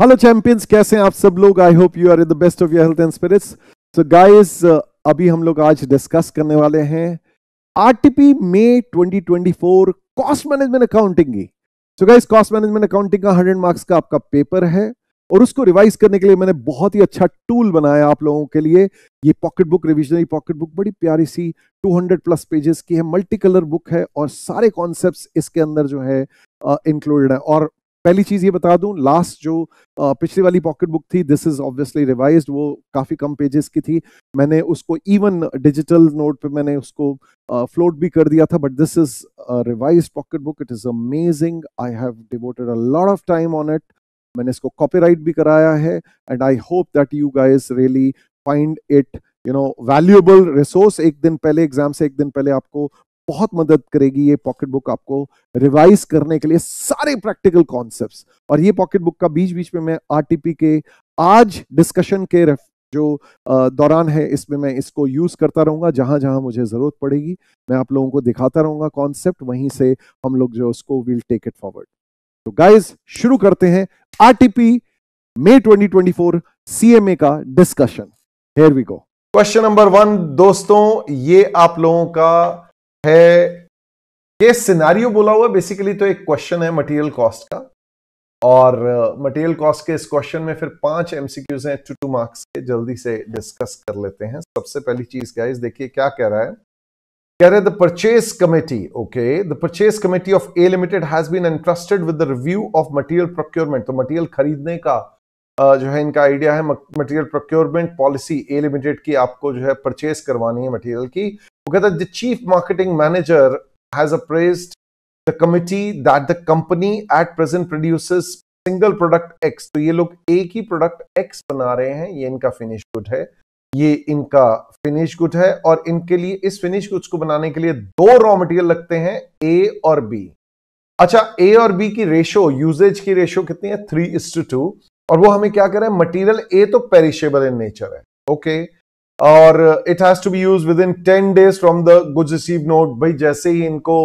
Hello champions कैसे हैं आप सब लोग I hope you are in the best of your health and spirits so guys अभी हम लोग आज डिस्कस करने वाले हैं RTP May 2024 cost management accounting की so guys cost management accounting का 100 मार्क्स का आपका पेपर है और उसको रिवाइज करने के लिए मैंने बहुत ही अच्छा टूल बनाया आप लोगों के लिए ये pocket book revisionary pocket book बड़ी प्यारी सी 200 प्लस पेजेस की है मल्टी कलर बुक है और सारे कॉन्सेप्ट्स इसके अंदर जो है इंक्लूडेड uh, है और पहली चीज़ ये बता दूं लास्ट जो पिछली वाली पॉकेट बुक थी दिस इज़ ऑब्वियसली रिवाइज वो काफ़ी कम पेजेस की थी मैंने उसको इवन डिजिटल नोट पे मैंने उसको फ्लोट भी कर दिया था but this is revise pocket book it is amazing I have devoted a lot of time on it मैंने इसको कॉपीराइट भी कराया है and I hope that you guys really find it you know valuable resource एक दिन पहले exam से एक दिन पहले आपको बहुत मदद करेगी ये पॉकेट बुक आपको रिवाइज करने के लिए सारे प्रैक्टिकल कॉन्सेप्ट्स और ये पॉकेट बुक का बीच बीच में मैं आरटीपी के आज डिस्कशन के जो दौरान है इसमें मैं इसको यूज करता रहूंगा जहां जहां मुझे जरूरत पड़ेगी मैं आप लोगों को दिखाता रहूंगा कॉन्सेप्ट वहीं से हम लोग जो उसको विल टेक इट फॉरवर्ड तो गाइज शुरू करते हैं आर मई 2024 ट्वेंटी का discussion here we go question number one दोस्तों ये आप लोगों का है ये सिनारियो बोला हुआ बेसिकली तो एक क्वेश्चन है मटेरियल कॉस्ट का और मटेरियल uh, कॉस्ट के इस क्वेश्चन में फिर पांच एमसीक्यूज हैं टू टू मार्क्स के जल्दी से डिस्कस कर लेते हैं सबसे पहली चीज गाइस देखिए क्या कह रहा है कह रहे the purchase committee okay the purchase committee of A limited has been interested with the review of material procurement तो मटेरियल खरीदने का uh, जो है इनका आइडिया है material procurement policy A limited की आपको जो है परचेज करवानी है मटेरियल की Okay, that the chief marketing manager has appraised the committee that the company at present produces single product X तो ये लोग एक ही प्रोडक्ट एक्स बना रहे हैं ये इनका फिनिश गुड है ये इनका फिनिश गुड है और इनके लिए इस फिनिश गुड्स को बनाने के लिए दो रॉ मटेरियल लगते हैं ए और बी अच्छा ए और बी की रेशो यूजेज की रेशो कितनी है थ्री इज टू और वो हमें क्या कह रहे हैं मटेरियल ए तो पेरिशेबल इन नेचर है ओके okay? और it has to be use within ten days from the goods receive note भाई जैसे ही इनको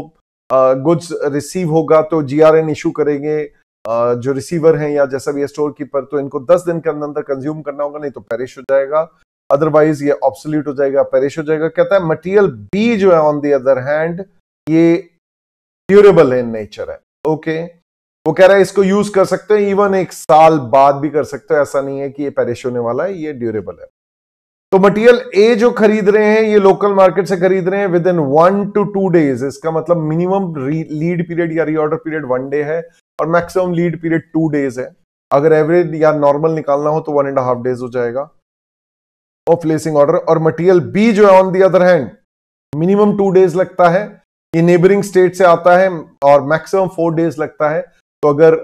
गुड्स रिसीव होगा तो जीआरएन इशू करेंगे uh, जो रिसीवर हैं या जैसा भी स्टोर कीपर तो इनको 10 दिन के अंदर अंदर कंज्यूम करना होगा नहीं तो पेरिश हो जाएगा अदरवाइज ये ऑब्सोल्यूट हो जाएगा पेरिश हो जाएगा कहता है मटेरियल बी जो है ऑन द अदर हैंड ये ड्यूरेबल इन नेचर है ओके वो कह रहा है इसको यूज कर सकते हैं इवन एक साल बाद भी कर सकते हैं ऐसा नहीं है कि ये पेरिश होने वाला है ये ड्यूरेबल है तो मटेरियल ए जो खरीद रहे हैं ये लोकल मार्केट से खरीद रहे हैं within one two two days इसका मतलब मिनिमम लीड पीरियड या रीऑर्डर पीरियड वन डे है और maximum lead period two days है अगर एवरेज या नॉर्मल निकालना हो तो वन एंड हाफ डेज हो जाएगा ऑफ प्लेसिंग ऑर्डर और मटेरियल बी जो है on the other hand minimum two days लगता है ये नेबरिंग स्टेट से आता है और मैक्सिमम फोर डेज लगता है तो अगर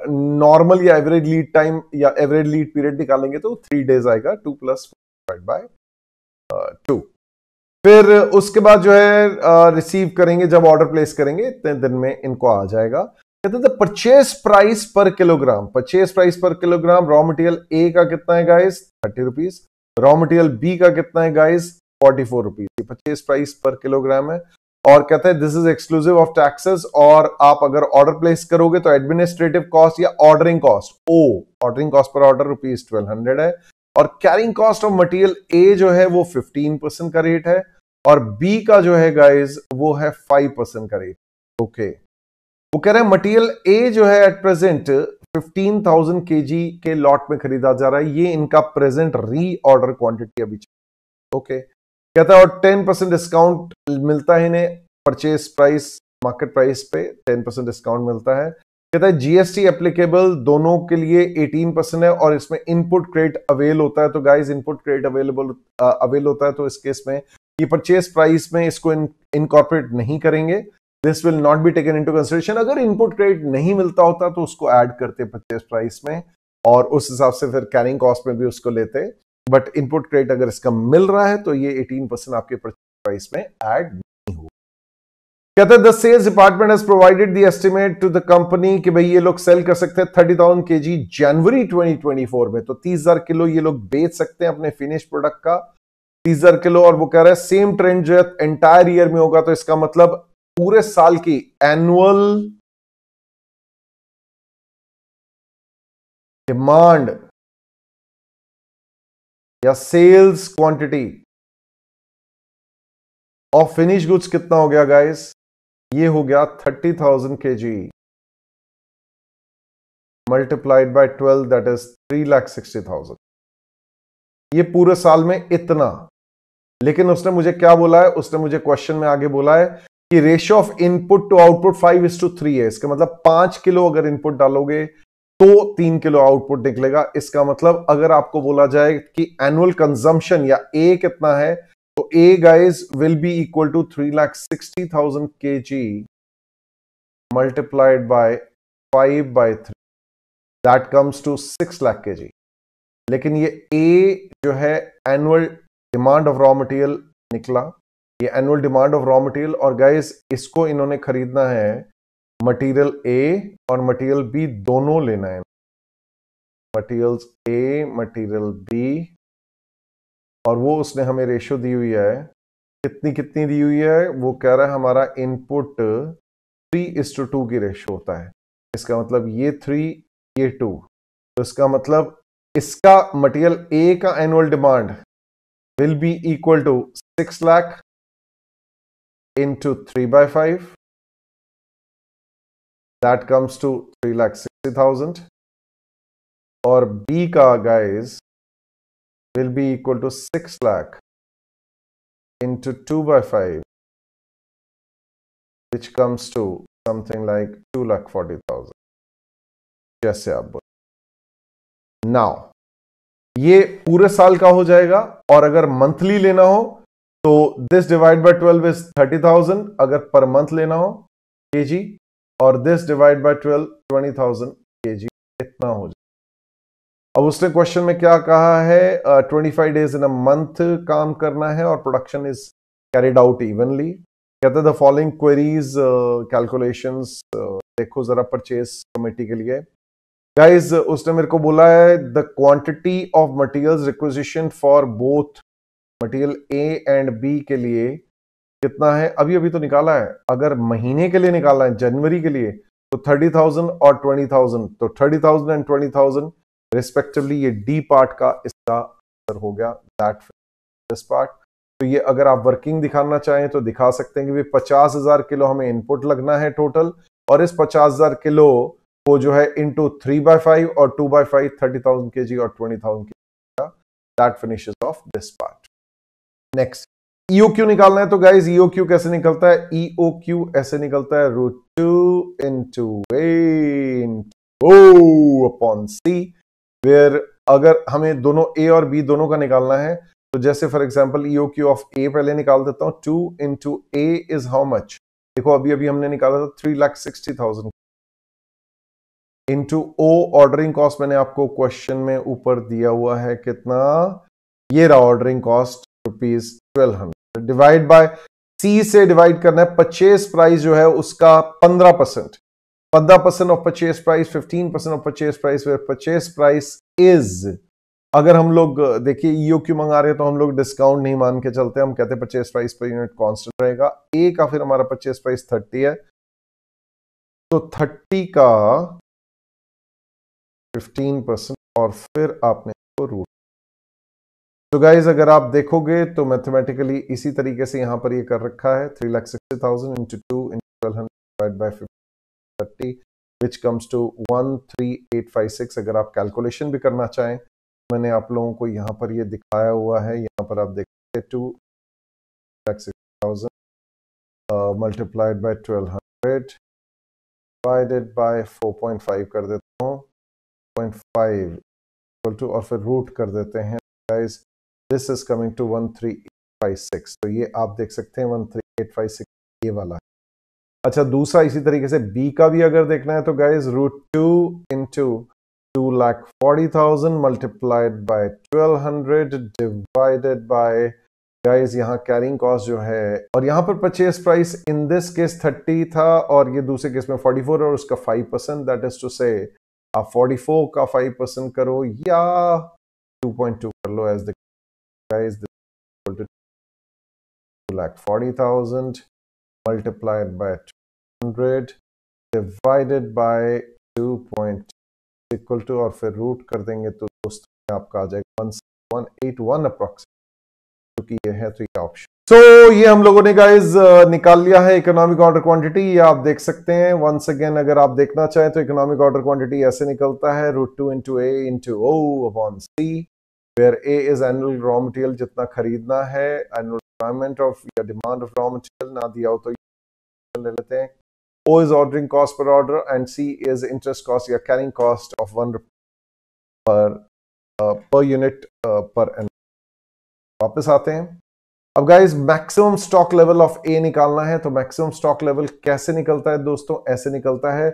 नॉर्मल या एवरेज लीड टाइम या एवरेज लीड पीरियड निकालेंगे तो थ्री डेज आएगा टू प्लस बाय टू फिर उसके बाद जो है रिसीव करेंगे जब ऑर्डर प्लेस करेंगे इतने दिन में इनको आ जाएगा कहते हैं purchase price per kilogram purchase price per kilogram raw material A का कितना है guys thirty rupees raw material B का कितना है guys forty four rupees purchase price per kilogram है और कहते हैं this is exclusive of taxes और आप अगर ऑर्डर प्लेस करोगे तो एडमिनिस्ट्रेटिव कॉस्ट या ऑर्डरिंग कॉस्ट ओ ordering cost per order rupees twelve hundred है और carrying cost of material A जो है वो 15 परसेंट का रेट है और बी का जो है गाइज वो है 5 परसेंट का रेट ओके okay. वो कह रहे हैं मटेरियल ए जो है एट प्रेजेंट 15,000 थाउजेंड के लॉट में खरीदा जा रहा है ये इनका प्रेजेंट रीऑर्डर क्वांटिटी अभी ओके okay. कहता है और 10 परसेंट डिस्काउंट मिलता है इन्हें परचेस प्राइस मार्केट प्राइस पे 10 परसेंट डिस्काउंट मिलता है कहता है जीएसटी एप्लीकेबल दोनों के लिए 18 परसेंट है और इसमें इनपुट क्रेडिट अवेल होता है तो guys input credit available avail होता है तो इस केस में ये परचेस प्राइस में इसको इनकॉर्पोरेट नहीं करेंगे this will not be taken into consideration अगर इनपुट क्रेडिट नहीं मिलता होता तो उसको ऐड करते परचेज प्राइस में और उस हिसाब से फिर कैरिंग कॉस्ट में भी उसको लेते बट इनपुट क्रेडिट अगर इसका मिल रहा है तो ये एटीन परसेंट आपके परचेज प्राइस में एड कहते हैं the sales department has provided the estimate to the company कि भाई ये लोग सेल कर सकते हैं thirty thousand K G January twenty twenty four में तो तीस हजार किलो ये लोग बेच सकते हैं अपने फिनिश प्रोडक्ट का तीस हजार किलो और वो कह रहा है सेम ट्रेंड जो है एंटायर ईयर में होगा तो इसका मतलब पूरे साल की एनुअल डिमांड या sales quantity of finish goods कितना हो गया गाइस ये हो गया thirty thousand K G multiplied by twelve that is three lakh sixty thousand ये पूरे साल में इतना लेकिन उसने मुझे क्या बोला है उसने मुझे क्वेश्चन में आगे बोला है कि ratio of input to output five is to three है इसका मतलब पांच किलो अगर इनपुट डालोगे तो तीन किलो आउटपुट निकलेगा इसका मतलब अगर आपको बोला जाए कि एनुअल कंजम्पशन या ए कितना है तो A guys will be equal to three will sixty thousand K G multiplied by five by three that comes to six lakh K G लेकिन ये ए जो है annual demand of raw material निकला ये annual demand of raw material और guys इसको इन्होंने खरीदना है मटेरियल ए और मटेरियल बी दोनों लेना है मटेरियल्स ए मटेरियल बी और वो उसने हमें रेशो दी हुई है कितनी कितनी दी हुई है वो कह रहा है हमारा input three is to two की रेशो होता है इसका मतलब ये थ्री ये टू तो इसका मतलब इसका मटेरियल ए का annual demand will be equal to six lakh three by five that comes to three lakh sixty thousand और बी का guys will be equal to 6 lakh into 2 by 5 which comes to something like 2 lakh 40,000 now ये पूरे साल का हो जाएगा और अगर मंथली लेना हो तो दिस डिवाइड बाय 12 इज 30,000 अगर पर मंथ लेना हो केजी और दिस डिवाइड बाय 12 20,000 केजी इतना हो जाएगा अब उसने क्वेश्चन में क्या कहा है twenty five days in a month काम करना है और production is carried out evenly कहते द फॉलोइंग क्वेरीज कैलकुलेशन देखो जरा परचेज कमेटी के लिए गाइज उसने मेरे को बोला है the quantity of material requisition for both material A and B के लिए कितना है अभी अभी तो निकाला है अगर महीने के लिए निकाला है जनवरी के लिए तो थर्टी थाउजेंड और ट्वेंटी थाउजेंड तो thirty thousand and twenty thousand respectively ये डी पार्ट का इसका आंसर हो गया दैट दिस पार्ट तो ये अगर आप वर्किंग दिखाना चाहें तो दिखा सकते हैं कि भाई पचास हजार किलो हमें इनपुट लगना है टोटल और इस पचास हजार किलो को जो है इंटू थ्री बाय फाइव और two by five thirty thousand K G और twenty thousand K that finishes of this part next EO Q निकालना है तो गाइज ईओ क्यू कैसे निकलता है ईओ e क्यू ऐसे निकलता है root two into upon C where अगर हमें दोनों ए और बी दोनों का निकालना है तो जैसे for example EO Q of A पहले निकाल देता हूँ two in two A is how much देखो अभी अभी हमने निकाला था three lakh sixty thousand into ओ ऑर्डरिंग कॉस्ट मैंने आपको क्वेश्चन में ऊपर दिया हुआ है कितना ये रहा ordering cost rupees twelve hundred divide by C से डिवाइड करना है परचेज प्राइस जो है उसका पंद्रह percent 15% of purchase price 15% of purchase price where purchase price is अगर हम लोग देखिए ईओ e क्यू मंगा रहे हैं तो हम लोग डिस्काउंट नहीं मान के चलते हम कहते हैं purchase price per unit constant रहेगा ए का फिर हमारा परचेज प्राइस थर्टी है तो थर्टी का फिफ्टीन परसेंट और फिर आपने इसको रूट तो गाइज अगर आप देखोगे तो मैथमेटिकली इसी तरीके से यहां पर ये यह कर रखा है three lakh sixty thousand into two into twelve hundred by fifty thirty which comes to one three eight five six अगर आप कैलकुलेशन भी करना चाहें मैंने आप लोगों को यहाँ पर ये दिखाया हुआ है यहाँ पर आप देख सकते two lakhs multiplied by twelve hundred divided by four point five कर देता हूँ पॉइंट फाइव इक्वल टू और फिर रूट कर देते हैं guys this is coming to one three eight five six तो ये आप देख सकते हैं one three eight five six ये वाला अच्छा दूसरा इसी तरीके से बी का भी अगर देखना है तो guys root two in into two lakh forty thousand multiplied by twelve hundred divided by guys यहाँ कैरिंग कॉस्ट जो है और यहाँ पर purchase price in this case thirty था और ये दूसरे केस में फोर्टी फोर और उसका five percent that is to से आप फोर्टी फोर का फाइव परसेंट करो या टू पॉइंट टू कर लो as two lakh two forty thousand multiplied by 200 divided by 2.2 equal to और फिर रूट कर देंगे तो दोस्तों आपका आ जाएगा 1.81 approximately क्योंकि ये है तो ये so, ये हम लोगों ने गाइज निकाल लिया है इकोनॉमिक ऑर्डर क्वांटिटी ये आप देख सकते हैं वंस अगेन अगर आप देखना चाहें तो इकोनॉमिक ऑर्डर क्वांटिटी ऐसे निकलता है root two into A into O upon C where A is annual raw material जितना खरीदना है एनुअल रिक्वायरमेंट ऑफ या डिमांड ऑफ रॉ मटेरियल ना दिया हो तो ले लेते हैं O is ordering cost per order and C is interest cost या carrying cost of one per per unit पर वापस आते हैं अब guys maximum stock level of A निकालना है तो मैक्सिमम स्टॉक लेवल कैसे निकलता है दोस्तों ऐसे निकलता है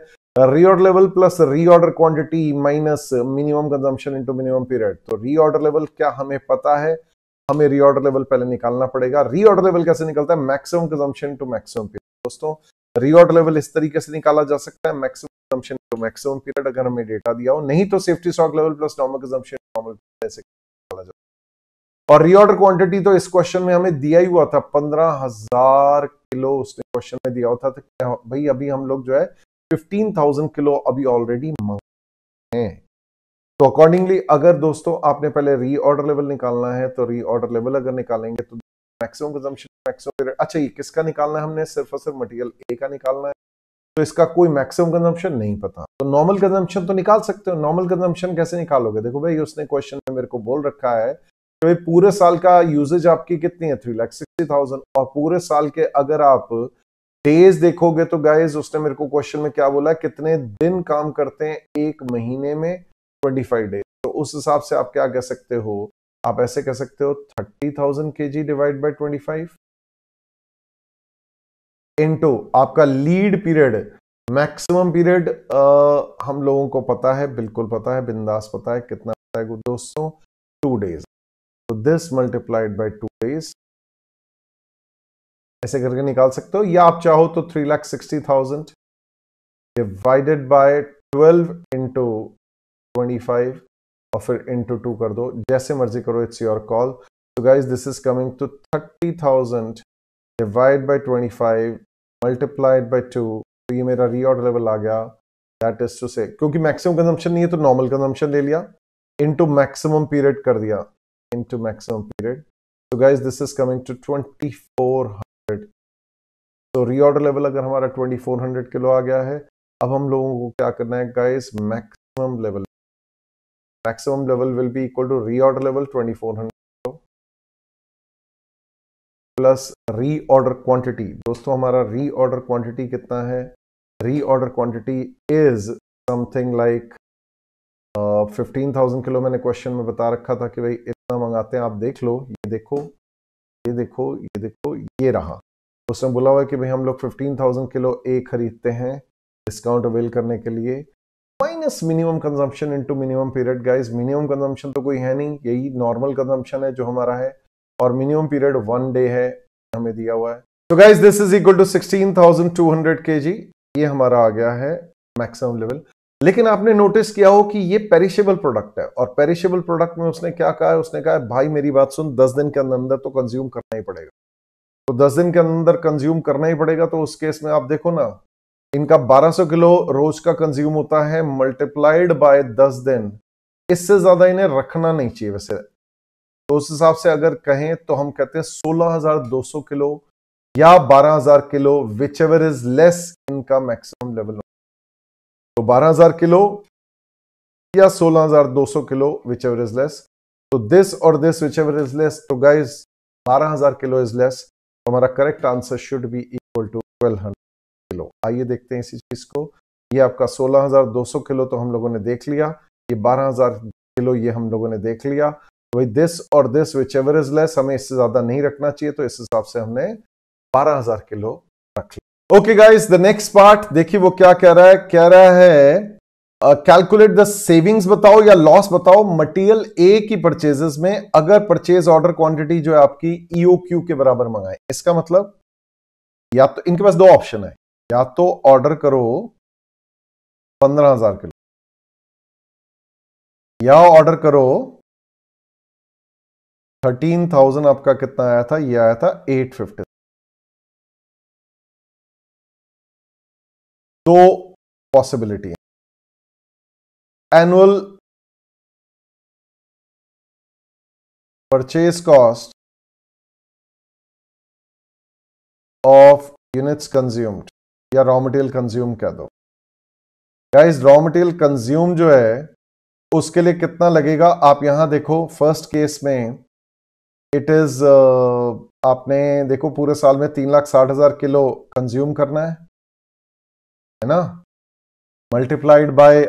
reorder level plus reorder quantity minus minimum consumption into minimum period तो रीऑर्डर लेवल क्या हमें पता है हमें रीऑर्डर लेवल पहले निकालना पड़ेगा रीऑर्डर लेवल कैसे निकलता है maximum consumption to maximum period दोस्तों रिवॉर्ड लेवल इस तरीके से निकाला जा सकता है मैक्सिमम तो मैक्सिमम पीरियड अगर हमें डेटा दिया हो नहीं तो safety stock level plus normal consumption normal ऐसे निकाला जा और रीऑर्डर क्वांटिटी तो इस क्वेश्चन में हमें दिया ही हुआ था पंद्रह हजार किलो उसने क्वेश्चन में दिया हुआ था तो भाई अभी हम लोग जो है फिफ्टीन थाउजेंड किलो अभी ऑलरेडी हैं तो अकॉर्डिंगली अगर दोस्तों आपने पहले रीऑर्डर लेवल निकालना है तो रीऑर्डर लेवल अगर निकालेंगे तो मैक्सिमम कंजम्पशन मैक्सिमम पीरियड अच्छा ये किसका निकालना है हमने सिर्फ और सिर्फ मटेरियल ए का निकालना है तो इसका कोई मैक्सिमम कंजम्पशन नहीं पता तो नॉर्मल कंजम्पशन तो निकाल सकते हो नॉर्मल कंजम्पशन कैसे निकालोगे देखो भाई उसने क्वेश्चन में मेरे को बोल रखा है कि भाई पूरे साल का यूजेज आपकी कितनी है थ्री लाख सिक्सटी थाउजेंड और पूरे साल के अगर आप डेज देखोगे तो गाइज उसने मेरे को क्वेश्चन में क्या बोला कितने दिन काम करते हैं एक महीने में ट्वेंटी फाइव डेज तो उस हिसाब से आप क्या कह सकते हो आप ऐसे कह सकते हो thirty thousand K G divide by twenty five into आपका लीड पीरियड मैक्सिमम पीरियड हम लोगों को पता है बिल्कुल पता है बिंदास पता है कितना पता है दोस्तों टू डेज तो this multiplied by two days ऐसे करके निकाल सकते हो या आप चाहो तो three lakh sixty thousand divided by twelve into twenty five और फिर इंटू टू कर दो जैसे मर्जी करो इट्स योर कॉल तो guys this is coming to thirty thousand divide by twenty five multiplied by two तो ये मेरा रीऑर्डर लेवल आ गया दैट इज टू से क्योंकि मैक्सिमम कंजम्पशन नहीं है तो नॉर्मल कंजम्पशन ले लिया इनटू मैक्सिमम पीरियड कर दिया इनटू मैक्सिमम पीरियड तो guys this is coming to twenty four hundred तो रीऑर्डर लेवल अगर हमारा ट्वेंटी फोर हंड्रेड किलो आ गया है अब हम लोगों को क्या करना है guys maximum level maximum level will be equal to reorder level 2400 plus reorder quantity दोस्तों हमारा रीऑर्डर क्वांटिटी कितना है reorder quantity is something like fifteen thousand kilo मैंने क्वेश्चन में बता रखा था कि भाई इतना मंगाते हैं आप देख लो ये देखो ये देखो ये देखो ये रहा उसने बोला हुआ कि भाई हम लोग फिफ्टीन थाउजेंड किलो ए खरीदते हैं डिस्काउंट अवेल करने के लिए minus minimum consumption into minimum period guys minimum consumption तो कोई है नहीं यही नॉर्मल कंजम्पशन है जो हमारा है और मिनिमम पीरियड वन डे है हमें दिया हुआ है तो guys this is equal to 16,200 K G ये हमारा आ गया है मैक्सिमम लेवल लेकिन आपने नोटिस किया हो कि ये पेरिशेबल प्रोडक्ट है और पेरिशेबल प्रोडक्ट में उसने क्या कहा है उसने कहा है भाई मेरी बात सुन दस दिन के अंदर तो कंज्यूम करना ही पड़ेगा तो दस दिन के अंदर कंज्यूम करना ही पड़ेगा तो उस केस में आप देखो ना इनका 1200 किलो रोज का कंज्यूम होता है मल्टीप्लाइड बाय 10 दिन इससे ज़्यादा इन्हें रखना नहीं चाहिए वैसे तो उस हिसाब से अगर कहें तो हम कहते हैं 16,200 किलो या 12,000 kilo whichever is less इनका मैक्सिमम लेवल तो 12,000 किलो या 16,200 kilo whichever is less तो दिस और this whichever is less तो गाइज 12,000 किलो इज लेस तो हमारा correct answer should be equal to twelve kilo आइए देखते हैं इसी चीज़ को ये आपका 16,200 किलो तो हम लोगों ने देख लिया ये 12,000 किलो ये हम लोगों ने देख लिया वही दिस और this whichever is less हमें इससे ज़्यादा नहीं रखना चाहिए तो इस हिसाब से हमने 12,000 किलो रख लिया okay guys the next part देखिए वो क्या कह रहा है कह रहा है कैलकुलेट द सेविंग्स बताओ या लॉस बताओ मटेरियल ए की परचेजेस में अगर परचेज ऑर्डर क्वांटिटी जो है आपकी ईओ e के बराबर मंगाए इसका मतलब या तो इनके पास दो ऑप्शन है या तो ऑर्डर करो पंद्रह हजार किलो या ऑर्डर करो थर्टीन थाउजेंड आपका कितना आया था ये आया था एट फिफ्टी दो possibility annual purchase cost of units consumed या रॉ मटेरियल कंज्यूम कह दो गाइस रॉ मटेरियल कंज्यूम जो है उसके लिए कितना लगेगा आप यहां देखो फर्स्ट केस में इट इज uh, आपने देखो पूरे साल में तीन लाख साठ हजार किलो कंज्यूम करना है है ना multiplied by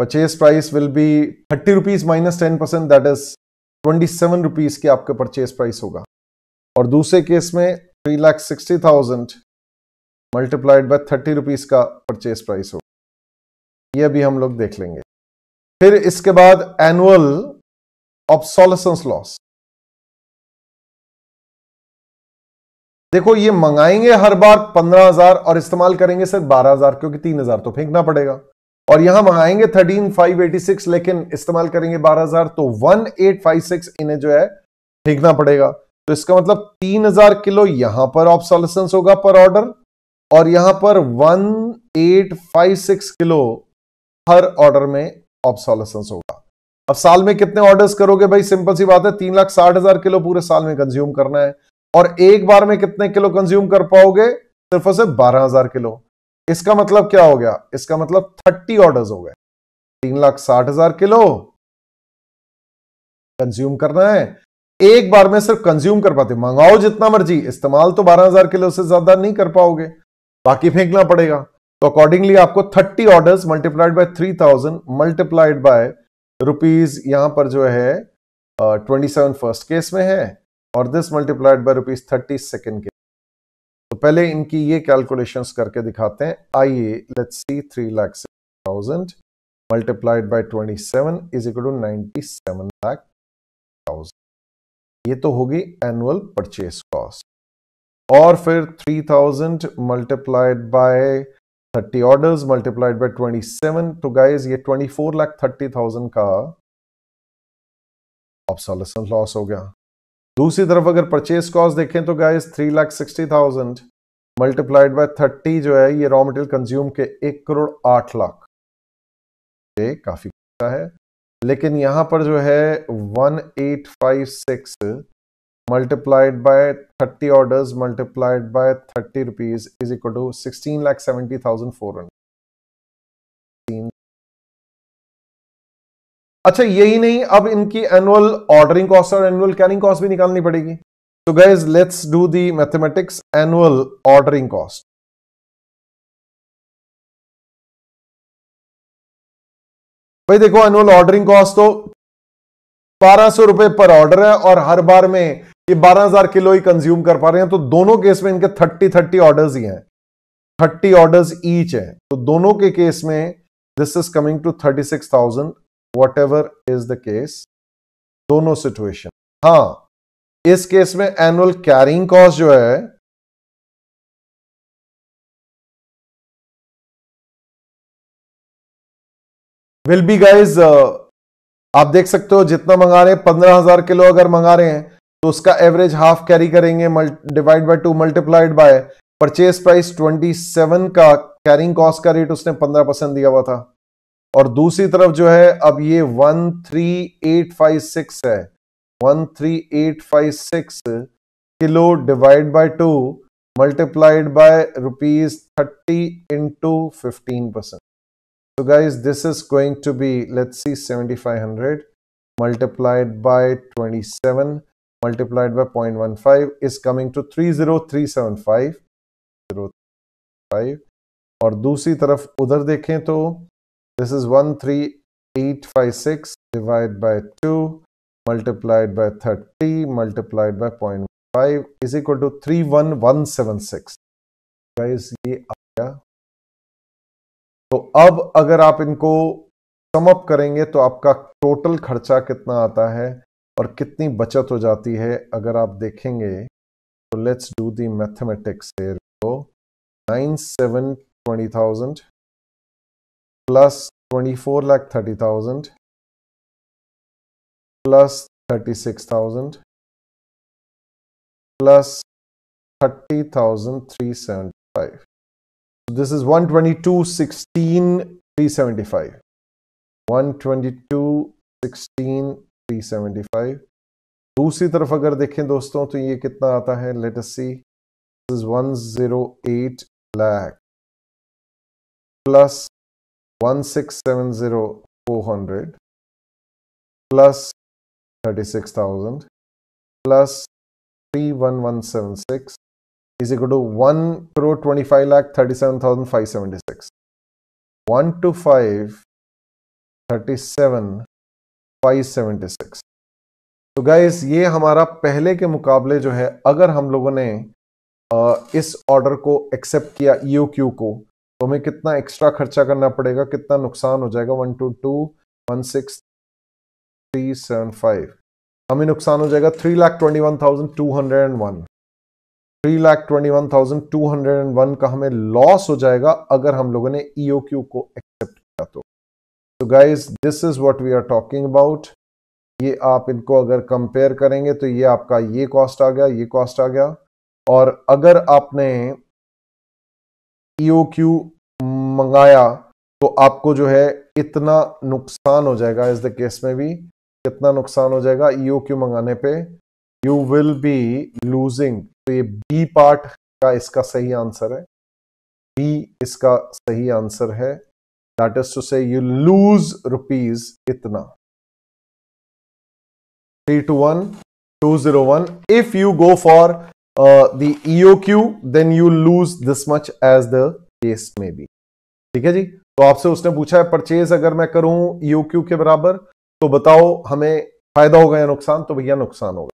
purchase price will be thirty rupees minus ten percent that is twenty seven rupees के आपके परचेज प्राइस होगा और दूसरे केस में three lakh sixty thousand multiplied by thirty rupees का परचेज प्राइस हो यह भी हम लोग देख लेंगे फिर इसके बाद एनुअल ऑप्सोलसेंस लॉस देखो ये मंगाएंगे हर बार पंद्रह हजार और इस्तेमाल करेंगे सिर्फ बारह हजार क्योंकि तीन हजार तो फेंकना पड़ेगा और यहां मंगाएंगे थर्टीन फाइव एटी सिक्स लेकिन इस्तेमाल करेंगे बारह हजार तो वन एट फाइव सिक्स इन्हें जो है फेंकना पड़ेगा तो इसका मतलब तीन हजार किलो यहां पर ऑप्सोलसेंस होगा पर ऑर्डर और यहां पर 1856 किलो हर ऑर्डर में ऑब्सोलेसेंस होगा अब साल में कितने ऑर्डर्स करोगे भाई सिंपल सी बात है तीन लाख साठ हजार किलो पूरे साल में कंज्यूम करना है और एक बार में कितने किलो कंज्यूम कर पाओगे सिर्फ और सिर्फ बारह हजार किलो इसका मतलब क्या हो गया इसका मतलब थर्टी ऑर्डर्स हो गए तीन लाख साठ हजार किलो कंज्यूम करना है एक बार में सिर्फ कंज्यूम कर पाते मंगाओ जितना मर्जी इस्तेमाल तो बारह हजार किलो से ज्यादा नहीं कर पाओगे बाकी फेंकना पड़ेगा तो अकॉर्डिंगली आपको 30 orders multiplied by 3000 multiplied by rupees यहां पर जो है ट्वेंटी सेवन फर्स्ट केस में है और this multiplied by rupees thirty second case तो पहले इनकी ये कैलकुलेशन करके दिखाते हैं आइए let see three lakh thousand multiplied by twenty seven is equal to ninety seven lakh thousand ये तो होगी एनुअल परचेज कॉस्ट और फिर 3000 multiplied by thirty order multiplied by 27 तो गाइज ये 24 लाख थाउजेंड का ऑब्सोलेसेंस लॉस हो गया दूसरी तरफ अगर परचेज कॉस्ट देखें तो guys 3 lakh sixty thousand multiplied by 30 जो है ये रॉ मटेरियल कंज्यूम के एक करोड़ आठ लाख ये काफी है लेकिन यहां पर जो है 1856 multiplied by 30 orders multiplied by 30 rupees is equal to 16 four hundred अच्छा यही नहीं अब इनकी एनुअल ऑर्डरिंग कॉस्ट और एनुअल कैरिंग कॉस्ट भी निकालनी पड़ेगी तो guys let's do the mathematics annual ordering cost भाई देखो एनुअल ऑर्डरिंग कॉस्ट तो बारह सौ रुपए पर ऑर्डर है और हर बार में ये 12000 किलो ही कंज्यूम कर पा रहे हैं तो दोनों केस में इनके 30 30 ऑर्डर्स ही हैं 30 ऑर्डर्स ईच हैं तो दोनों के केस में this is coming to 36000 ever is the case दोनों सिचुएशन हाँ इस केस में एनुअल कैरिंग कॉस्ट जो है विल बी गाइज आप देख सकते हो जितना मंगा रहे हैं पंद्रह हजार किलो अगर मंगा रहे हैं तो उसका एवरेज हाफ कैरी करेंगे divide by two multiplied by purchase price 27 का कैरिंग कॉस्ट का रेट उसने 15 परसेंट दिया हुआ था और दूसरी तरफ जो है अब ये 13856 है 13856 kilo divide by two multiplied by rupees 30 into 15 percent so guys this is going to be let's 7500 multiplied by 27 multiplied by 0.15 is coming to 30375 035 और दूसरी तरफ उधर देखें तो this is 13856 divide by 2 multiplied by 30 multiplied by 0.5 is equal to 31176 guys ये आ गया तो अब अगर आप इनको सम अप करेंगे तो आपका टोटल खर्चा कितना आता है और कितनी बचत हो जाती है अगर आप देखेंगे तो let's do the mathematics nine seven twenty thousand plus twenty four lakh thirty thousand plus thirty six thousand plus thirty thousand three seventy five this is one twenty two sixteen three seventy five one twenty two sixteen 375 दूसरी तरफ अगर देखें दोस्तों तो ये कितना आता है let us see this is 108 lakh plus 1670400 plus 36000 plus 31176 is equal to 1 crore 25 lakh 37576 1 to 5 37 576 तो गाइस ये हमारा पहले के मुकाबले जो है अगर हम लोगों ने इस ऑर्डर को एक्सेप्ट किया ई e को तो हमें कितना एक्स्ट्रा खर्चा करना पड़ेगा कितना नुकसान हो जाएगा one two two one six three seven five हमें नुकसान हो जाएगा three lakh twenty one thousand two hundred and one three lakh twenty one thousand two hundred and one का हमें लॉस हो जाएगा अगर हम लोगों ने ई e को एक्सेप्ट किया तो तो guys this is what we are talking about ये आप इनको अगर कंपेयर करेंगे तो ये आपका ये कॉस्ट आ गया ये कॉस्ट आ गया और अगर आपने ई e क्यू मंगाया तो आपको जो है इतना नुकसान हो जाएगा इस द केस में भी कितना नुकसान हो जाएगा ईओ e क्यू मंगाने पे यू विल बी लूजिंग तो ये बी पार्ट का इसका सही आंसर है बी इसका सही आंसर है That is to say, you lose rupees itna. 3 to 1, 201. If you go for uh, the EOQ, then you lose this much as the case may be. ठीक है जी तो आपसे उसने पूछा है परचेज अगर मैं करूं ईओक्यू e के बराबर तो बताओ हमें फायदा होगा या नुकसान तो भैया नुकसान होगा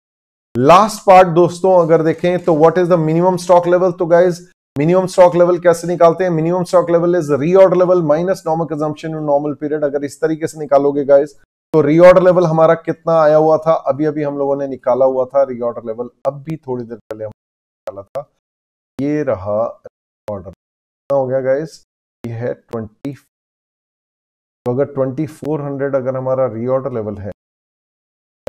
लास्ट पार्ट दोस्तों अगर देखें तो what is the minimum stock level तो गाइज मिनिमम स्टॉक लेवल कैसे निकालते हैं minimum stock level is reorder level minus normal consumption in normal period अगर इस तरीके से निकालोगे गाइस तो रीऑर्डर लेवल हमारा कितना आया हुआ था अभी अभी हम लोगों ने निकाला हुआ था रीऑर्डर लेवल अब भी थोड़ी देर पहले हम निकाला था ये रहा ऑर्डर कितना हो गया गाइस ये है ट्वेंटी तो अगर ट्वेंटी फोर हंड्रेड अगर हमारा रीऑर्डर लेवल है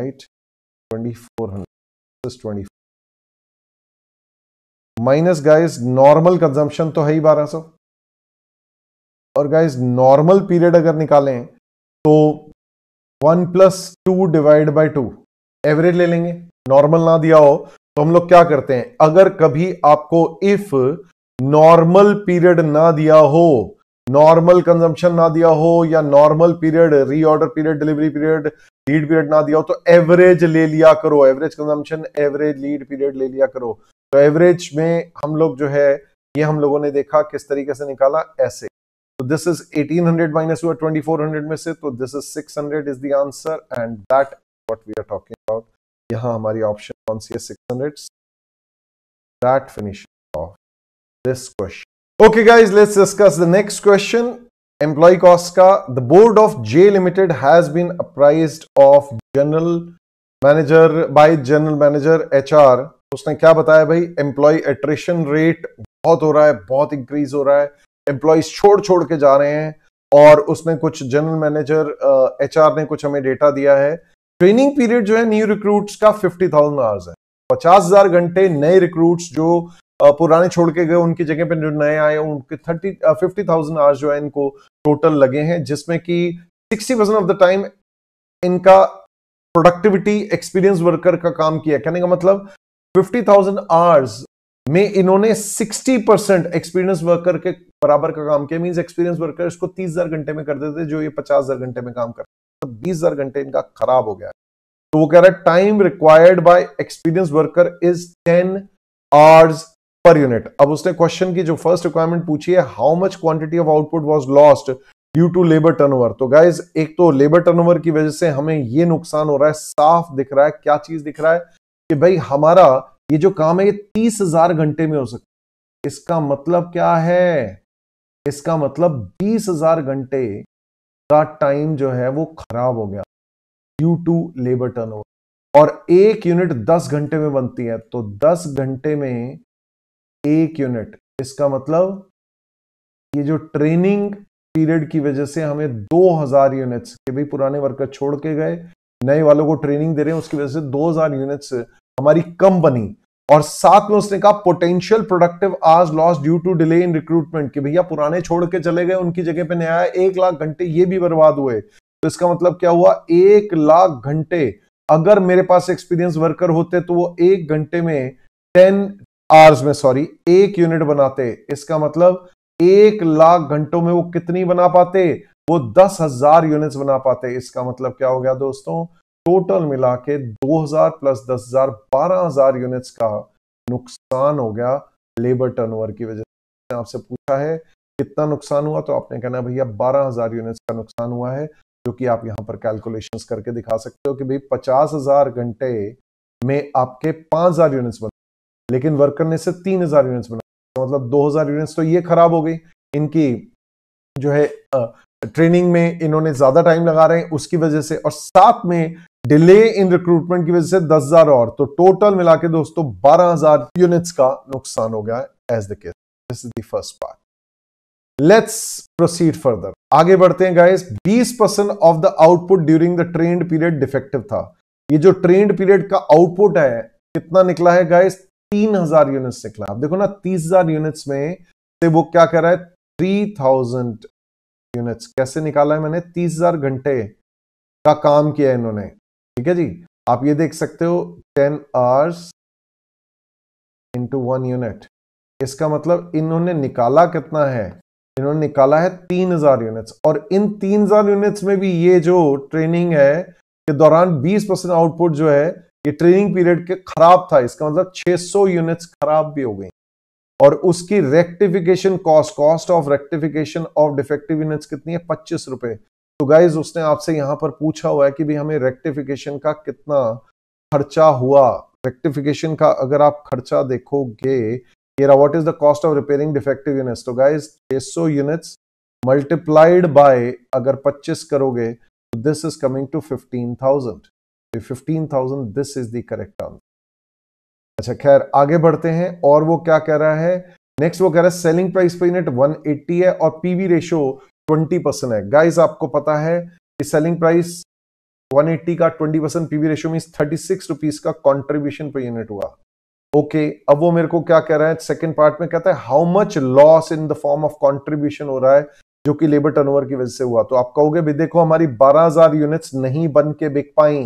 right twenty four hundred twenty minus guys normal consumption तो है ही 1200 और गाइस नॉर्मल पीरियड अगर निकालें तो one plus two divide by two average ले लेंगे नॉर्मल ना दिया हो तो हम लोग क्या करते हैं अगर कभी आपको इफ नॉर्मल पीरियड ना दिया हो नॉर्मल कंजम्पशन ना दिया हो या normal period reorder period delivery period lead period ना दिया हो तो एवरेज ले लिया करो average consumption average lead period ले लिया करो तो एवरेज में हम लोग जो है ये हम लोगों ने देखा किस तरीके से निकाला ऐसे तो दिस इज 1800 माइनस हुआ ट्वेंटी में से तो this is 600 is the answer and that what we are talking about यहाँ हमारी ऑप्शन कौन सी है hundred that finish of this question okay guys let's discuss the next question employ cost का the board of J limited has been appraise of general manager by general manager R उसने क्या बताया भाई employ attrition rate बहुत हो रहा है बहुत इंक्रीज हो रहा है एम्प्लॉयज छोड़ छोड़ के जा रहे हैं और उसने कुछ जनरल मैनेजर एच ने कुछ हमें डेटा दिया है ट्रेनिंग पीरियड जो है न्यू रिक्रूट्स का फिफ्टी थाउजेंड आवर्स है पचास हजार घंटे नए रिक्रूट्स जो पुराने छोड़ के गए उनकी जगह पे जो नए आए उनके थर्टी फिफ्टी थाउजेंड आवर्स जो है इनको टोटल लगे हैं जिसमें कि sixty percent of the time इनका प्रोडक्टिविटी एक्सपीरियंस वर्कर का काम किया कहने का मतलब फिफ्टी थाउजेंड आवर्स में इन्होंने सिक्सटी परसेंट एक्सपीरियंस वर्कर के बराबर का काम किया मीन एक्सपीरियंस वर्कर इसको तीस हजार घंटे में कर देते जो ये पचास हजार घंटे में काम करते तो बीस हजार घंटे इनका खराब हो गया तो वो कह रहा है time required by experience worker is ten hours per unit अब उसने क्वेश्चन की जो फर्स्ट रिक्वायरमेंट पूछी है how much quantity of output was lost due to labour turnover तो गाइज एक तो लेबर टर्नओवर की वजह से हमें ये नुकसान हो रहा है साफ दिख रहा है क्या चीज दिख रहा है कि भाई हमारा ये जो काम है ये तीस हजार घंटे में हो सकता है इसका मतलब क्या है इसका मतलब बीस हजार घंटे का टाइम जो है वो खराब हो गया due to labour turnover और एक यूनिट दस घंटे में बनती है तो दस घंटे में एक यूनिट इसका मतलब ये जो ट्रेनिंग पीरियड की वजह से हमें 2000 यूनिट्स के भी पुराने वर्कर छोड़ के गए नए वालों को ट्रेनिंग दे रहे हैं उसकी वजह से 2000 यूनिट्स हमारी कम बनी और साथ में उसने कहा potential productive hours loss due to delay in recruitment कि भैया पुराने छोड़ के चले गए उनकी जगह पे नया एक लाख घंटे ये भी बर्बाद हुए तो इसका मतलब क्या हुआ एक लाख घंटे अगर मेरे पास एक्सपीरियंस वर्कर होते तो वो एक घंटे में टेन आवर्स में सॉरी एक यूनिट बनाते इसका मतलब एक लाख घंटों में वो कितनी बना पाते वो दस हजार यूनिट्स बना पाते इसका मतलब क्या हो गया दोस्तों टोटल मिला के दो हजार प्लस दस हजार बारह हजार यूनिट्स का नुकसान हो गया लेबर टर्नओवर की वजह से आपसे पूछा है कितना नुकसान हुआ तो आपने कहना भैया बारह हजार यूनिट्स का नुकसान हुआ है जो कि आप यहां पर कैलकुलेशंस करके दिखा सकते हो कि भाई पचास हजार घंटे में आपके पांच हजार यूनिट्स बना लेकिन वर्कर ने सिर्फ तीन हजार यूनिट्स बना मतलब दो हजार यूनिट्स तो ये खराब हो गई इनकी जो है ट्रेनिंग में इन्होंने ज्यादा टाइम लगा रहे हैं उसकी वजह से और साथ में डिले इन रिक्रूटमेंट की वजह से दस हजार और तो टोटल मिला के दोस्तों बारह हजार यूनिट्स का नुकसान हो गया है as the case this is the first part let's proceed further आगे बढ़ते हैं guys 20 percent of the output during the trained period defective था ये जो ट्रेंड पीरियड का आउटपुट है कितना निकला है गाइस तीन हजार यूनिट्स निकला आप देखो ना तीस हजार यूनिट्स में से वो क्या कह रहा है थ्री थाउजेंड यूनिट्स कैसे निकाला है मैंने तीस हजार घंटे का काम किया है इन्होंने ठीक है जी आप ये देख सकते हो ten hours into one unit इसका मतलब इन्होंने निकाला कितना है इन्होंने निकाला है तीन हजार यूनिट्स और इन तीन हजार यूनिट्स में भी ये जो ट्रेनिंग है के दौरान बीस परसेंट आउटपुट जो है ये ट्रेनिंग पीरियड के खराब था इसका मतलब छह सौ यूनिट्स खराब भी हो गई और उसकी rectification cost cost of rectification of defective units कितनी है पच्चीस रुपए तो गाइज उसने आपसे यहां पर पूछा हुआ है कि भी हमें रेक्टिफिकेशन का कितना खर्चा हुआ रेक्टिफिकेशन का अगर आप खर्चा देखोगे what what is the cost of repairing defective units तो गाइज 600 यूनिट्स मल्टीप्लाइड बाय अगर पच्चीस करोगे this is coming to fifteen fifteen thousand this is the correct answer अच्छा खैर आगे बढ़ते हैं और वो क्या कह रहा है नेक्स्ट वो कह रहा है सेलिंग प्राइस पर यूनिट 180 है और पीवी रेशो 20 परसेंट है गाइस आपको पता है कि सेलिंग प्राइस 180 का 20 percent PV ratio mean thirty six rupees का कॉन्ट्रीब्यूशन पर यूनिट हुआ ओके okay, अब वो मेरे को क्या कह रहा है सेकंड पार्ट में कहता है how much loss in the form of contribution हो रहा है जो कि लेबर टर्नओवर की वजह से हुआ तो आप कहोगे भी देखो हमारी 12000 यूनिट्स नहीं बन के बिक पाई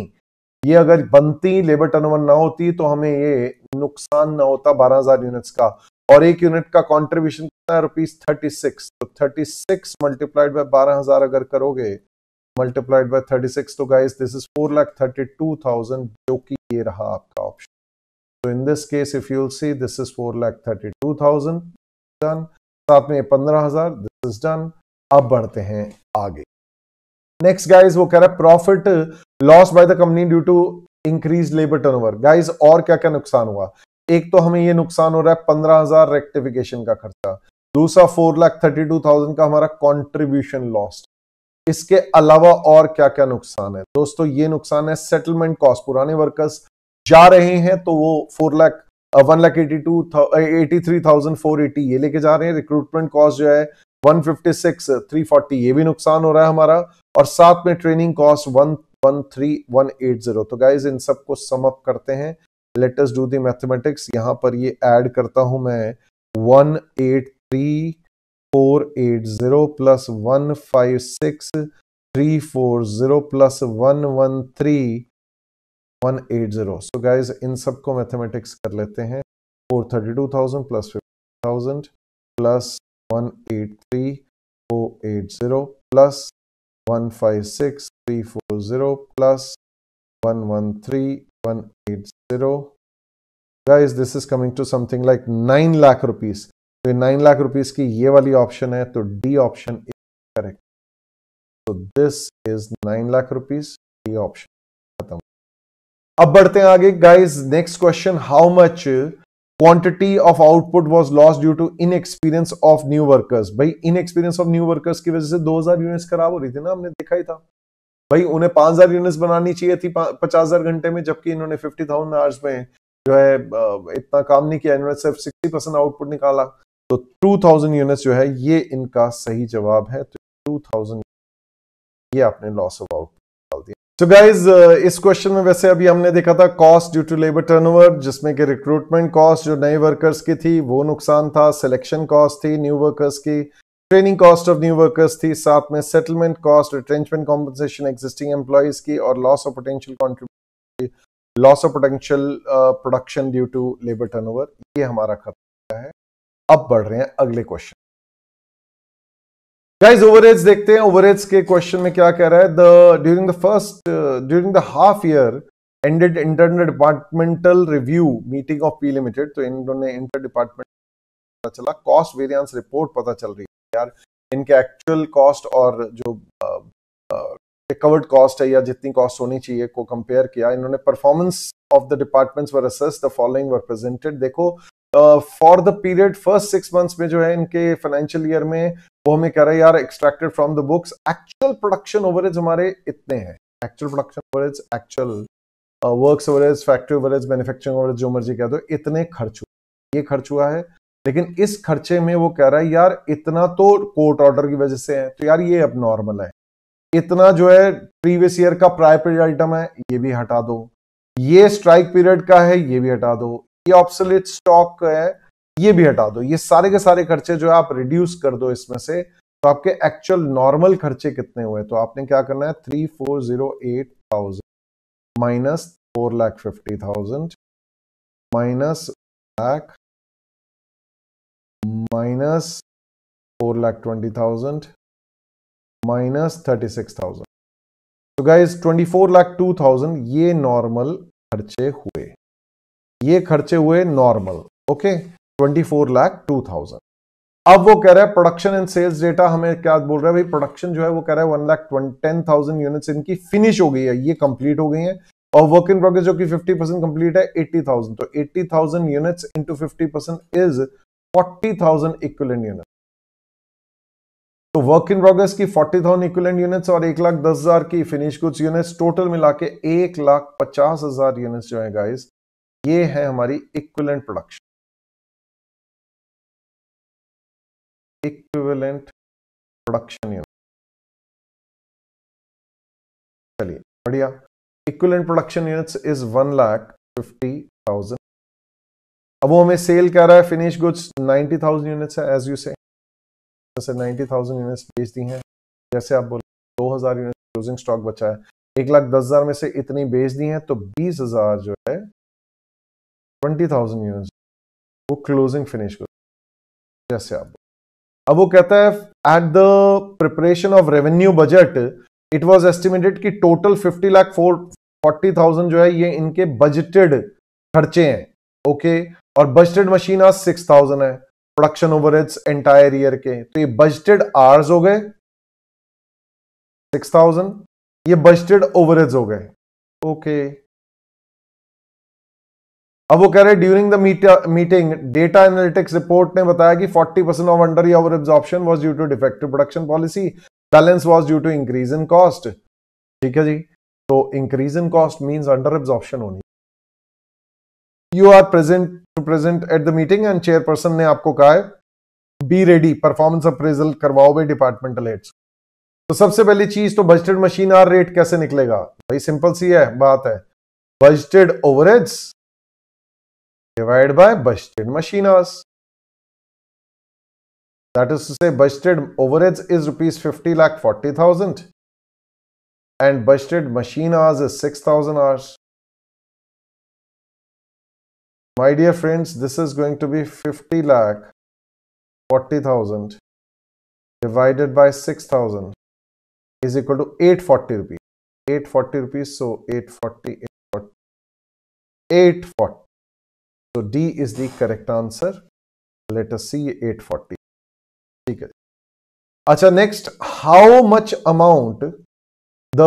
ये अगर बनती लेबर टर्नओवर ना होती तो हमें ये नुकसान ना होता 12000 यूनिट्स का और एक यूनिट का कंट्रीब्यूशन कितना है रुपीज थर्टी सिक्स तो थर्टी सिक्स मल्टीप्लाइड बाय बारह हजार अगर करोगे मल्टीप्लाइड बाय थर्टी सिक्स तो guys this is four lakh thirty two thousand जो कि ये रहा आपका ऑप्शन तो in this case if you'll see this is four lakh thirty two thousand done साथ में पंद्रह हजार दिस इज डन अब बढ़ते हैं आगे नेक्स्ट गाइज वो कह रहा है profit loss by the company due to increase labour turnover guys और क्या क्या नुकसान हुआ एक तो हमें ये नुकसान हो रहा है पंद्रह हजार रेक्टिफिकेशन का खर्चा दूसरा four lakh thirty two thousand का हमारा कॉन्ट्रीब्यूशन लॉस इसके अलावा और क्या क्या नुकसान है दोस्तों ये नुकसान है सेटलमेंट कॉस्ट पुराने वर्कर्स जा रहे हैं तो वो four lakh one lakh eighty two eighty three thousand four eighty ये लेके जा रहे हैं रिक्रूटमेंट कॉस्ट जो है 156 uh, ये भी नुकसान हो रहा है हमारा और साथ में training cost one one three one eight zero तो गाइज इन सबको सम अप करते हैं लेटेस्ट डू दी मैथमेटिक्स यहाँ पर ये एड करता हूं मैं one eight three four eight zero plus one five six three four zero plus one one three one eight zero so guys इन सबको मैथमेटिक्स कर लेते हैं four thirty two thousand plus fifty thousand plus one eight three four eight zero plus one five six three four zero plus one one three one eight zero guys this is coming to something like nine lakh rupees तो nine lakh rupees की ये वाली option है तो D option is correct तो this is nine lakh rupees D option खत्म अब बढ़ते हैं आगे guys next question how much quantity of output was loss due to inexperience of new workers भाई इनएक्सपीरियंस ऑफ न्यू वर्कर्स की वजह से 2000 यूनिट्स खराब हो रही थी ना हमने देखा ही था भाई उन्हें 5000 यूनिट्स बनानी चाहिए थी पचास हजार घंटे में जबकि इन्होंने 50000 थाउजेंड आवर्स में जो है इतना काम नहीं किया इन्होंने सिर्फ 60 परसेंट आउटपुट निकाला तो 2000 यूनिट्स जो है ये इनका सही जवाब है तो 2000 ये आपने लॉस ऑफ आउटपुट सो तो गाइज uh, इस क्वेश्चन में वैसे अभी हमने देखा था cost due to labour turnover जिसमें कि रिक्रूटमेंट कॉस्ट जो नए वर्कर्स की थी वो नुकसान था सिलेक्शन कॉस्ट थी न्यू वर्कर्स की training cost of new workers थी साथ में settlement cost retention compensation existing employees की और loss of potential contribution loss of potential production due to labour turnover ये हमारा खतरा है अब बढ़ रहे हैं अगले क्वेश्चन गाइज ओवरेज देखते हैं ओवरेज के क्वेश्चन में क्या कह रहा है the during the first during the half year ended internal departmental review meeting of P limited तो इन्होंने इंटर डिपार्टमेंट पता चला कॉस्ट वेरियंस रिपोर्ट पता चल रही है यार इनके एक्चुअल कॉस्ट और जो रिकवर्ड uh, कॉस्ट uh, है या जितनी कॉस्ट होनी चाहिए को कंपेयर किया इन्होंने performance of the departments were assess the following were presented देखो for the period first six months में जो है इनके फाइनेंशियल ईयर में वो हमें कह रहा है यार extracted from the books actual production overheads हमारे इतने हैं actual production overheads actual works overheads factory overheads manufacturing overheads जो मर्जी कह दो इतने खर्च हुए ये खर्च हुआ है लेकिन इस खर्चे में वो कह रहा है यार इतना तो कोर्ट ऑर्डर की वजह से है तो यार ये अब नॉर्मल है इतना जो है प्रीवियस ईयर का प्रायर आइटम है ये भी हटा दो ये स्ट्राइक पीरियड का है ये भी हटा दो ये ऑप्सलेट स्टॉक है ये भी हटा दो ये सारे के सारे खर्चे जो है आप रिड्यूस कर दो इसमें से तो आपके एक्चुअल नॉर्मल खर्चे कितने हुए तो आपने क्या करना है three four zero eight thousand minus four lakh fifty thousand minus lakh minus four lakh twenty thousand minus thirty six thousand तो guys twenty four lakh two thousand ये नॉर्मल खर्चे हुए ये खर्चे हुए नॉर्मल okay twenty four lakh two thousand अब वो कह रहा है प्रोडक्शन एंड सेल्स डेटा हमें क्या बोल रहा है भाई प्रोडक्शन जो है वो कह रहा है one lakh ten thousand unit इनकी फिनिश हो गई है ये कंप्लीट हो गई है और वर्क इन प्रोग्रेस जो कि फिफ्टी परसेंट कंप्लीट है एट्टी थाउजेंड तो eighty thousand unit into fifty percent is forty thousand equivalent unit तो वर्क इन प्रोग्रेस की फोर्टी थाउजेंड इक्विवेलेंट यूनिट्स और एक लाख दस हजार की फिनिश गुड्स यूनिट्स टोटल मिला के एक लाख पचास हजार यूनिट्स जो है गाइस ये है हमारी equivalent production equivalent production unit चलिए बढ़िया equivalent production units is one lakh fifty thousand अब वो हमें सेल कर रहा है finish goods ninety thousand units है एज यू से जैसे नाइन्टी थाउजेंड यूनिट्स बेच दी हैं जैसे आप बोले दो हज़ार यूनिट क्लोजिंग स्टॉक बचा है एक लाख दस हज़ार में से इतनी बेच दी हैं तो बीस हज़ार जो है ट्वेंटी थाउजेंड यूनिट वो क्लोजिंग फिनिश कर जैसे आप अब वो कहता है at the preparation of revenue budget it was estimated कि total fifty lakh four forty thousand जो है ये इनके बजटेड खर्चे हैं ओके okay? और budgeted machine hours six thousand है production over its entire year के तो ये बजटेड आर्स हो गए सिक्स थाउजेंड ये बजटेड ओवरेज हो गए ओके okay. अब वो कह रहे during the meeting data analytics report ने बताया कि 40 percent of under over absorption was due to defective production policy balance was due to increase in cost ठीक है जी तो increase in cost means under absorption होनी you are present to present at the meeting and chairperson ने आपको कहा है be ready performance appraisal करवाओ भाई डिपार्टमेंटल एड्स तो सबसे पहली चीज तो बजटेड मशीन आर रेट कैसे निकलेगा भाई सिंपल सी है बात है budgeted overheads divided by budgeted machine hours. That is to say budgeted overheads is rupees 50 lakh 40,000 and budgeted machine hours is 6,000 hours. My dear friends, this is going to be 50 lakh 40,000 divided by 6,000 is equal to 840 rupees. 840 rupees, so 840, 840. 840. तो D is the correct answer let us see 840 ठीक है अच्छा next how much amount the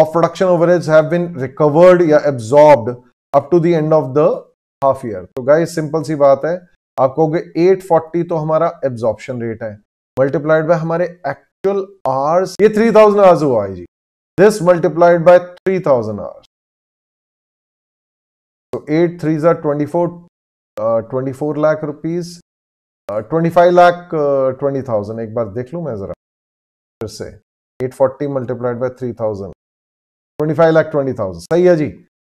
of production overheads have been recovered या absorbed up to the end of the half year तो guys simple सी बात है आप कहोगे 840 तो हमारा एब्जॉर्प्शन रेट है मल्टीप्लाइड बाय हमारे एक्चुअल आवर्स ये 3000 आवर्स हुआ है जी this multiplied by 3000 hours eight three are twenty four twenty four lakh rupees twenty five lakh twenty thousand एक बार देख लू मैं ज़रा फिर से eight forty multiplied by three thousand twenty five lakh twenty thousand सही है जी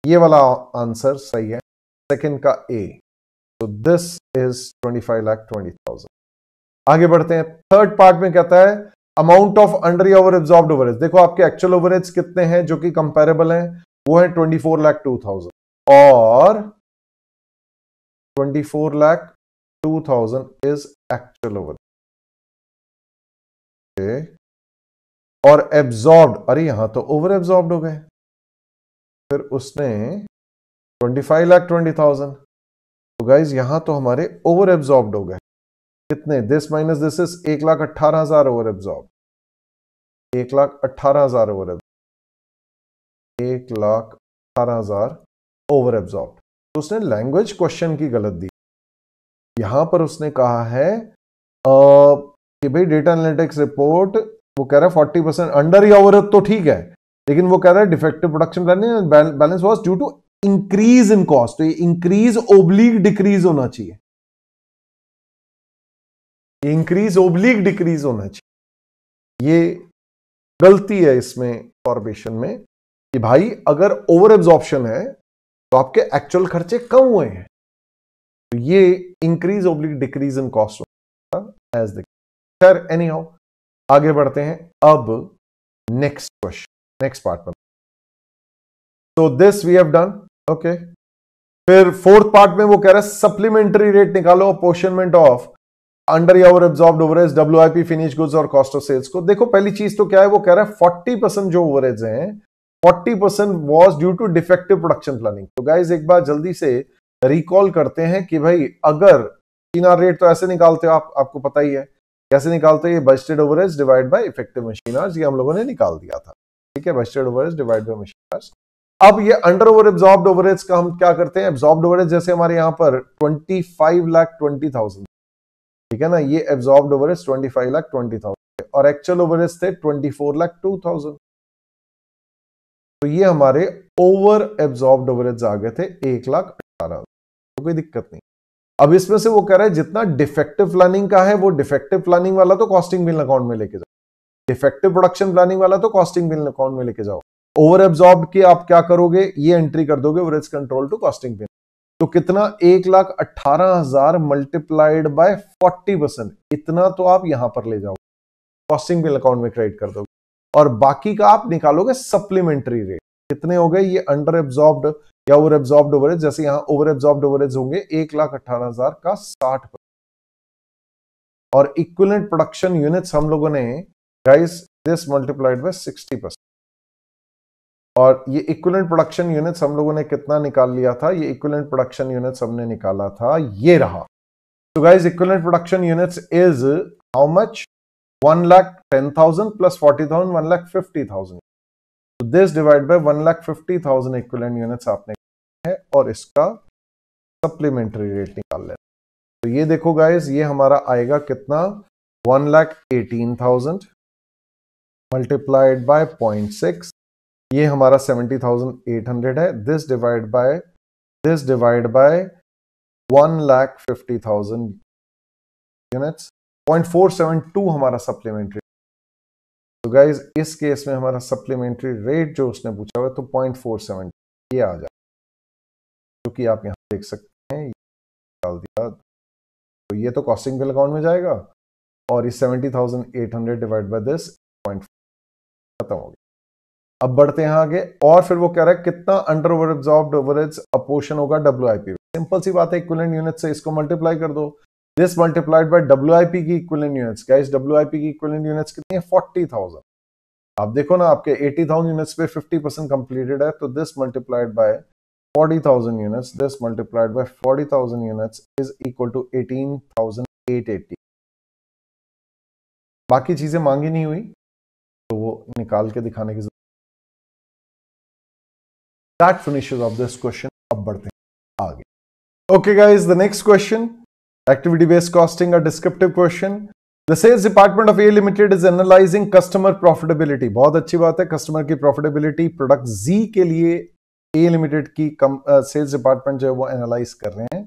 ये वाला आंसर सही है सेकंड का ए तो this is twenty five lakh twenty thousand आगे बढ़ते हैं थर्ड पार्ट में कहता है amount of under over absorb overheads देखो आपके एक्चुअल ओवरेज कितने हैं जो कि कंपेरेबल हैं वो है twenty four lakh two thousand और 24 lakh 2000 is actual over okay. और एब्जॉर्ब अरे यहां तो ओवर एब्जॉर्ब हो गए फिर उसने 25 लाख 20,000 तो गाइज यहां तो हमारे ओवर एब्जॉर्ब हो गए कितने दिस माइनस दिस इज एक लाख अट्ठारह हजार ओवर एब्जॉर्ब एक लाख अट्ठारह हजार ओवर एब्जॉर्ब एक लाख अठारह हजार ओवर एब्जॉर्ब तो उसने लैंग्वेज क्वेश्चन की गलत दी यहां पर उसने कहा है आ, कि भाई डेटा एनालिटिक्स रिपोर्ट वो कह रहा है फोर्टी परसेंट अंडर या ओवर तो ठीक है लेकिन वो कह रहा है defective production planning balance was due to increase in cost तो ये इंक्रीज ओब्लिक डिक्रीज होना चाहिए इंक्रीज ओब्लिक डिक्रीज होना चाहिए ये गलती है इसमें कॉर्पोरेशन में कि भाई अगर ओवर एब्जॉर्प्शन है तो आपके एक्चुअल खर्चे कम हुए हैं तो ये increase oblique decrease in cost as खैर एनी हाउ आगे बढ़ते हैं अब नेक्स्ट क्वेश्चन नेक्स्ट पार्ट में तो this we have done okay फिर फोर्थ पार्ट में वो कह रहा है सप्लीमेंट्री रेट निकालो apportionment of under your absorb overheads W I P finish goods और कॉस्ट ऑफ सेल्स को देखो पहली चीज तो क्या है वो कह रहा है फोर्टी परसेंट जो ओवरेज हैं forty percent was due to defective production planning तो गाइज एक बार जल्दी से रिकॉल करते हैं कि भाई अगर तीन आर रेट तो ऐसे निकालते हो आप आपको पता ही है कैसे निकालते हो ये budgeted overheads divide by effective machine hours ये हम लोगों ने निकाल दिया था ठीक है budgeted overheads divide by machine hours अब ये अंडर ओवर एब्जॉर्ब ओवरेज का हम क्या करते हैं एब्जॉर्ब ओवरेज जैसे हमारे यहाँ पर twenty five lakh twenty thousand ठीक है ना ये absorb overheads twenty five lakh twenty thousand और एक्चुअल ओवरेज थे twenty four lakh two thousand तो ये हमारे ओवर एब्जॉर्ब ओवरेज आ गए थे एक लाख अठारह तो कोई दिक्कत नहीं अब इसमें से वो कह रहा है जितना डिफेक्टिव प्लानिंग का है वो डिफेक्टिव प्लानिंग वाला तो कॉस्टिंग बिल अकाउंट में लेके जाओ डिफेक्टिव प्रोडक्शन प्लानिंग वाला तो कॉस्टिंग बिल अकाउंट में लेके जाओ ओवर एब्जॉर्ब की आप क्या करोगे ये एंट्री कर दोगे overheads control to costing bill तो कितना एक लाख अट्ठारह हजार मल्टीप्लाइड बाय फोर्टी परसेंट इतना तो आप यहां पर ले जाओ कॉस्टिंग बिल अकाउंट में क्रेडिट कर दोगे और बाकी का आप निकालोगे सप्लीमेंट्री रेट कितने हो गए ये अंडर एब्जॉर्ब्ड या ओवर एब्जॉर्ब्ड ओवरेज जैसे यहां ओवर एब्जॉर्ब्ड ओवरेज होंगे एक लाख अट्ठारह हजार का साठ और इक्विलेंट प्रोडक्शन यूनिट्स हम लोगों ने guys this multiplied by sixty percent और ये इक्विलेंट प्रोडक्शन यूनिट्स हम लोगों ने कितना निकाल लिया था ये इक्विलेंट प्रोडक्शन यूनिट्स हमने निकाला था ये रहा तो guys equivalent production units is how much one lakh ten thousand plus forty thousand one lakh fifty thousand तो this divide by one lakh fifty thousand equivalent units आपने है और इसका सप्लीमेंट्री रेट निकाल लेना तो ये देखो गाइज ये हमारा आएगा कितना one lakh eighteen thousand multiplied by point six ये हमारा सेवेंटी थाउजेंड एट हंड्रेड है this divide by this divide by one lakh fifty thousand units 0.472 हमारा सप्लीमेंट्री तो गाइज इस केस में हमारा सप्लीमेंट्री रेट जो उसने पूछा हुआ है तो 0.47 ये आ जाए क्योंकि कि आप यहाँ देख सकते हैं डाल दिया तो ये तो कॉस्टिंग बिल अकाउंट में जाएगा और ये seventy thousand eight hundred divide by this point खत्म हो गया अब बढ़ते हैं आगे और फिर वो कह रहा है कितना under over absorb overhead apportion होगा डब्ल्यू सिंपल सी बात है इक्वलेंट यूनिट से इसको मल्टीप्लाई कर दो this multiplied by W I P की इक्विलेंट यूनिट्स क्या इस डब्ल्यू आई पी की इक्विलेंट यूनिट्स कितनी है फोर्टी थाउजेंड आप देखो ना आपके एटी थाउजेंड यूनिट्स पे फिफ्टी परसेंट कंप्लीटेड है तो this multiplied by thousand units this multiplied by thousand units is equal to eighteen thousand eight 18880 बाकी चीजें मांगी नहीं हुई तो वो निकाल के दिखाने की जरूरत that finishes of this question अब बढ़ते हैं आगे okay guys the next question Activity based costing, a descriptive question. The sales department of A limited is analysing customer profitability बहुत अच्छी बात है कस्टमर की प्रॉफिटेबिलिटी प्रोडक्ट जी के लिए A limited uh, sales department jo hai wo analyze kar rahe hain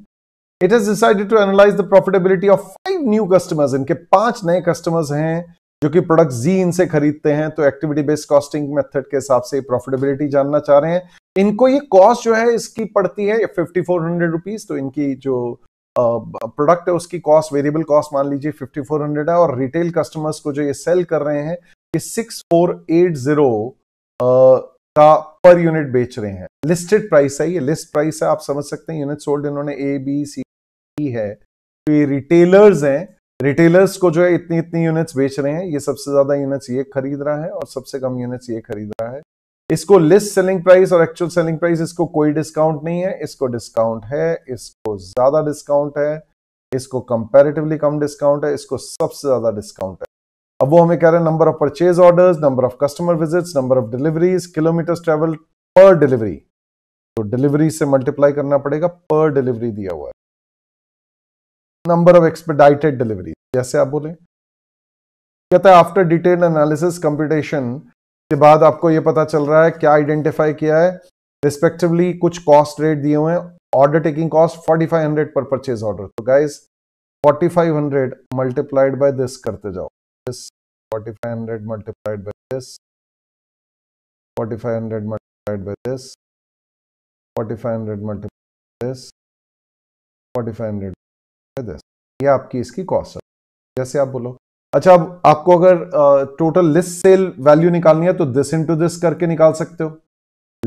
it has decided to analyze the profitability of five new customers inke पांच नए customers hain जो कि प्रोडक्ट जी इनसे खरीदते हैं तो एक्टिविटी बेस्ड कॉस्टिंग मेथड के हिसाब से प्रॉफिटेबिलिटी जानना चाह रहे हैं इनको ये कॉस्ट जो है इसकी पड़ती है फिफ्टी फोर हंड्रेड रुपीज तो इनकी जो प्रोडक्ट है उसकी कॉस्ट वेरिएबल कॉस्ट मान लीजिए 5400 है और रिटेल कस्टमर्स को जो ये सेल कर रहे हैं ये 6480 का पर यूनिट बेच रहे हैं लिस्टेड प्राइस है ये लिस्ट प्राइस है आप समझ सकते हैं यूनिट सोल्ड इन्होंने ए बी सी है तो ये रिटेलर्स हैं रिटेलर्स को जो है इतनी इतनी यूनिट्स बेच रहे हैं ये सबसे ज्यादा यूनिट्स ये खरीद रहा है और सबसे कम यूनिट्स ये खरीद रहा है इसको लिस्ट सेलिंग प्राइस और एक्चुअल सेलिंग प्राइस इसको कोई डिस्काउंट नहीं है इसको डिस्काउंट है इसको ज्यादा डिस्काउंट है इसको कंपेरेटिवली कम डिस्काउंट है इसको सबसे ज्यादा डिस्काउंट है अब वो हमें कह रहे हैं number of purchase orders number of customer visits number of deliveries kilometres travel per delivery तो डिलीवरी से मल्टीप्लाई करना पड़ेगा पर डिलीवरी दिया हुआ है नंबर ऑफ एक्सपेडाइटेड डिलीवरी जैसे आप बोले कहता है आफ्टर डिटेल एनालिसिस कंप्यूटेशन के बाद आपको ये पता चल रहा है क्या आइडेंटिफाई किया है रिस्पेक्टिवली कुछ कॉस्ट रेट दिए हुए हैं order taking cost 4500 per purchase order तो गाइस 4500 मल्टीप्लाइड बाय दिस करते जाओ this 4500 multiplied by this 4500 multiplied by this 4500 multiplied this 4500 by this ये आपकी इसकी कॉस्ट है जैसे आप बोलो अच्छा अब आपको अगर टोटल लिस्ट सेल वैल्यू निकालनी है तो दिस इनटू दिस करके निकाल सकते हो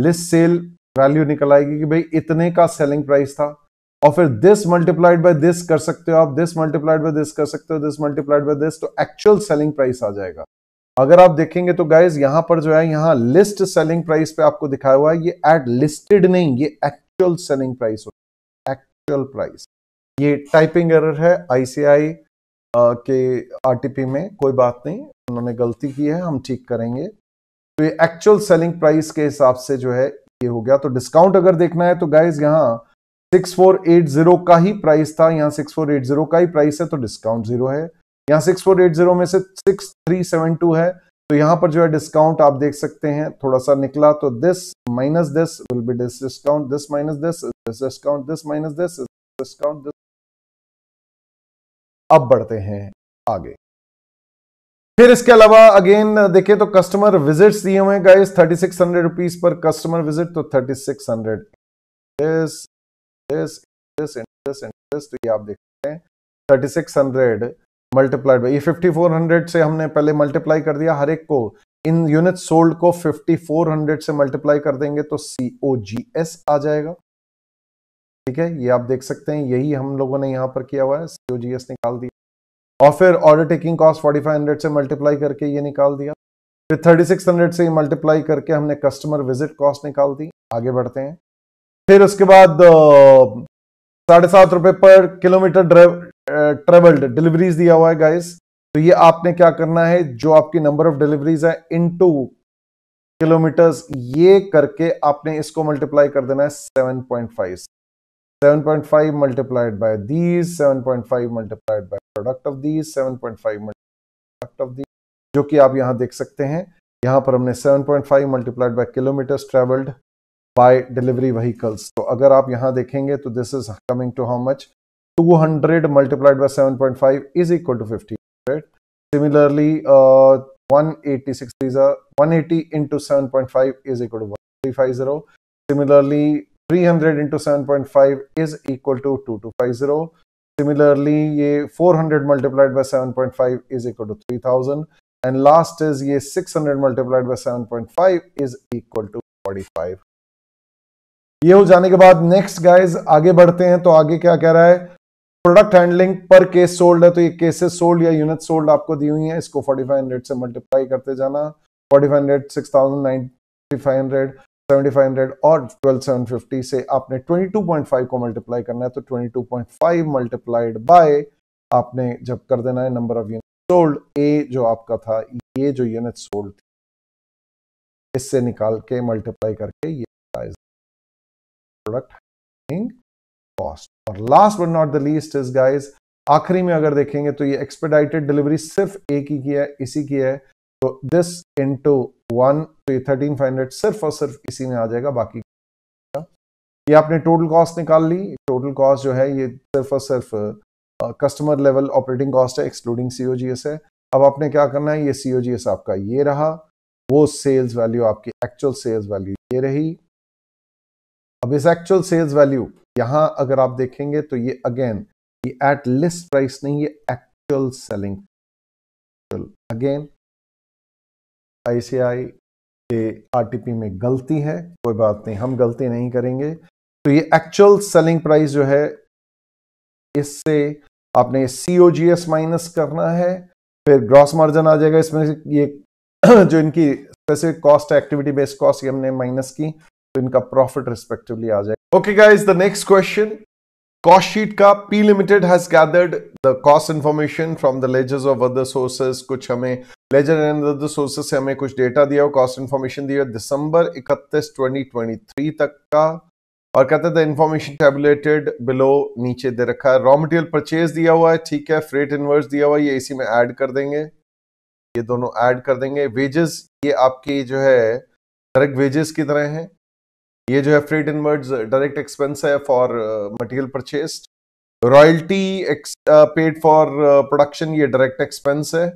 लिस्ट सेल वैल्यू निकल आएगी कि भाई इतने का सेलिंग प्राइस था और फिर दिस मल्टीप्लाइड बाय दिस कर सकते हो आप दिस मल्टीप्लाइड बाय दिस कर सकते हो दिस मल्टीप्लाइड बाय दिस तो एक्चुअल सेलिंग प्राइस आ जाएगा अगर आप देखेंगे तो गाइज यहां पर जो है यहाँ लिस्ट सेलिंग प्राइस पे आपको दिखाया हुआ है ये एट लिस्टेड नहीं ये एक्चुअल सेलिंग प्राइस होता है एक्चुअल प्राइस ये टाइपिंग एरर है आईसीआई के आरटीपी में कोई बात नहीं उन्होंने गलती की है हम ठीक करेंगे तो ये एक्चुअल सेलिंग प्राइस के हिसाब से जो है ये हो गया तो डिस्काउंट अगर देखना है तो गाइज यहाँ 6480 का ही प्राइस था यहाँ 6480 का ही प्राइस है तो डिस्काउंट जीरो है यहाँ 6480 में से 6372 है तो यहाँ पर जो है डिस्काउंट आप देख सकते हैं थोड़ा सा निकला तो this minus this will be dis discount this minus this this discount this minus this discount this अब बढ़ते हैं आगे फिर इसके अलावा अगेन देखें तो कस्टमर विजिट्स दिए हुए हैं guys 3600 rupees per customer visit तो 3600 सिक्स हंड्रेड इंटरेस्ट तो ये आप देख सकते हैं 3600 मल्टीप्लाइड बाई ये 5400 से हमने पहले मल्टीप्लाई कर दिया हर एक को इन यूनिट सोल्ड को 5400 से मल्टीप्लाई कर देंगे तो सी ओ जी एस आ जाएगा ठीक है ये आप देख सकते हैं यही हम लोगों ने यहाँ पर किया हुआ है सीओजीएस निकाल दिया और फिर ऑर्डर टेकिंग कॉस्ट 4500 से मल्टीप्लाई करके ये निकाल दिया फिर 3600 से मल्टीप्लाई करके हमने कस्टमर विजिट कॉस्ट निकाल दी आगे बढ़ते हैं फिर उसके बाद साढ़े सात रुपए पर किलोमीटर ट्रेवल्ड डिलीवरीज दिया हुआ है गाइस तो ये आपने क्या करना है जो आपकी नंबर ऑफ डिलीवरीज है इन टू किलोमीटर्स ये करके आपने इसको मल्टीप्लाई कर देना है सेवन पॉइंट से 7.5 multiplied by these 7.5 multiplied by product of these 7.5 multiplied by product of these जो कि आप यहां देख सकते हैं यहां पर हमने 7.5 multiplied by kilometers traveled by delivery vehicles तो अगर आप यहां देखेंगे तो this is coming to how much 200 multiplied by 7.5 is equal to 50 right similarly uh, 186 is a 180 into 7.5 is equal to 1350 similarly 300 into 7.5 is equal to 2250. Similarly, ये 400 multiplied by 7.5 is equal to 3000. And last is ये 600 multiplied by 7.5 is equal to 45. ये हो जाने के बाद next guys आगे बढ़ते हैं तो आगे क्या कह रहा है product handling per case sold है तो ये केसेस सोल्ड या यूनिट सोल्ड आपको दी हुई है इसको 4500 से मल्टीप्लाई करते जाना 4500 6000 9500 7500 और 12750 से आपने 22.5 को मल्टीप्लाई करना है तो 22.5 मल्टीप्लाइड बाय आपने जब कर देना है नंबर ऑफ यूनिट सोल्ड ए जो आपका था ये जो यूनिट सोल्ड थी इससे निकाल के मल्टीप्लाई करके ये प्रोडक्ट कॉस्ट और last but not the least is guys आखिरी में अगर देखेंगे तो ये एक्सपेडाइटेड डिलीवरी सिर्फ एक ही की है इसी की है तो दिस इंटू वन तो थर्टीन फाइव हंड्रेड सिर्फ और सिर्फ इसी में आ जाएगा बाकी ये आपने टोटल कॉस्ट निकाल ली टोटल कॉस्ट जो है ये सिर्फ और सिर्फ कस्टमर लेवल ऑपरेटिंग कॉस्ट है एक्सक्लूडिंग एस है अब आपने क्या करना है ये एस आपका ये रहा वो सेल्स वैल्यू आपकी एक्चुअल सेल्स वैल्यू ये रही अब इस एक्चुअल सेल्स वैल्यू यहां अगर आप देखेंगे तो ये अगेन ये एट लिस्ट प्राइस नहीं ये एक्चुअल सेलिंग अगेन आईसीआई के आरटीपी में गलती है कोई बात नहीं हम गलती नहीं करेंगे तो ये एक्चुअल सेलिंग प्राइस जो है इससे आपने सी ओ जी एस माइनस करना है फिर ग्रॉस मार्जिन आ जाएगा इसमें ये जो इनकी specific cost activity based cost ये हमने माइनस की तो इनका प्रॉफिट रिस्पेक्टिवली आ जाएगा okay guys the next question cost sheet का P limited has gathered the cost information from the ledgers of other sources कुछ हमें लेजर एंड अदर सोर्सेज से हमें कुछ डेटा दिया हो कॉस्ट इन्फॉर्मेशन दिया दिसंबर इकतीस ट्वेंटी ट्वेंटी थ्री तक का और कहते थे इन्फॉर्मेशन टेबलेटेड बिलो नीचे दे रखा है रॉ मटेरियल परचेज दिया हुआ है ठीक है फ्रेट इनवर्स दिया हुआ है ये इसी में ऐड कर देंगे ये दोनों ऐड कर देंगे वेजेस ये आपके जो है डायरेक्ट वेजेस की तरह हैं ये जो है फ्रेट इनवर्स डायरेक्ट एक्सपेंस है for material purchase royalty paid for production ये डायरेक्ट एक्सपेंस है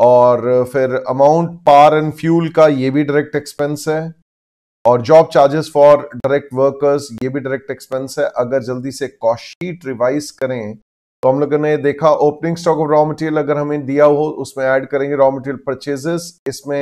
और फिर अमाउंट पार एंड फ्यूल का ये भी डायरेक्ट एक्सपेंस है और job charges for direct workers ये भी डायरेक्ट एक्सपेंस है अगर जल्दी से कॉस्ट शीट रिवाइज करें तो हम लोगों ने देखा opening stock of raw material अगर हमें दिया हो उसमें ऐड करेंगे रॉ मटेरियल परचेजेस इसमें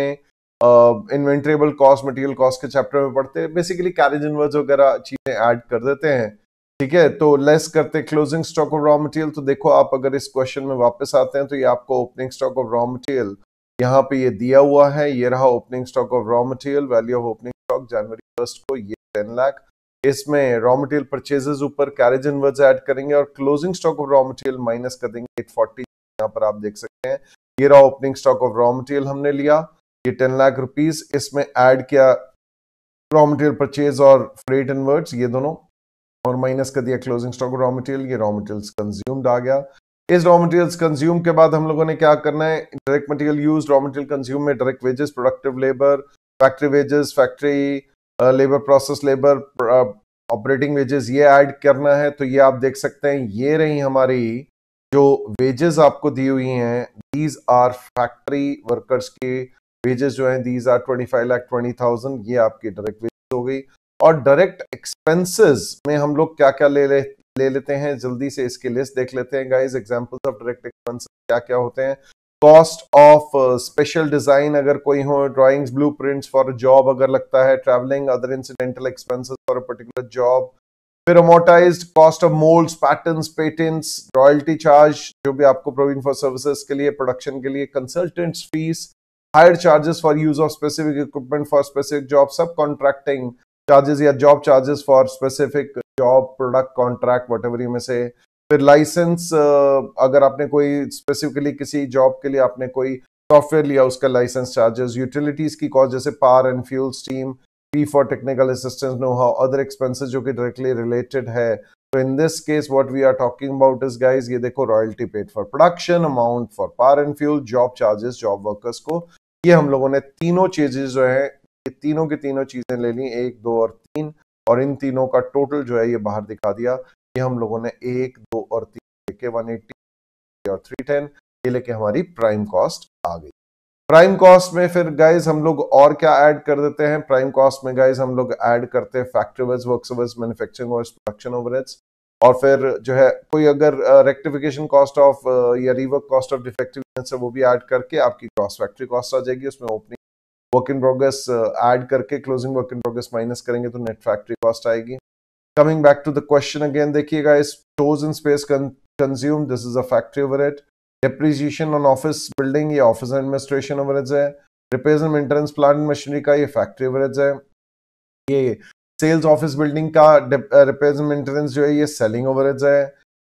इन्वेंट्रेबल कॉस्ट मटेरियल कॉस्ट के चैप्टर में पढ़ते हैं बेसिकली कैरेज इनवर्स वगैरह चीजें ऐड कर देते हैं ठीक है तो लेस करते closing stock of raw material तो देखो आप अगर इस क्वेश्चन में वापस आते हैं तो ये आपको opening stock of raw material यहाँ पे ये दिया हुआ है ये रहा opening stock of raw material value of opening stock जनवरी फर्स्ट को ये टेन लाख इसमें रॉ मटेरियल परचेजेस ऊपर कैरेज इनवर्ड्स ऐड करेंगे और closing stock of raw material minus कर देंगे एट फोर्टी यहाँ पर आप देख सकते हैं ये रहा opening stock of raw material हमने लिया ये टेन लाख रुपीज इसमें एड किया रॉ मटेरियल परचेज और फ्रेट इनवर्ड्स ये दोनों और माइनस कर दिया क्लोजिंग स्टॉक रॉ मटेरियल ये रॉ मटेरियल्स कंज्यूम्ड आ गया इस रॉ मटेरियल्स कंज्यूम के बाद हम लोगों ने क्या करना है direct material use raw material consume में direct wages productive labour factory wages factory labour process labour operating wages ये ऐड करना है तो ये आप देख सकते हैं ये रही हमारी जो वेजेस आपको दी हुई हैं दीज आर फैक्ट्री वर्कर्स के वेजेस जो हैं these are twenty five lakh twenty thousand ये आपकी डायरेक्ट वेजेस हो गई और डायरेक्ट एक्सपेंसेस में हम लोग क्या क्या ले ले ले लेते हैं जल्दी से इसकी लिस्ट देख लेते हैं guys examples of direct expenses क्या क्या होते हैं कॉस्ट ऑफ स्पेशल डिजाइन अगर कोई हो drawings blueprints for job अगर लगता है travelling other incidental expenses for particular job फिर amortise cost of mould pattern patents royalty charge जो भी आपको प्रोविंग फॉर सर्विसेज के लिए प्रोडक्शन के लिए consultants fees hire charges for use of specific equipment for specific job subcontracting charges या job charges for specific job product contract whatever में से फिर लाइसेंस अगर आपने कोई स्पेसिफिकली किसी जॉब के लिए आपने कोई सॉफ्टवेयर लिया उसका लाइसेंस चार्जेस यूटिलिटीज की कॉस्ट जैसे power and fuel steam fee for technical assistance know how other expenses जो कि डायरेक्टली रिलेटेड है तो in this case what we are talking about is guys ये देखो royalty paid for production amount for power and fuel job charges job workers को ये हम लोगों ने तीनों चीजें जो है ये तीनों की तीनों चीज़ें ले ली एक दो और तीन और इन तीनों का टोटल जो है ये बाहर दिखा दिया ये हम लोगों ने एक दो और तीन लेके वन एट्टी और थ्री टेन ये लेके हमारी प्राइम कॉस्ट आ गई प्राइम कॉस्ट में फिर गाइज हम लोग और क्या ऐड कर देते हैं प्राइम कॉस्ट में गाइज हम लोग ऐड करते हैं फैक्ट्रीवर्स वर्क्सवर्स मैन्युफैक्चरिंग और प्रोडक्शन ओवरहेड्स और फिर जो है कोई अगर रेक्टिफिकेशन कॉस्ट ऑफ या रिवर्क कॉस्ट ऑफ डिफेक्टिवनेस है वो भी ऐड करके आपकी क्रॉस फैक्ट्री कॉस्ट आ जाएगी उसमें opening work in progress add करके closing work in progress minus करेंगे तो नेट फैक्ट्री कॉस्ट आएगी coming back to the question again देखिएगा इस टोज इन स्पेस consume this is a factory overhead depreciation on office building ये ऑफिस एडमिनिस्ट्रेशन ओवर है repair and maintenance plant machinery का ये फैक्ट्री ओवर है ये सेल्स ऑफिस बिल्डिंग का रिपेयर एंड मेंटेनेंस जो है ये सेलिंग ओवर है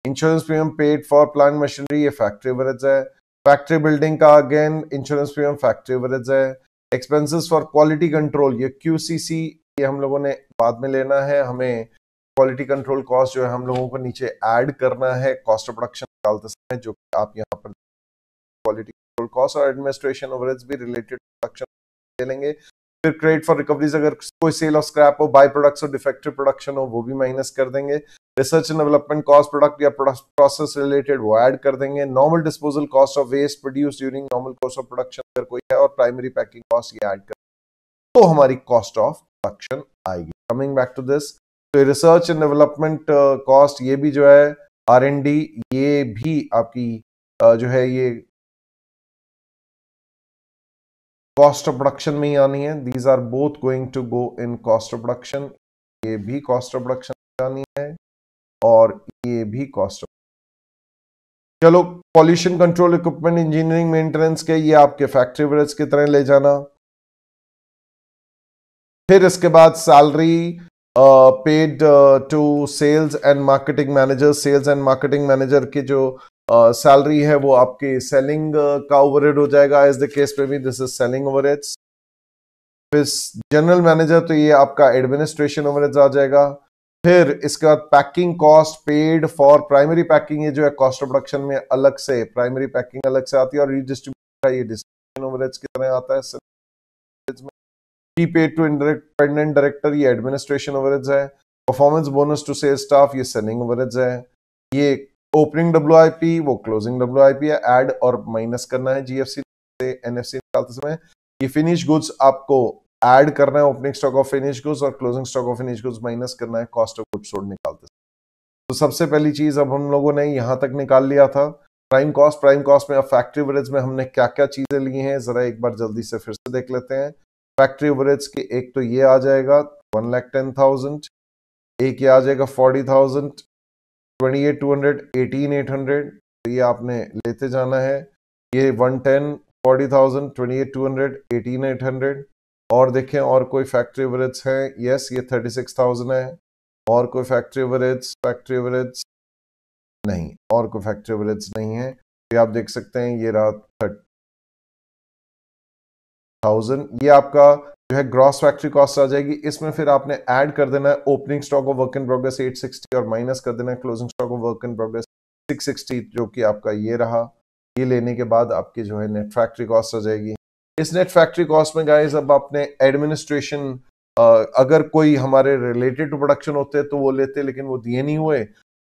insurance premium paid for plant machinery ये फैक्ट्री ओवर है फैक्ट्री बिल्डिंग का again insurance premium factory over है एक्सपेंसेस फॉर क्वालिटी कंट्रोल ये क्यू ये हम लोगों ने बाद में लेना है हमें क्वालिटी कंट्रोल कॉस्ट जो है हम लोगों को नीचे ऐड करना है कॉस्ट ऑफ प्रोडक्शन निकालते समय जो आप यहाँ पर क्वालिटी कंट्रोल कॉस्ट और एडमिनिस्ट्रेशन ओवरेज भी रिलेटेड प्रोडक्शन ले लेंगे फिर क्रेडिट फॉर रिकवरीज अगर कोई सेल ऑफ स्क्रैप हो बाई प्रोडक्ट्स और डिफेक्टिव प्रोडक्शन हो वो भी माइनस कर देंगे research and development cost product या प्रोसेस रिलेटेड वो ऐड कर देंगे normal disposal cost of waste produce during normal cost of production अगर कोई है और प्राइमरी पैकिंग कॉस्ट ये ऐड कर तो हमारी कॉस्ट ऑफ प्रोडक्शन आएगी कमिंग बैक टू दिस तो रिसर्च एंड डेवलपमेंट कॉस्ट ये भी जो है आर ये भी आपकी uh, जो है ये कॉस्ट ऑफ प्रोडक्शन में ही आनी है these are both going to go in cost of production ये भी कॉस्ट ऑफ प्रोडक्शन आनी है और ये भी कॉस्ट ऑफ चलो pollution control equipment engineering maintenance के ये आपके फैक्ट्री वर्स की तरह ले जाना फिर इसके बाद salary paid to sales and marketing manager sales and marketing manager के जो सैलरी है वो आपके सेलिंग का ओवरहेड हो जाएगा एज द केस पे भी दिस इज सेलिंग ओवरहेड्स फिर जनरल मैनेजर तो ये आपका एडमिनिस्ट्रेशन ओवरहेड्स आ जाएगा फिर इसके बाद packing cost paid for primary packing ये जो है कॉस्ट ऑफ प्रोडक्शन में अलग से प्राइमरी पैकिंग अलग से आती है और रीडिस्ट्रीब्यूशन का ये डिस्ट्रीब्यूशन ओवरहेड्स की तरह आता है की पेड टू इंडिपेंडेंट डायरेक्टर ये एडमिनिस्ट्रेशन ओवरहेड्स है performance bonus to sale staff ये सेलिंग ओवरहेड्स है ये ओपनिंग डब्ल्यू वो क्लोजिंग डब्ल्यू आई है एड और माइनस करना है जीएफसी से एनएफसी निकालते समय ये फिनिश गुड्स आपको एड करना है opening stock of finish goods और closing stock of finish goods minus करना है कॉस्ट ऑफ गुड्स सोल्ड निकालते तो सबसे पहली चीज अब हम लोगों ने यहां तक निकाल लिया था प्राइम कॉस्ट प्राइम कॉस्ट में अब फैक्ट्री ओवरेज में हमने क्या क्या चीजें ली हैं जरा एक बार जल्दी से फिर से देख लेते हैं फैक्ट्री ओवरेज के एक तो ये आ जाएगा वन लैख टेन थाउजेंड एक ये आ जाएगा forty thousand twenty eight two hundred eighteen eight hundred ये आपने लेते जाना है ये one ten forty thousand twenty eight two hundred eighteen eight hundred और देखें और कोई फैक्ट्री एवरेज है यस ये थर्टी सिक्स थाउजेंड है और कोई फैक्ट्री एवरेज फैक्ट्री एवरेज नहीं और कोई फैक्ट्री एवरेज नहीं है तो ये आप देख सकते हैं ये रात रहा थाउजेंड ये आपका जो है ग्रॉस फैक्ट्री कॉस्ट आ जाएगी इसमें फिर आपने ऐड कर देना है opening stock of work in progress 860 और माइनस कर देना है closing stock of work in progress 660 जो कि आपका ये रहा ये लेने के बाद आपकी जो है नेट फैक्ट्री कॉस्ट आ जाएगी इस नेट फैक्ट्री कॉस्ट में गाइज अब आपने एडमिनिस्ट्रेशन अगर कोई हमारे रिलेटेड टू प्रोडक्शन होते तो वो लेते लेकिन वो दिए नहीं हुए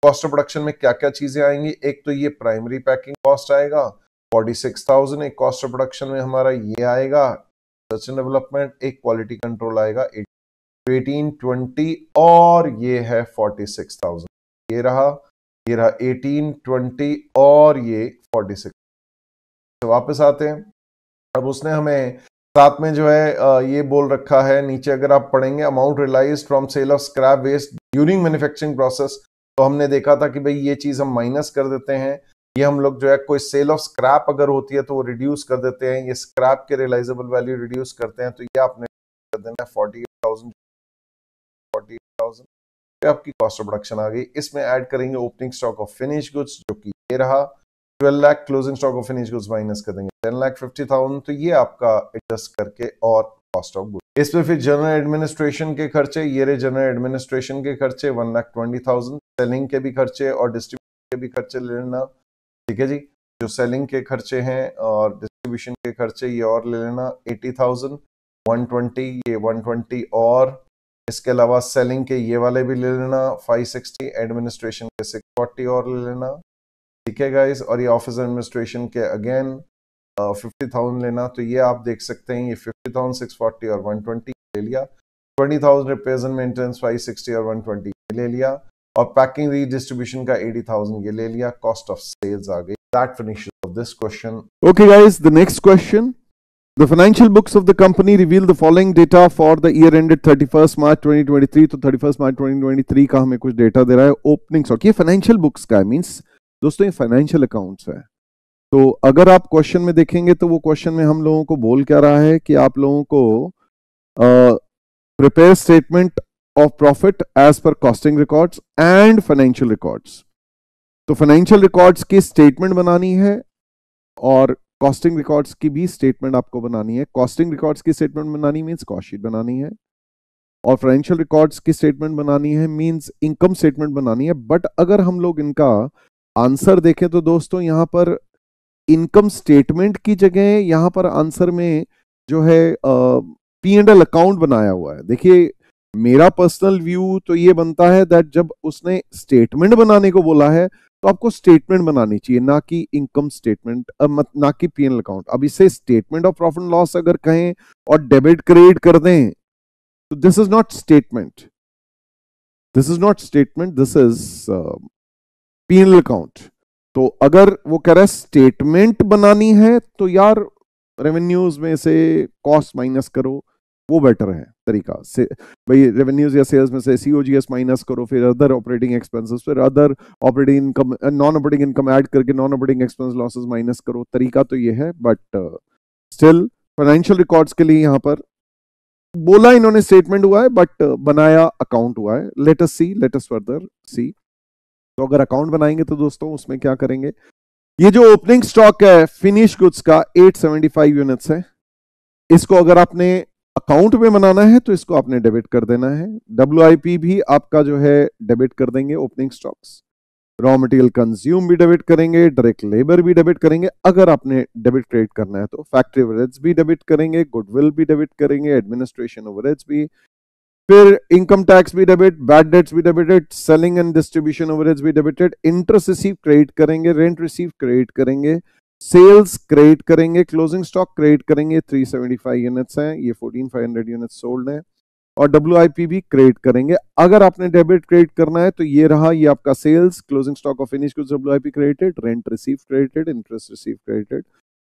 कॉस्ट ऑफ प्रोडक्शन में क्या क्या चीज़ें आएंगी एक तो ये प्राइमरी पैकिंग कॉस्ट आएगा फोर्टी सिक्स थाउजेंड एक कॉस्ट ऑफ प्रोडक्शन में हमारा ये आएगा रिसर्च एंड डेवलपमेंट एक क्वालिटी कंट्रोल आएगा एटीन ट्वेंटी और ये है फोर्टी सिक्स थाउजेंड ये रहा ये रहा एटीन ट्वेंटी और ये फोर्टी सिक्स तो वापस आते हैं अब उसने हमें साथ में जो है ये बोल रखा है नीचे अगर आप पढ़ेंगे amount realise from sale of scrap waste during manufacturing process तो हमने देखा था कि भाई ये चीज़ हम माइनस कर देते हैं ये हम लोग जो है कोई सेल ऑफ स्क्रैप अगर होती है तो वो रिड्यूस कर देते हैं ये स्क्रैप के रियलाइजेबल वैल्यू रिड्यूस करते हैं तो ये आपने कर देना फोर्टी थाउजेंड फोर्टी थाउजेंड आपकी कॉस्ट ऑफ प्रोडक्शन आ गई इसमें ऐड करेंगे opening stock of finish goods जो कि ये रहा twelve lakh closing stock of finish goods minus कर देंगे टेन लाख फिफ्टी थाउजेंड तो ये आपका एडजस्ट करके और कॉस्ट ऑफ गुड्स इसमें फिर जनरल एडमिनिस्ट्रेशन के खर्चे ये रहे जनरल एडमिनिस्ट्रेशन के खर्चे one lakh twenty thousand selling के भी खर्चे और डिस्ट्रीब्यूशन के भी खर्चे लेना ठीक है जी जो सेलिंग के खर्चे हैं और डिस्ट्रीब्यूशन के खर्चे ये और ले लेना एटी थाउजेंड वन ट्वेंटी ये वन ट्वेंटी और इसके अलावा सेलिंग के ये वाले भी ले लेना फाइव सिक्सटी एडमिनिस्ट्रेशन के सिक्स फोर्टी और ले लेना ठीक है गाइज और ये ऑफिस एडमिनिस्ट्रेशन के अगेन फिफ्टी थाउजेंड लेना तो ये आप देख सकते हैं ये फिफ्टी थाउजेंड सिक्स फोर्टी और वन ट्वेंटी ले लिया twenty thousand repairs and maintenance five sixty और वन ट्वेंटी ले लिया और पैकिंग रीडिस्ट्रीब्यूशन का 80,000 ये ले लिया कॉस्ट ऑफ सेल्स आ गई that finish of this question okay guys the next question The financial books of the company reveal the following data for the year ended 31st March 2023 तो 31st March 2023 का हमें कुछ data दे रहा है opening stock ये financial books का है मींस दोस्तों ये फाइनेंशियल अकाउंट्स है तो अगर आप क्वेश्चन में देखेंगे तो वो क्वेश्चन में हम लोगों को बोल क्या रहा है कि आप लोगों को prepare statement of profit as per costing records and financial records. तो financial records की statement बनानी है और costing records की भी statement आपको बनानी है costing records की statement बनानी means cost sheet बनानी है और financial records की statement बनानी है means income statement बनानी है but अगर हम लोग इनका answer देखें तो दोस्तों यहां पर इनकम स्टेटमेंट की जगह यहां पर आंसर में जो है पी एंड एल अकाउंट बनाया हुआ है देखिए मेरा पर्सनल व्यू तो ये बनता है दैट जब उसने स्टेटमेंट बनाने को बोला है तो आपको स्टेटमेंट बनानी चाहिए ना कि इनकम स्टेटमेंट ना कि पीएनएल अकाउंट अब इसे स्टेटमेंट ऑफ प्रॉफिट लॉस अगर कहें और डेबिट क्रेडिट कर दें तो this is not statement this is not statement this is PNL account तो अगर वो कह रहा है स्टेटमेंट बनानी है तो यार रेवेन्यूज में से कॉस्ट माइनस करो वो बेटर है तरीका से भाई रेवेन्यूज या सेल्स में से सीओजीएस माइनस करो फिर अदर ऑपरेटिंग एक्सपेंसेस फिर other operating income non operating income add करके non operating expense losses minus करो तरीका तो ये है बट स्टिल फाइनेंशियल रिकॉर्ड्स के लिए यहाँ पर बोला इन्होंने स्टेटमेंट हुआ है बट बनाया अकाउंट हुआ है let's see let's further see तो अगर अकाउंट बनाएंगे तो दोस्तों उसमें क्या करेंगे ये जो ओपनिंग स्टॉक है फिनिश गुड्स का 875 यूनिट्स है इसको अगर आपने अकाउंट में बनाना है तो इसको आपने डेबिट कर देना है डब्ल्यू भी आपका जो है डेबिट कर देंगे opening stocks raw material consume भी डेबिट करेंगे डायरेक्ट लेबर भी डेबिट करेंगे अगर आपने डेबिट क्रेडिट करना है तो फैक्ट्री ओवरहेड्स भी डेबिट करेंगे गुडविल भी डेबिट करेंगे एडमिनिस्ट्रेशन ओवरहेड्स भी फिर इनकम टैक्स भी डेबिट बैड डेट्स भी debited selling and distribution overheads भी डेबिटेड इंटरेस्ट रिसीव क्रेडिट करेंगे रेंट रिसीव क्रेडिट करेंगे सेल्स क्रेडिट करेंगे क्लोजिंग स्टॉक क्रेडिट करेंगे 375 यूनिट्स हैं ये 14500 यूनिट्स सोल्ड हैं और डब्ल्यू भी क्रेडिट करेंगे अगर आपने डेबिट क्रेडिट करना है तो ये रहा ये आपका sales closing stock of finish goods W credited rent receive credited interest receive credited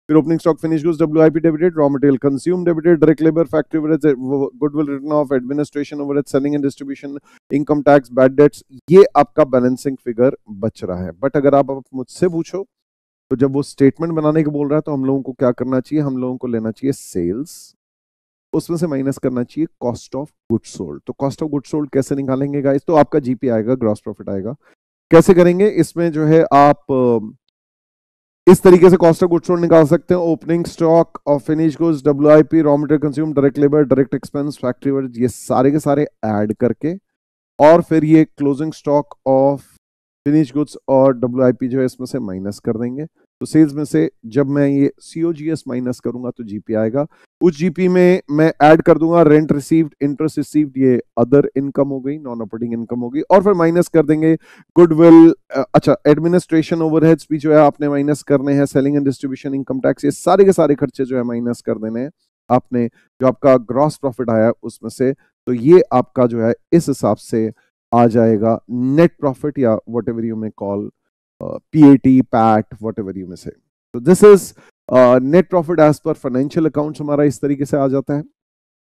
फिर opening stock finish goods W debited raw material consume debited direct labour factory goodwill return of administration over selling and distribution income tax bad debts ये आपका balancing figure बच रहा है but अगर आप मुझसे पूछो तो जब वो स्टेटमेंट बनाने के बोल रहा है तो हम लोगों को क्या करना चाहिए हम लोगों को लेना चाहिए सेल्स उसमें से माइनस करना चाहिए कॉस्ट ऑफ गुड सोल्ड तो कॉस्ट ऑफ गुड सोल्ड कैसे निकालेंगे गाइस तो आपका जीपी आएगा ग्रॉस प्रॉफिट आएगा कैसे करेंगे इसमें जो है आप इस तरीके से कॉस्ट ऑफ गुड सोल्ड निकाल सकते हैं ओपनिंग स्टॉक और finish goods W I P raw material consume direct labour direct expense factory वर्ज ये सारे के सारे एड करके और फिर ये closing stock of finish goods और डब्ल्यू जो है इसमें से माइनस कर देंगे तो सेल्स में से जब मैं ये सी माइनस करूंगा तो जीपी आएगा उस जीपी में मैं ऐड कर दूंगा रेंट रिसीव्ड इंटरेस्ट रिसीव्ड ये अदर इनकम हो गई नॉन ऑपरेटिंग इनकम हो गई और फिर माइनस कर देंगे गुडविल अच्छा एडमिनिस्ट्रेशन ओवरहेड्स भी जो है आपने माइनस करने हैं selling and distribution income tax ये सारे के सारे खर्चे जो है माइनस कर देने हैं आपने जो आपका ग्रॉस प्रॉफिट आया उसमें से तो ये आपका जो है इस हिसाब से आ जाएगा नेट प्रॉफिट या whatever you may call P A T PAT whatever you may से तो this is net profit as per financial accounts हमारा इस तरीके से आ जाता है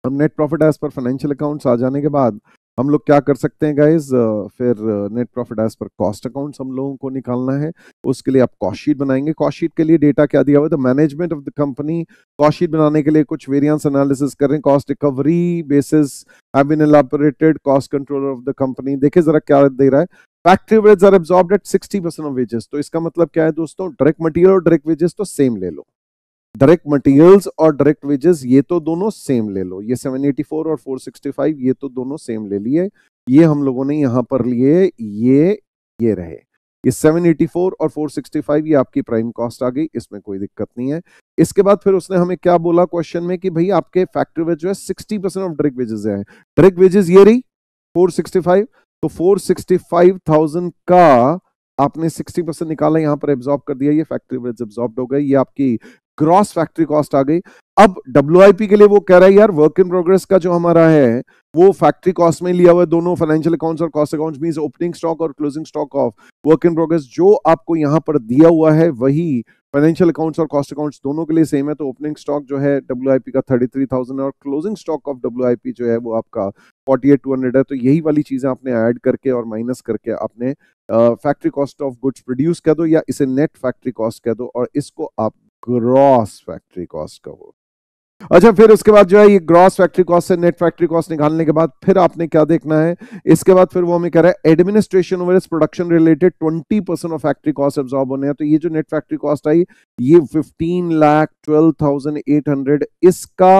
हम net profit as per financial accounts आ जाने के बाद हम लोग क्या कर सकते हैं गाइज फिर net profit as per cost accounts हम लोगों को निकालना है उसके लिए आप कॉस्ट शीट बनाएंगे कॉस्टशीट के लिए डेटा क्या दिया हुआ है तो management of the company cost sheet बनाने के लिए कुछ वेरियंस एनालिसिस कर रहे हैं cost recovery basis have been elaborated cost control of the company देखिए जरा क्या दे रहा है factory wage are absorb at sixty of wages तो इसका मतलब क्या है दोस्तों डायरेक्ट मटीरियल और डायरेक्ट वेजेस तो सेम ले लो डायरेक्ट मटेरियल्स और डायरेक्ट वेजेस ये तो दोनों सेम ले लो ये 784 और 465 ये तो दोनों सेम ले लिए ये हम लोगों ने यहाँ पर लिए ये ये रहे ये 784 और 465 ये आपकी प्राइम कॉस्ट आ गई इसमें कोई दिक्कत नहीं है इसके बाद फिर उसने हमें क्या बोला क्वेश्चन में कि भाई आपके फैक्ट्री वेज जो है sixty percent of direct wages है डायरेक्ट वेजेस ये रही फोर तो फोर का आपने 60 परसेंट निकाला यहां पर एब्जॉर्ब कर दिया ये फैक्ट्री वेज एब्जॉर्ब हो गए ये आपकी ग्रॉस फैक्ट्री कॉस्ट आ गई अब डब्ल्यू के लिए वो कह रहा है यार वर्क इन प्रोग्रेस का जो हमारा है वो फैक्ट्री कॉस्ट में लिया हुआ दोनों फाइनेंशियल अकाउंट्स और cost accounts mean opening stock और closing stock of work in progress जो आपको यहाँ पर दिया हुआ है वही फाइनेंशियल अकाउंट्स और कॉस्ट अकाउंट्स दोनों के लिए सेम है तो ओपनिंग स्टॉक जो है डब्ल्यू का थर्टी थ्री थाउजेंड और क्लोजिंग स्टॉक ऑफ डब्ल्यू जो है वो आपका फोर्टी एट टू हंड्रेड है तो यही वाली चीजें आपने ऐड करके और माइनस करके आपने factory cost of goods produce कह दो या इसे नेट फैक्ट्री कॉस्ट कह दो और इसको आप ग्रॉस फैक्ट्री कॉस्ट का हो अच्छा फिर उसके बाद जो है ये ग्रॉस फैक्ट्री कॉस्ट से नेट फैक्ट्री कॉस्ट निकालने के बाद फिर आपने क्या देखना है इसके बाद फिर वो हमें कह रहा है एडमिनिस्ट्रेशन ओवर इस production related 20 percent of factory cost absorb होने हैं तो ये जो नेट फैक्ट्री कॉस्ट आई ये 15 लाख 12,800 इसका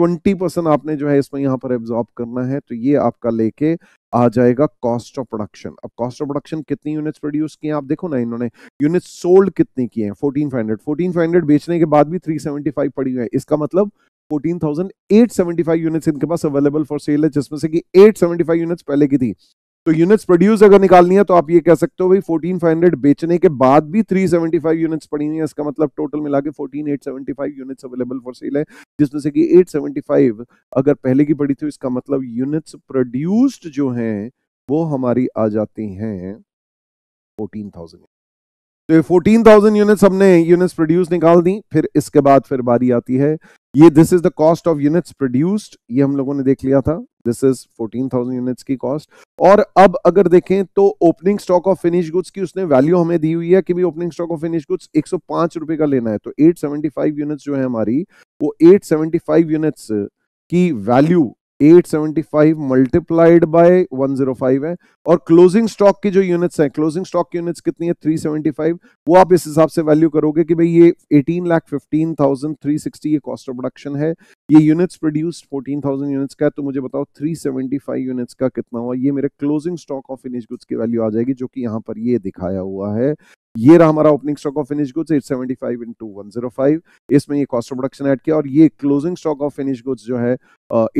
20 परसेंट आपने जो है इसमें यहां पर एब्जॉर्ब करना है तो ये आपका लेके आ जाएगा कॉस्ट ऑफ प्रोडक्शन अब कॉस्ट ऑफ प्रोडक्शन कितनी यूनिट्स प्रोड्यूस किए आप देखो ना इन्होंने यूनिट्स सोल्ड कितनी किए हैं fourteen five hundred fourteen five hundred बेचने के बाद भी थ्री सेवेंटी फाइव पड़ी हुई है इसका मतलब fourteen thousand eight seventy five units इनके पास अवेलेबल फॉर सेल है जिसमें से कि फाइव यूनिट्स पहले की थी तो यूनिट्स प्रोड्यूस अगर निकालनी है तो आप ये कह सकते हो भाई 14,500 बेचने के बाद भी 375 यूनिट्स पड़ी हुई है इसका मतलब टोटल मिला के 14,875 यूनिट्स अवेलेबल फॉर सेल है जिसमें से कि 875 अगर पहले की पड़ी थी इसका मतलब यूनिट्स प्रोड्यूस्ड जो हैं वो हमारी आ जाती हैं 14,000 तो ये 14,000 यूनिट्स हमने यूनिट्स प्रोड्यूस निकाल दी फिर इसके बाद फिर बारी आती है ये this is the cost of units produced ये हम लोगों ने देख लिया था दिस इज 14,000 यूनिट्स की कॉस्ट और अब अगर देखें तो opening stock of finish goods की उसने वैल्यू हमें दी हुई है कि भी opening stock of finish goods एक रुपए का लेना है तो 875 यूनिट्स जो है हमारी वो 875 यूनिट्स की वैल्यू 875 मल्टीप्लाइड बाय 105 है और क्लोजिंग स्टॉक की जो यूनिट्स हैं क्लोजिंग स्टॉक की यूनिट्स कितनी है 375 वो आप इस हिसाब से वैल्यू करोगे कि भाई ये 18 लाख 15,360 ये कॉस्ट ऑफ प्रोडक्शन है ये यूनिट्स प्रोड्यूस्ड 14,000 यूनिट्स का है तो मुझे बताओ 375 यूनिट्स का कितना हुआ ये मेरे closing stock of finish goods की वैल्यू आ जाएगी जो कि यहाँ पर ये दिखाया हुआ है ये रहा हमारा opening stock of finish goods 875 into 105 इसमें ये कॉस्ट ऑफ प्रोडक्शन ऐड किया और ये closing stock of finish goods जो है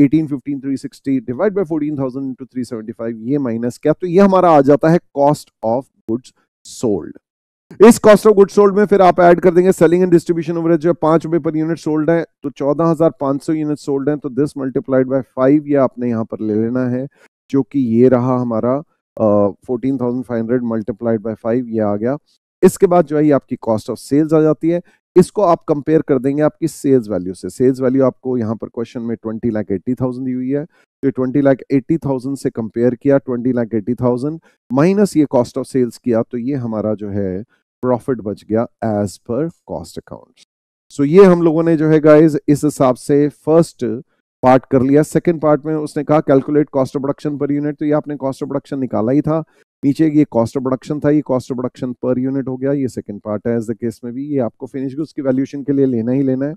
eighteen fifteen three sixty divide by fourteen thousand into three seventy five ये माइनस क्या तो ये हमारा आ जाता है कॉस्ट ऑफ गुड्स सोल्ड इस कॉस्ट ऑफ गुड्स सोल्ड में फिर आप ऐड कर देंगे सेलिंग एंड डिस्ट्रीब्यूशन ओवरेज जो है पांच रुपए पर यूनिट सोल्ड है तो चौदह हजार पांच सौ यूनिट सोल्ड है तो दिस मल्टीप्लाइड बाय फाइव ये आपने यहाँ पर ले लेना है जो कि ये रहा हमारा fourteen thousand five hundred multiplied by five ये आ गया इसके बाद जो है आपकी कॉस्ट ऑफ सेल्स आ जाती है इसको आप कंपेयर कर देंगे आपकी सेल्स वैल्यू से सेल्स वैल्यू आपको यहाँ पर क्वेश्चन में ट्वेंटी लाख एट्टी थाउजेंड दी हुई है तो ट्वेंटी लाख एट्टी थाउजेंड से कंपेयर किया twenty lakh eighty thousand minus ये कॉस्ट ऑफ सेल्स किया तो ये हमारा जो है प्रॉफिट बच गया as per cost account so ये हम लोगों ने जो है गाइज इस हिसाब से फर्स्ट पार्ट कर लिया सेकेंड पार्ट में उसने कहा calculate cost of production per unit तो ये आपने कॉस्ट ऑफ प्रोडक्शन निकाला ही था नीचे ये कॉस्ट ऑफ प्रोडक्शन था ये cost of production per unit हो गया ये सेकंड पार्ट है एज द केस में भी ये आपको फिनिश गुड्स की वैल्यूएशन के लिए लेना ही लेना है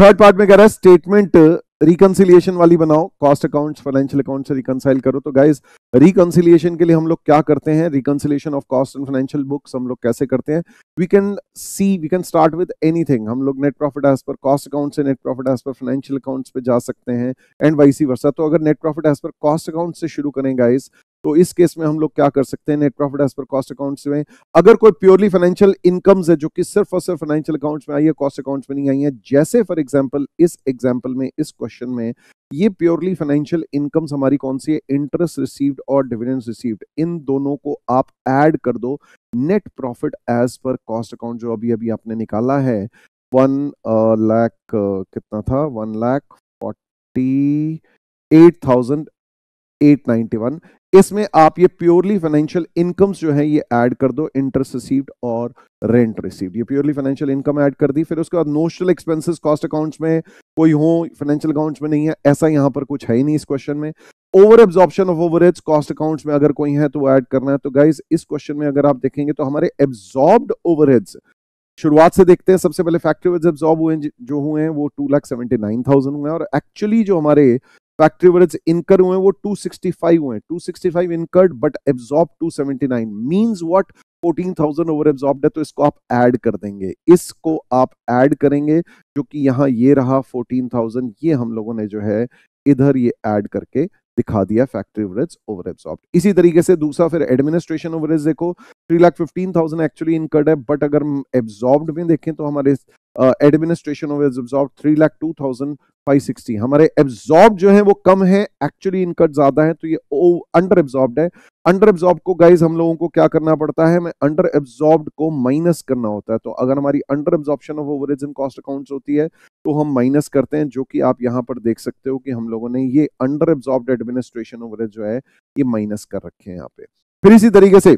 थर्ड पार्ट में कह रहा है स्टेटमेंट रिकंसिलिएशन वाली बनाओ कॉस्ट अकाउंट्स फाइनेंशियल अकाउंट से रिकंसाइल करो तो गाइज रिकंसिलिएशन के लिए हम लोग क्या करते हैं reconciliation of cost and financial books हम लोग कैसे करते हैं we can see we can start with anything हम लोग net profit as per cost account से net profit as per financial accounts पे जा सकते हैं एंड सी वर्षा तो अगर net profit as per cost account से शुरू करें गाइज तो इस केस में हम लोग क्या कर सकते हैं net profit as per cost accounts में अगर कोई प्योरली फाइनेंशियल इनकम्स है जो कि सिर्फ और सिर्फ फाइनेंशियल अकाउंट्स में आई है कॉस्ट अकाउंट्स में नहीं आई है जैसे फॉर एग्जाम्पल इस एग्जाम्पल में इस क्वेश्चन में ये प्योरली फाइनेंशियल इनकम्स हमारी कौन सी है इंटरेस्ट रिसीव्ड और डिविडेंड रिसीव्ड इन दोनों को आप ऐड कर दो net profit as per cost account जो अभी अभी आपने निकाला है वन लाख कितना था one lakh forty eight thousand eight ninety one इसमें आप ये प्योरली फाइनेंशियल इनकम्स जो है ये ऐड कर दो इंटरेस्ट रिसीव्ड और रेंट रिसीव्ड ये प्योरली फाइनेंशियल इनकम ऐड कर दी फिर उसके बाद नोशनल एक्सपेंसेस कॉस्ट अकाउंट्स में कोई हो फाइनेंशियल अकाउंट्स में नहीं है ऐसा यहां पर कुछ है ही नहीं इस क्वेश्चन में over absorption of overage cost accounts में अगर कोई है तो ऐड करना है तो गाइज इस क्वेश्चन में अगर आप देखेंगे तो हमारे एब्जॉर्ब्ड ओवरहेड्स शुरुआत से देखते हैं सबसे पहले फैक्ट्री एब्जॉर्ब हुए जो हुए हैं वो two lakh seventy nine thousand हुए और एक्चुअली जो हमारे फैक्ट्री ओवरहेड्स इनकर हुए वो 265 हुए 265 incurred but absorb 279 means what 14,000 over absorb है तो इसको आप ऐड कर देंगे इसको आप ऐड करेंगे जो कि यहां ये रहा 14,000 ये हम लोगों ने जो है इधर ये ऐड करके दिखा दिया फैक्ट्री ओवरहेड्स ओवर एब्सॉर्ब इसी तरीके से दूसरा फिर एडमिनिस्ट्रेशन ओवरहेड्स देखो three lakh fifteen thousand actually incurred है बट अगर एब्जॉर्ब्ड में देखें तो हमारे administration overheads absorb three lakh two thousand five sixty हमारे एब्जॉर्ब जो है वो कम है एक्चुअली इनकट ज्यादा है तो ये अंडर एब्जॉर्ब्ड है अंडर एब्जॉर्ब को गाइज हम लोगों को क्या करना पड़ता है अंडर एब्जॉर्ब को माइनस करना होता है तो अगर हमारी under absorption of overheads in cost account होती है तो हम माइनस करते हैं जो कि आप यहाँ पर देख सकते हो कि हम लोगों ने ये अंडर एब्जॉर्ब एडमिनिस्ट्रेशन ओवरेज जो है ये माइनस कर रखे हैं यहाँ पे फिर इसी तरीके से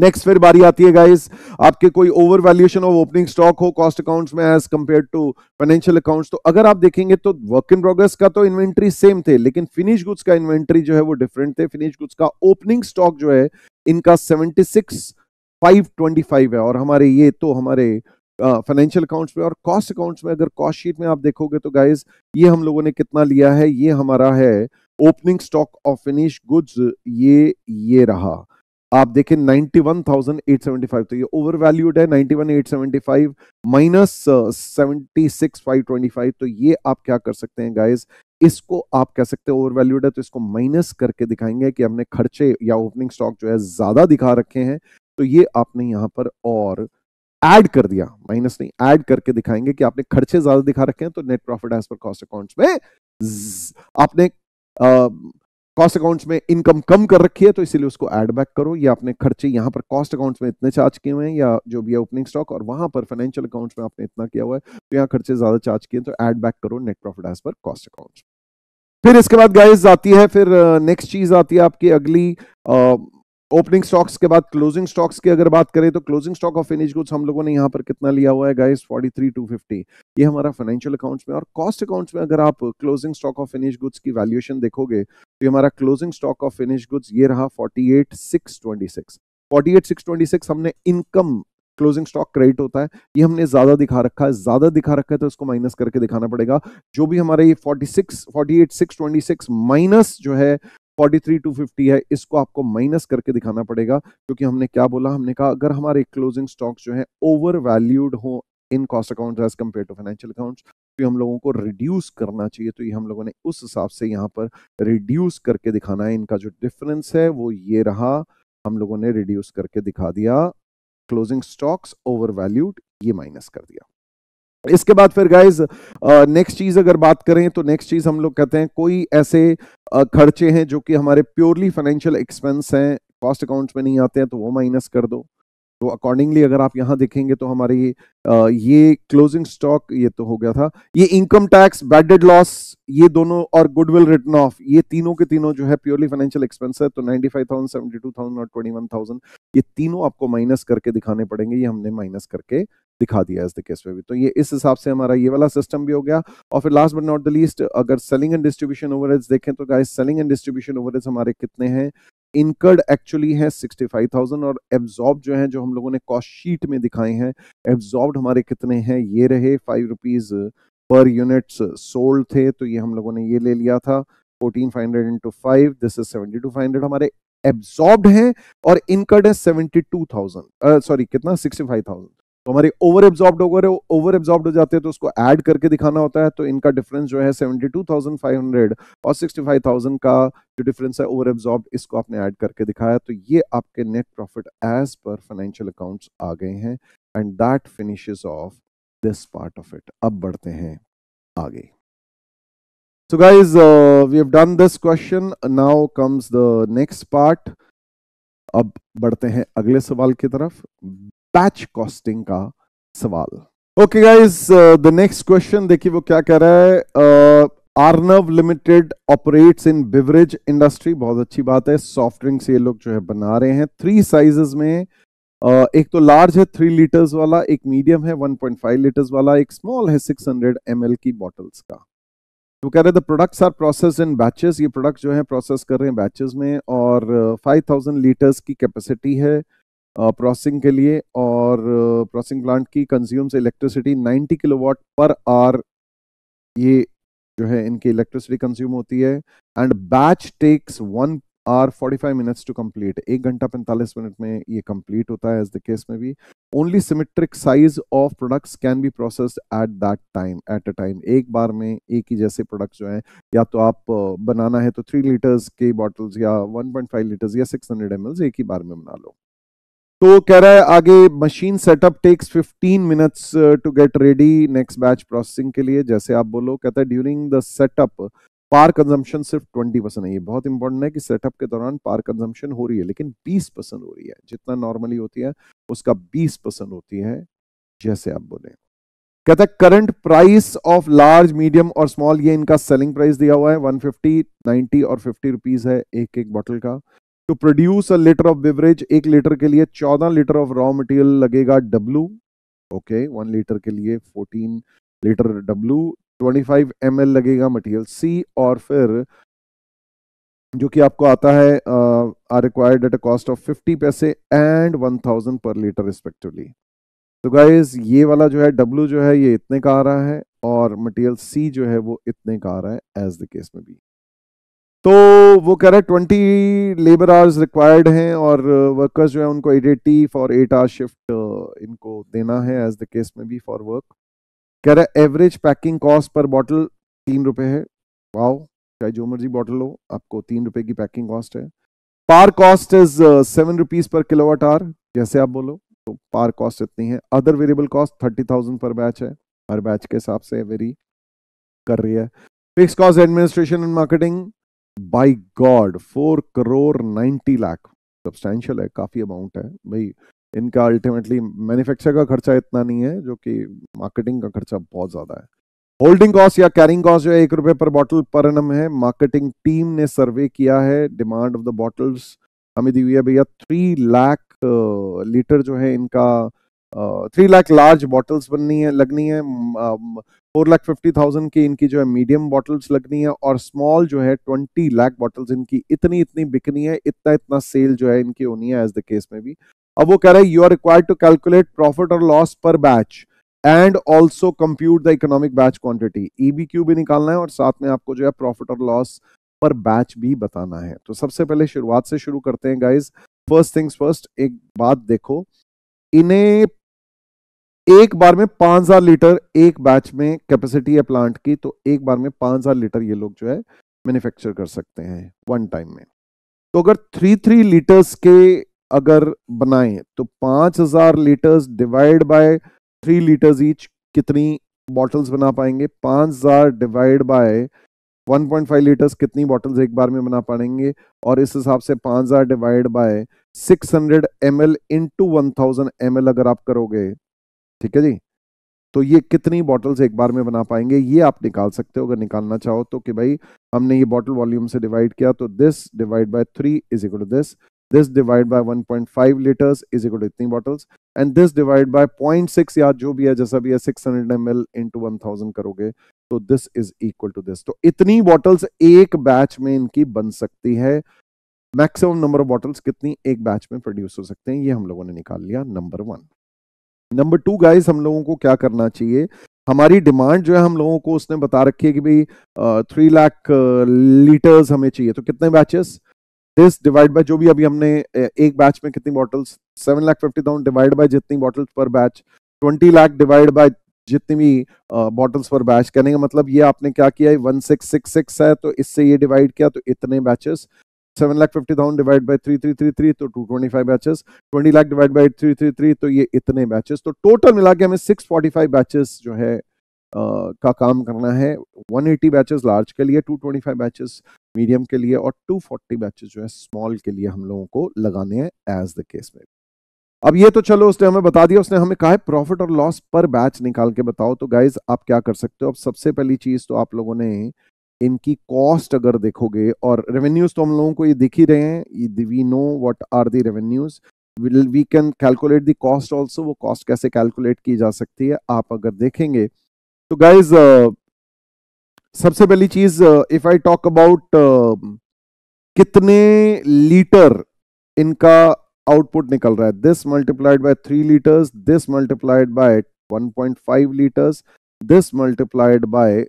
नेक्स्ट फिर बारी आती है गाइस आपके कोई over valuation of opening stock हो कॉस्ट अकाउंट्स में as compare to financial accounts तो अगर आप देखेंगे तो वर्क इन प्रोग्रेस का तो इन्वेंट्री सेम थे लेकिन फिनिश गुड्स का इन्वेंट्री जो है वो डिफरेंट थे फिनिश गुड्स का ओपनिंग स्टॉक जो है इनका seventy six five twenty five है और हमारे ये तो हमारे फाइनेंशियल अकाउंट्स में और कॉस्ट अकाउंट्स में अगर कॉस्ट शीट में आप देखोगे तो गाइज ये हम लोगों ने कितना लिया है ये हमारा है opening stock of finish goods ये ये रहा आप देखें 91,875 तो ये ओवर वैल्यूड है 91,875 minus seventy six five twenty five तो ये आप क्या कर सकते हैं गाइस इसको आप कह सकते हैं ओवर वैल्यूड है तो इसको माइनस करके दिखाएंगे कि हमने खर्चे या ओपनिंग स्टॉक जो है ज्यादा दिखा रखे हैं तो ये आपने यहाँ पर और ऐड कर दिया माइनस नहीं ऐड करके दिखाएंगे कि आपने खर्चे ज्यादा दिखा रखे हैं तो net profit as per cost account में आपने आ, uh, कॉस्ट अकाउंट्स में इनकम कम कर रखी है तो इसीलिए उसको एड बैक करो या अपने खर्चे यहाँ पर कॉस्ट अकाउंट्स में इतने चार्ज किए हुए हैं या जो भी है ओपनिंग स्टॉक और वहां पर फाइनेंशियल अकाउंट्स में आपने इतना किया हुआ है तो यहाँ खर्चे ज्यादा चार्ज किए तो एड बैक करो net profit as per cost accounts फिर इसके बाद गाइज आती है फिर नेक्स्ट चीज आती है आपकी अगली ओपनिंग स्टॉक्स के बाद क्लोजिंग स्टॉक्स की अगर बात करें तो closing stock of finish goods हम लोगों ने यहाँ पर कितना लिया हुआ है गाइस 43250 ये हमारा फाइनेंशियल अकाउंट्स में और कॉस्ट अकाउंट्स में अगर आप closing stock of finish goods की वैल्यूएशन देखोगे तो ये हमारा closing stock of finish goods ये रहा फोर्टी एट हमने इनकम क्लोजिंग स्टॉक क्रेडिट होता है ये हमने ज्यादा दिखा रखा है ज्यादा दिखा रखा है तो इसको माइनस करके दिखाना पड़ेगा जो भी हमारे ये 46 48 626 माइनस जो है फोर्टी थ्री टू फिफ्टी है इसको आपको माइनस करके दिखाना पड़ेगा क्योंकि हमने क्या बोला हमने कहा अगर हमारे क्लोजिंग स्टॉक्स जो है ओवर वैल्यूड हो in cost account as compare to financial accounts तो हम लोगों को रिड्यूस करना चाहिए तो ये हम लोगों ने उस हिसाब से यहाँ पर रिड्यूस करके दिखाना है इनका जो डिफरेंस है वो ये रहा हम लोगों ने रिड्यूस करके दिखा दिया क्लोजिंग स्टॉक्स ओवर वैल्यूड ये माइनस कर दिया इसके बाद फिर गाइज नेक्स्ट चीज अगर बात करें तो नेक्स्ट चीज हम लोग कहते हैं कोई ऐसे खर्चे हैं जो कि हमारे प्योरली फाइनेंशियल एक्सपेंस हैं कॉस्ट अकाउंट्स में नहीं आते हैं तो वो माइनस कर दो तो अकॉर्डिंगली अगर आप यहां देखेंगे तो हमारे ये ये क्लोजिंग स्टॉक ये तो हो गया था ये इनकम टैक्स बैडेड लॉस ये दोनों और गुडविल रिटर्न ऑफ ये तीनों के तीनों जो है प्योरली फाइनेंशियल एक्सपेंस है तो ninety five thousand seventy two thousand और ट्वेंटी वन थाउजेंड ये तीनों आपको माइनस करके दिखाने पड़ेंगे ये हमने माइनस करके दिखा दिया इस केस में भी तो ये इस हिसाब से हमारा ये वाला सिस्टम भी हो गया और फिर last but not the least अगर सेलिंग एंड डिस्ट्रीब्यूशन ओवरेज देखें तो guys selling and distribution overheads हमारे कितने हैं इनकर्ड एक्चुअली है 65,000 और एब्जॉर्ब जो है जो हम लोगों ने कॉस्ट शीट में दिखाए हैं एब्जॉर्ब हमारे कितने हैं ये रहे five rupees per units sold थे तो ये हम लोगों ने ये ले लिया था fourteen five hundred into five this is seventy two five hundred हमारे एब्जॉर्ब है और इनकर्ड है सेवेंटी टू थाउजेंड सॉरी कितना सिक्सटी फाइव थाउजेंड तो हमारे ओवर एब्जॉर्ब हो गए ओवर एब्जॉर्ब हो जाते हैं तो उसको ऐड करके दिखाना होता है तो इनका डिफरेंस जो है 72,500 और 65,000 का जो डिफरेंस है ओवर एब्जॉर्ब इसको आपने ऐड करके दिखाया तो ये आपके net profit as per financial accounts आ गए हैं and that finishes of this part of it अब बढ़ते हैं आगे so guys we have done this question now comes the next part अब बढ़ते हैं अगले सवाल की तरफ बैच कॉस्टिंग का सवाल okay guys the next question देखिए वो क्या कह रहा है Arnav limited operates in beverage industry बहुत अच्छी बात है सॉफ्ट ड्रिंक्स ये लोग जो है बना रहे हैं थ्री साइजेस में uh, एक तो लार्ज है थ्री लीटर्स वाला एक मीडियम है 1.5 लीटर्स वाला एक स्मॉल है 600 हंड्रेड की बॉटल्स का तो कह रहे the products are process in batches ये प्रोडक्ट जो है प्रोसेस कर रहे हैं बैचेस में और 5000 uh, लीटर्स की कैपेसिटी है प्रोसेसिंग के लिए और प्रोसेसिंग प्लांट की consumes electricity 90 kilowatt per hour ये जो है इनकी इलेक्ट्रिसिटी कंज्यूम होती है and batch takes one hour 45 minutes to complete एक घंटा 45 मिनट में ये कंप्लीट होता है एज द केस में भी only symmetric size of products can be processed at that time at a time एक बार में एक ही जैसे प्रोडक्ट्स जो हैं या तो आप बनाना है तो थ्री लीटर्स के बॉटल्स या फाइव लीटर्स या सिक्स हंड्रेड एक ही बार में बना लो तो कह रहा है आगे machine setup takes 15 minutes to get ready next batch processing के लिए जैसे आप बोलो कहता है during the setup power consumption सिर्फ 20 परसेंट है ये बहुत इंपॉर्टेंट है कि सेटअप के दौरान पार कंजम्पशन हो रही है लेकिन 20 परसेंट हो रही है जितना नॉर्मली होती है उसका 20 परसेंट होती है जैसे आप बोले कहता है current price of large medium और स्मॉल ये इनका सेलिंग प्राइस दिया हुआ है 150 90 और 50 रुपीस है एक एक बॉटल का to produce a litre of beverage एक लीटर के लिए चौदह लीटर ऑफ रॉ मटेरियल लगेगा डब्लू ओके वन लीटर के लिए fourteen litre W twenty five M लगेगा मटेरियल सी और फिर जो कि आपको आता है are required at a cost of fifty पैसे and one thousand per litre respectively तो गाइज ये वाला जो है डब्लू जो है ये इतने का आ रहा है और मटेरियल सी जो है वो इतने का आ रहा है एज द केस में भी तो वो कह रहा है ट्वेंटी लेबर आवर्स रिक्वायर्ड हैं और वर्कर्स uh, जो है उनको at eighty for eight hour shift इनको देना है एज द केस में भी फॉर वर्क कह रहा है average packing cost per bottle तीन रुपये है वाओ चाहे जो मर्जी बॉटल हो आपको तीन रुपये की पैकिंग कॉस्ट है power cost is seven rupees per kilowatt hour जैसे आप बोलो तो पार कॉस्ट इतनी है other variable cost thirty thousand per batch है हर बैच के हिसाब से वेरी कर रही है fix cost administration and marketing by god four crore ninety lakh substantial है काफ़ी अमाउंट है भाई इनका अल्टीमेटली मैन्युफैक्चर का खर्चा इतना नहीं है जो कि मार्केटिंग का खर्चा बहुत ज़्यादा है होल्डिंग कॉस्ट या कैरिंग कॉस्ट जो है एक रुपए पर बॉटल पर एनम है मार्केटिंग टीम ने सर्वे किया है डिमांड ऑफ द बॉटल्स हमें दी हुई है भैया थ्री लाख लीटर जो है इनका थ्री लाख लार्ज बॉटल्स बननी है लगनी है फोर लाख फिफ्टी थाउजेंड की इनकी जो है मीडियम बॉटल्स लगनी है और स्मॉल जो है ट्वेंटी लाख बॉटल्स इनकी इतनी इतनी बिकनी है इतना इतना सेल जो है इनकी होनी है एज द केस में भी अब वो कह रहा है you are required to calculate profit और loss per batch and also compute the economic batch quantity EBQ भी निकालना है और साथ में आपको जो है प्रॉफिट और लॉस पर बैच भी बताना है तो सबसे पहले शुरुआत से शुरू करते हैं गाइज फर्स्ट थिंग्स फर्स्ट एक बात देखो इन्हें एक बार में पांच हजार लीटर एक बैच में कैपेसिटी है प्लांट की तो एक बार में पांच हजार लीटर ये लोग जो है मैन्युफैक्चर कर सकते हैं वन टाइम में तो अगर थ्री थ्री लीटर्स के अगर बनाए तो पांच हजार litres divide by three litres each कितनी बॉटल्स बना पाएंगे पांच हजार डिवाइड बाय 1.5 लीटर्स कितनी बॉटल्स एक बार में बना पाएंगे और इस हिसाब से 5000 divide by 600 ml M L ml अगर आप करोगे ठीक है जी तो ये कितनी बॉटल्स एक बार में बना पाएंगे ये आप निकाल सकते हो अगर निकालना चाहो तो कि भाई हमने ये बॉटल वॉल्यूम से डिवाइड किया तो this divide by three is equal to this this divide by 1.5 point five litres is equal to इतनी bottles and this divide by 0.6 या जो भी है जैसा भी है six hundred M L into one करोगे तो this is equal to this तो इतनी बॉटल्स एक बैच में इनकी बन सकती है मैक्सिमम नंबर ऑफ बॉटल्स कितनी एक बैच में प्रोड्यूस हो सकते हैं ये हम लोगों ने निकाल लिया number one number two guys हम लोगों को क्या करना चाहिए हमारी डिमांड जो है हम लोगों को उसने बता रखी है कि भाई थ्री लाख लीटर्स हमें चाहिए तो कितने बैचेस दिस डिवाइड बाय जो भी अभी हमने एक बैच में कितनी bottles seven lakh fifty thousand divide by जितनी bottles per batch twenty lakh divide by जितनी भी बॉटल्स पर बैच कहने का मतलब ये आपने क्या किया है वन सिक्स सिक्स सिक्स है तो इससे ये डिवाइड किया तो इतने batches seven lakh fifty thousand divide by three three three three तो two twenty five batches twenty lakh divide by three three three तो ये इतने बैचेस तो टोटल मिला के हमें सिक्स फोर्टी फाइव बैचेस जो है Uh, का काम करना है 180 बैचेस लार्ज के लिए 225 बैचेस मीडियम के लिए और 240 बैचेस जो है स्मॉल के लिए हम लोगों को लगाने हैं एज द केस में अब ये तो चलो उसने हमें बता दिया उसने हमें कहा है प्रॉफिट और लॉस पर बैच निकाल के बताओ तो गाइज आप क्या कर सकते हो अब सबसे पहली चीज तो आप लोगों ने इनकी कॉस्ट अगर देखोगे और रेवेन्यूज तो हम लोगों को ये दिख ही रहे हैं we know what are the revenues we can calculate the cost also वो कॉस्ट कैसे कैलकुलेट की जा सकती है आप अगर देखेंगे तो गाइज uh, सबसे पहली चीज इफ आई टॉक अबाउट कितने लीटर इनका आउटपुट निकल रहा है this multiplied by three litres this multiplied by 1.5 litres this multiplied by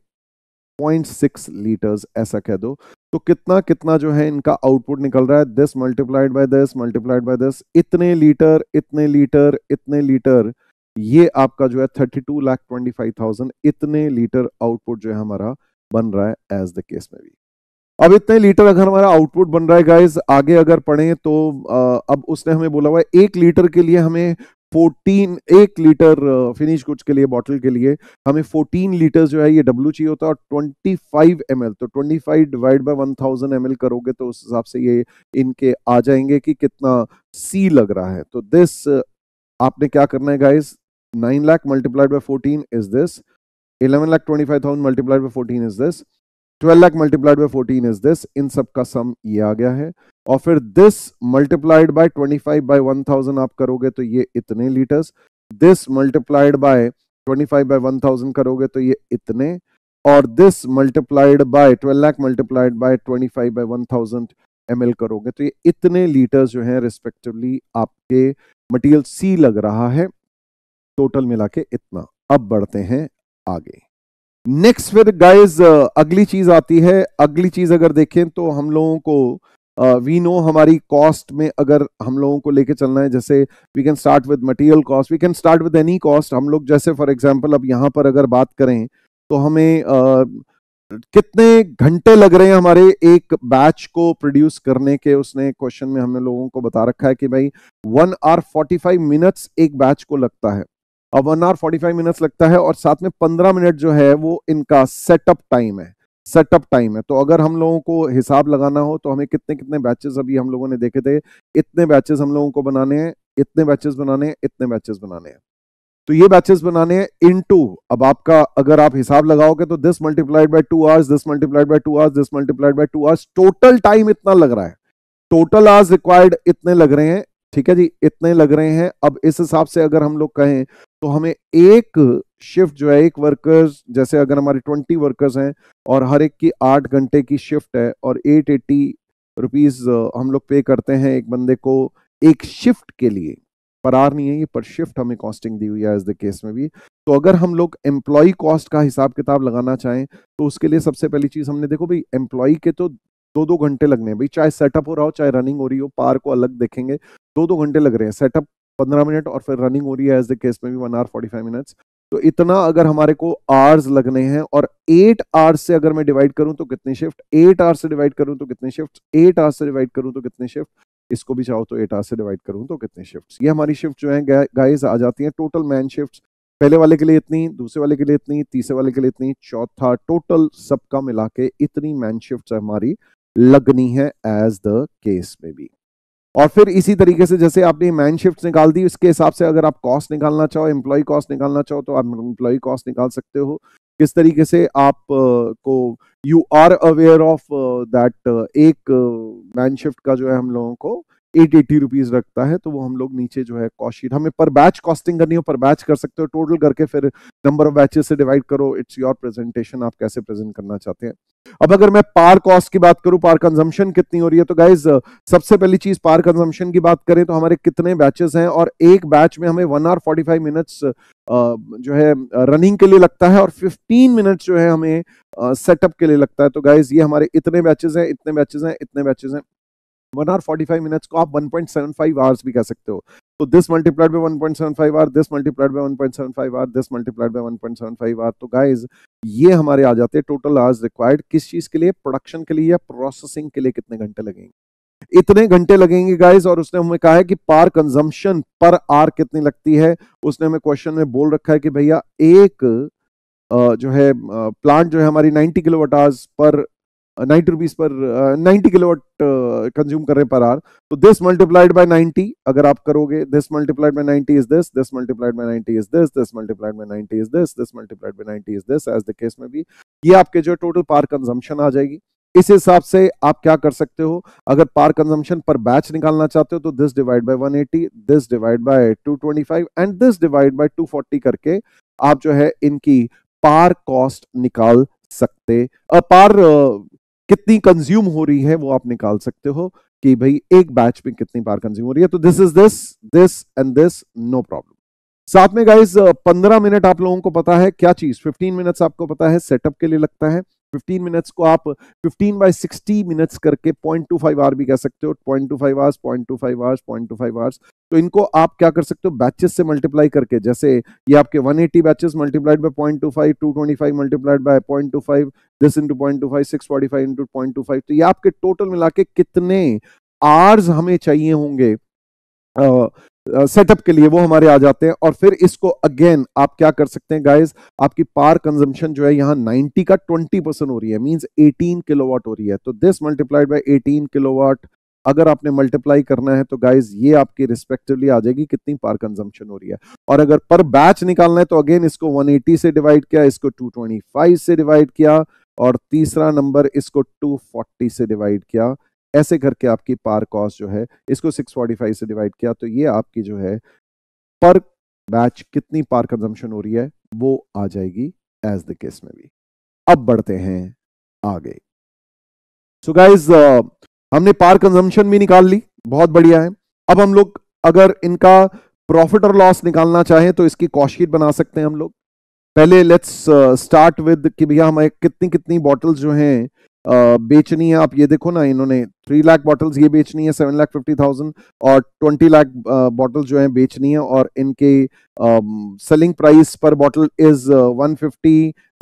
0.6 litres ऐसा कह दो तो कितना कितना जो है इनका आउटपुट निकल रहा है this multiplied by this multiplied by this इतने लीटर इतने लीटर इतने लीटर ये आपका जो है thirty two lakh twenty five thousand इतने लीटर आउटपुट जो है हमारा बन रहा है एज द केस में भी अब इतने लीटर अगर हमारा आउटपुट बन रहा है गाइज आगे अगर पढ़े तो आ, अब उसने हमें बोला हुआ है एक लीटर के लिए हमें फोर्टीन एक लीटर फिनिश गुड्स के लिए बॉटल के लिए हमें फोर्टीन लीटर जो है ये डब्ल्यू चाहिए होता है और ट्वेंटी फाइव एम एल तो twenty five divide by one thousand M L करोगे तो उस हिसाब से ये इनके आ जाएंगे कि कितना सी लग रहा है तो दिस uh, आपने क्या करना है guys nine lakh multiplied by fourteen is this eleven lakh twenty five thousand multiplied by fourteen is this twelve lakh multiplied by fourteen is this इन सब का सम ये आ गया है और फिर दिस मल्टीप्लाइड बाय 25 बाय 1000 आप करोगे तो ये इतने litres this multiplied by 25 by 1000 करोगे तो ये इतने और this multiplied by 12 lakh multiplied by 25 by 1000 M करोगे तो ये इतने लीटर्स जो हैं रिस्पेक्टिवली आपके मटेरियल सी लग रहा है टोटल मिला के इतना अब बढ़ते हैं आगे नेक्स्ट फिर गाइज अगली चीज आती है अगली चीज अगर देखें तो हम लोगों को वी uh, नो हमारी कॉस्ट में अगर हम लोगों को लेके चलना है जैसे we can start with material cost we can start with any cost हम लोग जैसे फॉर एग्जांपल अब यहाँ पर अगर बात करें तो हमें uh, कितने घंटे लग रहे हैं हमारे एक बैच को प्रोड्यूस करने के उसने क्वेश्चन में हमें लोगों को बता रखा है कि भाई one hour forty five minutes एक बैच को लगता है अब one hour forty five minutes लगता है और साथ में पंद्रह मिनट जो है वो इनका सेटअप टाइम है सेटअप टाइम है तो अगर हम लोगों को हिसाब लगाना हो तो हमें कितने कितने बैचेस अभी हम लोगों ने देखे थे इतने बैचेस हम लोगों को बनाने हैं इतने बैचेस बनाने हैं इतने बैचेस बनाने हैं तो ये बैचेस बनाने हैं इन टू अब आपका अगर आप हिसाब लगाओगे तो this multiplied by two hours this multiplied by two hours this multiplied by two hours total time इतना लग रहा है टोटल आवर्स रिक्वायर्ड इतने लग रहे हैं ठीक है जी इतने लग रहे हैं अब इस हिसाब से अगर हम लोग कहें तो हमें एक शिफ्ट जो है एक वर्कर्स जैसे अगर हमारे ट्वेंटी वर्कर्स हैं और हर एक की आठ घंटे की शिफ्ट है और एट एट्टी रुपीज़ हम लोग पे करते हैं एक बंदे को एक शिफ्ट के लिए पर आर नहीं है ये पर शिफ्ट हमें कॉस्टिंग दी हुई है एज द केस में भी तो अगर हम लोग एम्प्लॉय कॉस्ट का हिसाब किताब लगाना चाहें तो उसके लिए सबसे पहली चीज़ हमने देखो भाई एम्प्लॉय के तो दो दो घंटे लगने हैं भाई चाहे सेटअप हो रहा हो चाहे रनिंग हो रही हो पार को अलग देखेंगे दो दो घंटे लग रहे हैं सेटअप पंद्रह मिनट और फिर रनिंग हो रही है एज द केस में भी one hour forty five minutes तो इतना अगर हमारे को आर्स लगने हैं और एट आर्स से अगर मैं डिवाइड करूं तो कितने शिफ्ट एट आर्स से डिवाइड करूं तो कितने शिफ्ट एट आर्स से डिवाइड करूं तो कितने शिफ्ट इसको भी चाहो तो एट आर्स से डिवाइड करूं तो कितने शिफ्ट ये हमारी शिफ्ट जो है गाइज आ जाती है टोटल मैन शिफ्ट पहले वाले के लिए इतनी दूसरे वाले के लिए इतनी तीसरे वाले के लिए इतनी चौथा टोटल सबका मिला के इतनी मैन शिफ्ट हमारी लगनी है एज द केस में भी और फिर इसी तरीके से जैसे आपने मैन शिफ्ट निकाल दी उसके हिसाब से अगर आप कॉस्ट निकालना चाहो एम्प्लॉय कॉस्ट निकालना चाहो तो आप एम्प्लॉय कॉस्ट निकाल सकते हो किस तरीके से आप को you are aware of that एक मैन शिफ्ट का जो है हम लोगों को एट एटी रुपीज रखता है तो वो हम लोग नीचे जो है कॉस्ट हमें पर बैच कॉस्टिंग करनी हो पर बैच कर सकते हो टोटल करके फिर नंबर ऑफ बैचेस से डिवाइड करो इट्स योर प्रेजेंटेशन आप कैसे प्रेजेंट करना चाहते हैं अब अगर मैं पार कॉस्ट की बात करूं पार कंजम्पशन कितनी हो रही है तो गाइज सबसे पहली चीज पार कंजम्पशन की बात करें तो हमारे कितने बैचेस हैं और एक बैच में हमें one hour forty five minutes जो है रनिंग के लिए लगता है और फिफ्टीन मिनट्स जो है हमें सेटअप के लिए लगता है तो गाइज ये हमारे इतने बैचेस हैं इतने बैचेस हैं इतने बैचेस हैं one hour forty five minutes को आप one point seven five hours भी कह सकते हो तो this multiplied by five or this multiplied by five or this multiplied by five or तो गाइज ये हमारे आ जाते हैं टोटल आवर्स रिक्वायर्ड किस चीज के लिए प्रोडक्शन के लिए या प्रोसेसिंग के लिए कितने घंटे लगेंगे इतने घंटे लगेंगे गाइस और उसने हमें कहा है कि पार कंजम्पशन पर आर कितनी लगती है उसने हमें क्वेश्चन में बोल रखा है कि भैया एक जो है प्लांट जो है हमारी 90 किलोवाट आवर्स पर नाइन्टी रुपीज पर नाइन्टी किलो वाट कंज्यूम कर रहे पर आर तो दिस मल्टीप्लाइड बाई नाइन्टी अगर आप करोगे this multiplied by ninety is this this multiplied by ninety is this this multiplied by ninety is this this multiplied by ninety is this as the case में भी ये आपके जो total पार consumption आ जाएगी इस हिसाब से आप क्या कर सकते हो अगर पार कंजम्पशन पर बैच निकालना चाहते हो तो this divide by 180 this divide by 225 and this divide by 240 करके आप जो है इनकी पार कॉस्ट निकाल सकते पार कितनी कंज्यूम हो रही है वो आप निकाल सकते हो कि भाई एक बैच में कितनी बार कंज्यूम हो रही है तो this is this this and this no problem साथ में गाइज uh, पंद्रह मिनट आप लोगों को पता है क्या चीज फिफ्टीन मिनट्स आपको पता है सेटअप के लिए लगता है 15 मिनट्स को आप 15 बाय 60 मिनट्स करके 0.25 आर भी कह सकते हो 0.25 hours five hours five hours तो इनको आप क्या कर सकते हो बैचेस से मल्टीप्लाई करके जैसे ये आपके 180 batches multiplied two twenty five multiplied two five this five into point two five तो ये आपके टोटल मिला के कितने आवर्स हमें चाहिए होंगे सेटअप के लिए वो हमारे आ जाते हैं और फिर इसको अगेन आप क्या कर सकते हैं गाइस आपकी पार कंजम्पशन जो है यहाँ 90 का 20 परसेंट हो रही है मींस 18 किलोवाट हो रही है तो दिस मल्टीप्लाइड बाय 18 किलोवाट अगर आपने मल्टीप्लाई करना है तो गाइस ये आपकी रिस्पेक्टिवली आ जाएगी कितनी पार कंजम्पशन हो रही है और अगर पर बैच निकालना है तो अगेन इसको वन से डिवाइड किया इसको टू से डिवाइड किया और तीसरा नंबर इसको टू से डिवाइड किया ऐसे करके आपकी पार कॉस्ट जो है इसको 645 से डिवाइड किया तो ये आपकी जो है पर बैच कितनी पार कंजम्पशन हो रही है वो आ जाएगी एज द केस में भी अब बढ़ते हैं आगे सो so गाइज हमने पार कंजम्पशन भी निकाल ली बहुत बढ़िया है अब हम लोग अगर इनका प्रॉफिट और लॉस निकालना चाहें तो इसकी कॉस्टशीट बना सकते हैं हम लोग पहले लेट्स स्टार्ट विद कि भैया हमें कितनी कितनी बॉटल्स जो हैं uh, बेचनी है आप ये देखो ना इन्होंने थ्री लाख बॉटल्स ये बेचनी है सेवन लाख फिफ्टी थाउजेंड और ट्वेंटी लाख बॉटल जो है बेचनी है और इनके selling um, uh, price per bottle is one fifty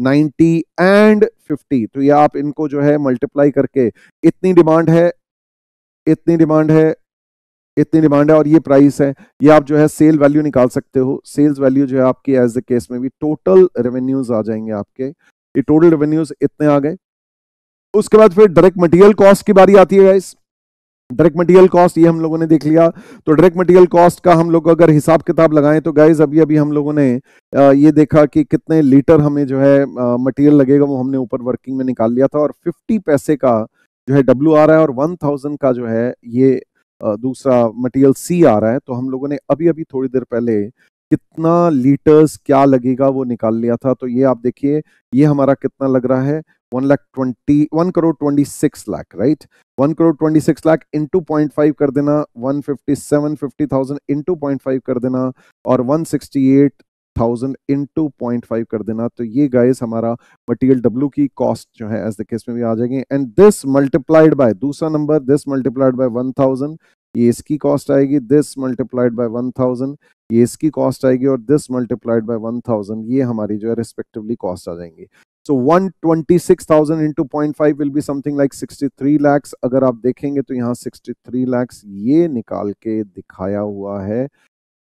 ninety and fifty तो ये आप इनको जो है मल्टीप्लाई करके इतनी डिमांड है इतनी डिमांड है इतनी डिमांड है और ये प्राइस है ये आप जो है सेल वैल्यू निकाल सकते हो सेल्स वैल्यू जो है आपकी एज द केस में भी टोटल रेवेन्यूज आ जाएंगे आपके ये टोटल रेवेन्यूज इतने आ गए उसके बाद फिर डायरेक्ट मटेरियल कॉस्ट की बारी आती है इस डायरेक्ट मटेरियल कॉस्ट ये हम लोगों ने देख लिया तो डायरेक्ट मटेरियल कॉस्ट का हम लोग अगर हिसाब किताब लगाएं तो गाइज अभी अभी हम लोगों ने ये देखा कि कितने लीटर हमें जो है मटेरियल लगेगा वो हमने ऊपर वर्किंग में निकाल लिया था और 50 पैसे का जो है डब्ल्यू आर है और 1000 का जो है ये दूसरा मटेरियल सी आ रहा है तो हम लोगों ने अभी अभी थोड़ी देर पहले कितना लीटर्स क्या लगेगा वो निकाल लिया था तो ये आप देखिए ये हमारा कितना लग रहा है one lakh twenty one crore twenty six lakh right one crore twenty six lakh into point five कर देना one fifty seven fifty thousand into point five कर देना और one sixty eight thousand into point five कर देना तो ये गाइस हमारा मटेरियल डब्ल्यू की कॉस्ट जो है एज द केस में भी आ जाएगी एंड दिस मल्टीप्लाइड बाय दूसरा number this multiplied by one thousand ये इसकी कॉस्ट आएगी this multiplied by one thousand ये इसकी कॉस्ट आएगी और this multiplied by one thousand ये हमारी जो है रिस्पेक्टिवली कॉस्ट आ जाएंगी so one twenty six thousand into point five will be something like sixty three lakhs अगर आप देखेंगे तो यहाँ सिक्सटी थ्री लैक्स ये निकाल के दिखाया हुआ है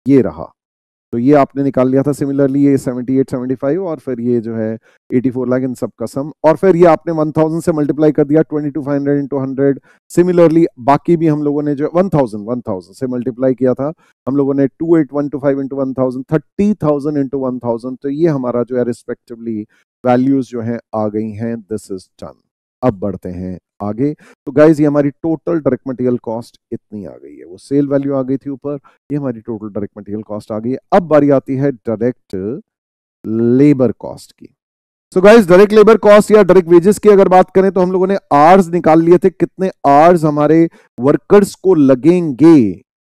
ये रहा तो ये आपने निकाल लिया था सिमिलरली ये 78 75 और फिर ये जो है 84 लाख इन सब का सम और फिर ये आपने 1000 से मल्टीप्लाई कर दिया 22500 इनटू हंड्रेड सिमिलरली बाकी भी हम लोगों ने जो 1000 1000 से मल्टीप्लाई किया था हम लोगों ने two eight one one five into thousand thirty thousand into one thousand तो ये हमारा जो है रिस्पेक्टिवली वैल्यूज जो है आ गई हैं दिस इज डन अब बढ़ते हैं आगे तो गाइज ये हमारी टोटल डायरेक्ट मटेरियल कॉस्ट इतनी आ गई है वो सेल वैल्यू आ गई थी ऊपर ये हमारी टोटल डायरेक्ट मटेरियल कॉस्ट आ गई है अब बारी आती है डायरेक्ट लेबर कॉस्ट की so guys direct labour cost या डायरेक्ट वेजेस की अगर बात करें तो हम लोगों ने आर्स निकाल लिए थे कितने आर्स हमारे वर्कर्स को लगेंगे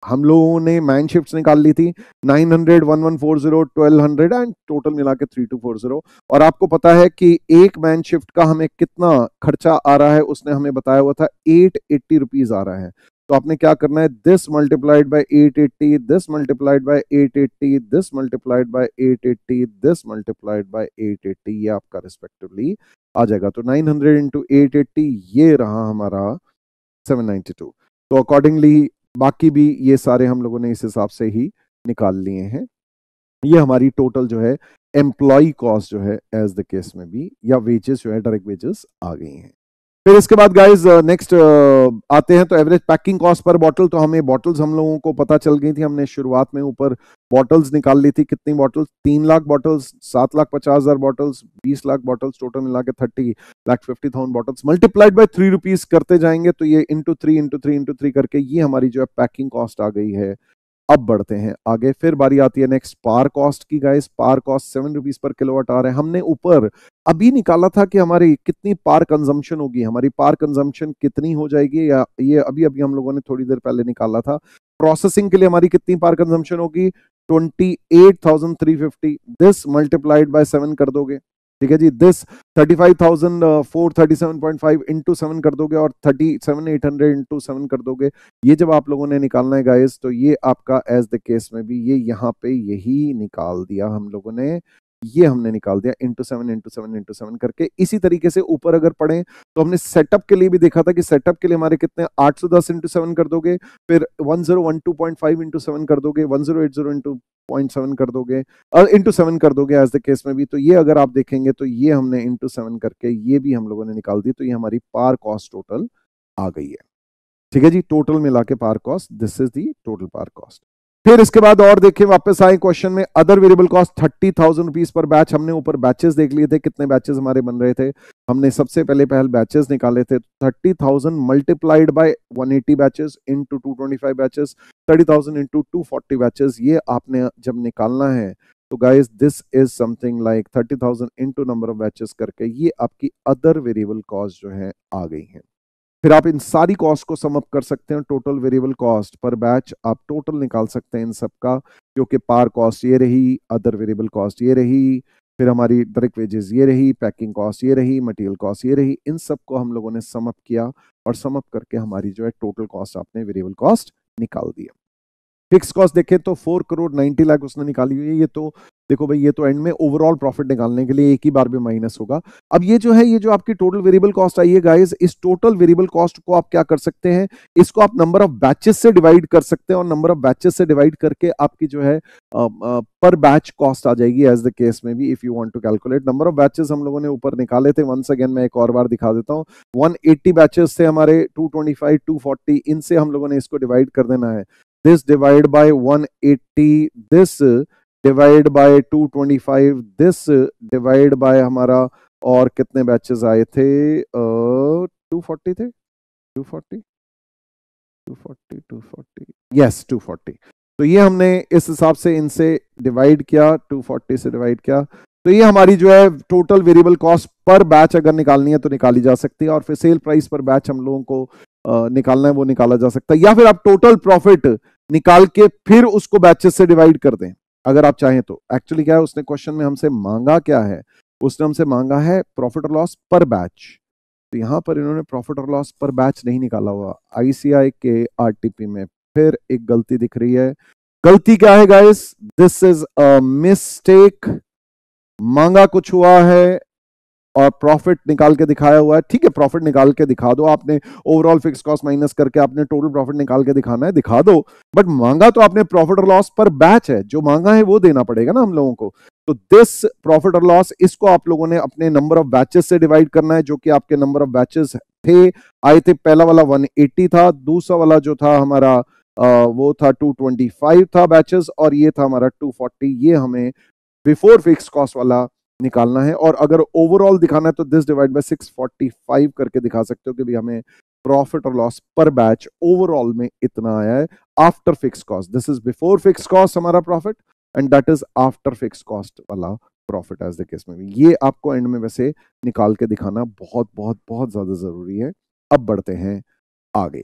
हम लोगों ने मैन शिफ्ट निकाल ली थी 900, 1140, 1200 एंड टोटल मिला के थ्री टू फोर और आपको पता है कि एक मैन शिफ्ट का हमें कितना खर्चा आ रहा है उसने हमें बताया हुआ था एट एट्टी रुपीज आ रहा है तो आपने क्या करना है this multiplied by 880 this multiplied by 880 this multiplied by 880 this multiplied by 880 ये आपका रिस्पेक्टिवली आ जाएगा तो 900 हंड्रेड इंटू ये रहा हमारा 792 तो अकॉर्डिंगली बाकी भी ये सारे हम लोगों ने इस हिसाब से ही निकाल लिए हैं ये हमारी टोटल जो है एम्प्लॉय कॉस्ट जो है एज द केस में भी या वेजेस जो है डायरेक्ट वेजेस आ गई हैं फिर इसके बाद गाइज नेक्स्ट uh, uh, आते हैं तो average packing cost per bottle तो हमें बॉटल्स हम लोगों को पता चल गई थी हमने शुरुआत में ऊपर बॉटल्स निकाल ली थी कितनी बॉटल्स तीन लाख बॉटल्स सात लाख पचास हजार बॉटल्स बीस लाख बॉटल्स टोटल मिला के thirty lakh fifty thousand bottles multiplied by three rupees करते जाएंगे तो ये into three into three into three करके ये हमारी जो है पैकिंग कॉस्ट आ गई है अब बढ़ते हैं आगे फिर बारी आती है नेक्स्ट पार कॉस्ट की guys power cost seven rupees per kilowatt आ रहे हैं हमने ऊपर अभी निकाला था कि हमारी कितनी पार कंजम्पशन होगी हमारी पार कंजम्पशन कितनी हो जाएगी या ये अभी अभी हम लोगों ने थोड़ी देर पहले निकाला था प्रोसेसिंग के लिए हमारी कितनी पार कंजम्पशन होगी 28,350 दिस मल्टीप्लाइड बाय सेवन कर दोगे ठीक है जी this thirty five thousand four thirty seven point five into seven कर दोगे और thirty seven eight hundred into seven कर दोगे ये जब आप लोगों ने निकालना है गाइस तो ये आपका एज द केस में भी ये यहाँ पे यही निकाल दिया हम लोगों ने ये हमने निकाल दिया into seven into seven into seven करके इसी तरीके से ऊपर अगर पढ़े तो हमने सेटअप के लिए भी देखा था कि सेटअप के लिए हमारे कितने 810 सौ दस इंटू सेवन कर दोगे फिर 1012.5 इंटू सेवन कर दोगे one zero eight zero into point seven कर दोगे इंटू सेवन कर दोगे एज द केस में भी तो ये अगर आप देखेंगे तो ये हमने इंटू सेवन करके ये भी हम लोगों ने निकाल दी तो ये हमारी पार कॉस्ट टोटल आ गई है ठीक है जी टोटल मिला के power cost this is the total power cost फिर इसके बाद और देखें वापस आए क्वेश्चन में other variable cost thirty thousand rupees per batch हमने ऊपर बैचेस देख लिए थे कितने बैचेस हमारे बन रहे थे हमने सबसे पहले पहल बैचेस निकाले थे thirty thousand multiplied by one eighty batches into two twenty five batches thirty thousand into two forty batches ये आपने जब निकालना है तो guys this is something like thirty thousand into number of batches करके ये आपकी अदर वेरिएबल कॉस्ट जो है आ गई है फिर आप इन सारी कॉस्ट को समअप कर सकते हैं total variable cost per batch आप टोटल निकाल सकते हैं इन सब का क्योंकि पार कॉस्ट ये रही अदर वेरिएबल कॉस्ट ये रही फिर हमारी डायरेक्ट वेजेस ये रही पैकिंग कॉस्ट ये रही मटेरियल कॉस्ट ये रही इन सब को हम लोगों ने समअप किया और समअप करके हमारी जो है टोटल कॉस्ट आपने वेरिएबल कॉस्ट निकाल दिया फिक्स कॉस्ट देखें तो फोर करोड़ नाइन्टी लाख उसने निकाली हुई है ये तो देखो भाई ये तो एंड में ओवरऑल प्रॉफिट निकालने के लिए एक ही बार भी माइनस होगा अब ये जो है ये जो आपकी टोटल वेरिएबल कॉस्ट आई है गाइस इस टोटल वेरिएबल कॉस्ट को आप क्या कर सकते हैं इसको आप नंबर ऑफ बैचेस से डिवाइड कर सकते हैं और नंबर ऑफ बैचेस से डिवाइड करके आपकी जो है पर बैच कॉस्ट आ जाएगी एज द केस में भी if you want to calculate number of batches हम लोगों ने ऊपर निकाले थे वंस अगेन मैं एक और बार दिखा देता हूँ 180 बैचेस थे हमारे टू 240 इनसे हम लोगों ने इसको डिवाइड कर देना है this divide by 180 this divide by 225 this divide by हमारा और कितने बैचेस आए थे uh, 240 थे 240 240 240 two forty yes two forty तो ये हमने इस हिसाब से इनसे डिवाइड किया 240 से डिवाइड किया तो ये हमारी जो है total variable cost per batch अगर निकालनी है तो निकाली जा सकती है और फिर सेल प्राइस पर बैच हम लोगों को निकालना है वो निकाला जा सकता है या फिर आप टोटल प्रॉफिट निकाल के फिर उसको बैचेस से डिवाइड कर दें अगर आप चाहें तो एक्चुअली क्या है उसने क्वेश्चन में हमसे मांगा क्या है उसने हमसे मांगा है प्रॉफिट और लॉस पर बैच तो यहाँ पर इन्होंने प्रॉफिट और लॉस पर बैच नहीं निकाला हुआ आईसीआई के आरटीपी में फिर एक गलती दिख रही है गलती क्या है guys this is a mistake मांगा कुछ हुआ है और प्रॉफिट निकाल के दिखाया हुआ है ठीक है प्रॉफिट निकाल के दिखा दो आपने ओवरऑल फिक्स कॉस्ट माइनस करके आपने टोटल प्रॉफिट निकाल के दिखाना है दिखा दो बट मांगा तो आपने प्रॉफिट और लॉस पर बैच है जो मांगा है वो देना पड़ेगा ना हम लोगों को तो दिस प्रॉफिट और लॉस इसको आप लोगों ने अपने नंबर ऑफ बैचेस से डिवाइड करना है जो कि आपके नंबर ऑफ बैचेस थे आए थे पहला वाला 180 था दूसरा वाला जो था हमारा आ, वो था 225 था बैचेस और ये था हमारा 240 ये हमें बिफोर फिक्स कॉस्ट वाला निकालना है और अगर ओवरऑल दिखाना है तो दिस डिवाइड बाय फाइव करके दिखा सकते हो कि भाई हमें प्रॉफिट और लॉस पर बैच ओवरऑल में इतना आया है after fix cost this is before fix cost हमारा profit and that is after fix cost वाला प्रॉफिट एज द केस में भी ये आपको एंड में वैसे निकाल के दिखाना बहुत बहुत बहुत ज़्यादा ज़रूरी है अब बढ़ते हैं आगे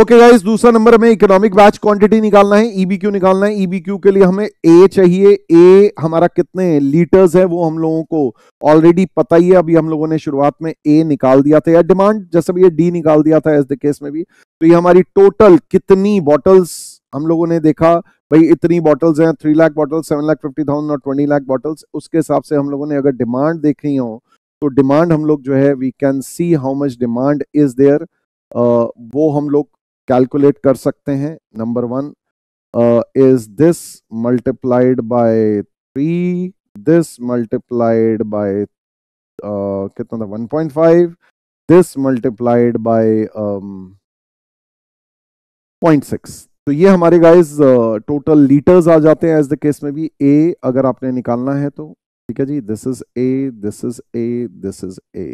ओके okay गाइस दूसरा नंबर हमें इकोनॉमिक बैच क्वांटिटी निकालना है ईबीक्यू e निकालना है ईबीक्यू e के लिए हमें ए चाहिए ए हमारा कितने लीटर्स है वो हम लोगों को ऑलरेडी पता ही है अभी हम लोगों ने शुरुआत में ए निकाल दिया था या डिमांड जैसे भी ये डी निकाल दिया था एस द केस में भी तो ये हमारी टोटल कितनी बॉटल्स हम लोगों ने देखा भाई इतनी बॉटल्स हैं three lakh bottles seven lakh fifty thousand और ट्वेंटी लाख बॉटल्स उसके हिसाब से हम लोगों ने अगर डिमांड देखनी हो तो डिमांड हम लोग जो है we can see how much demand is there वो हम लोग कैलकुलेट कर सकते हैं number one is this multiplied by three this multiplied by कितना था one point five this multiplied by point six तो ये हमारे गाइस टोटल लीटर्स आ जाते हैं एज द केस में भी ए अगर आपने निकालना है तो ठीक है जी this is a this is a this is a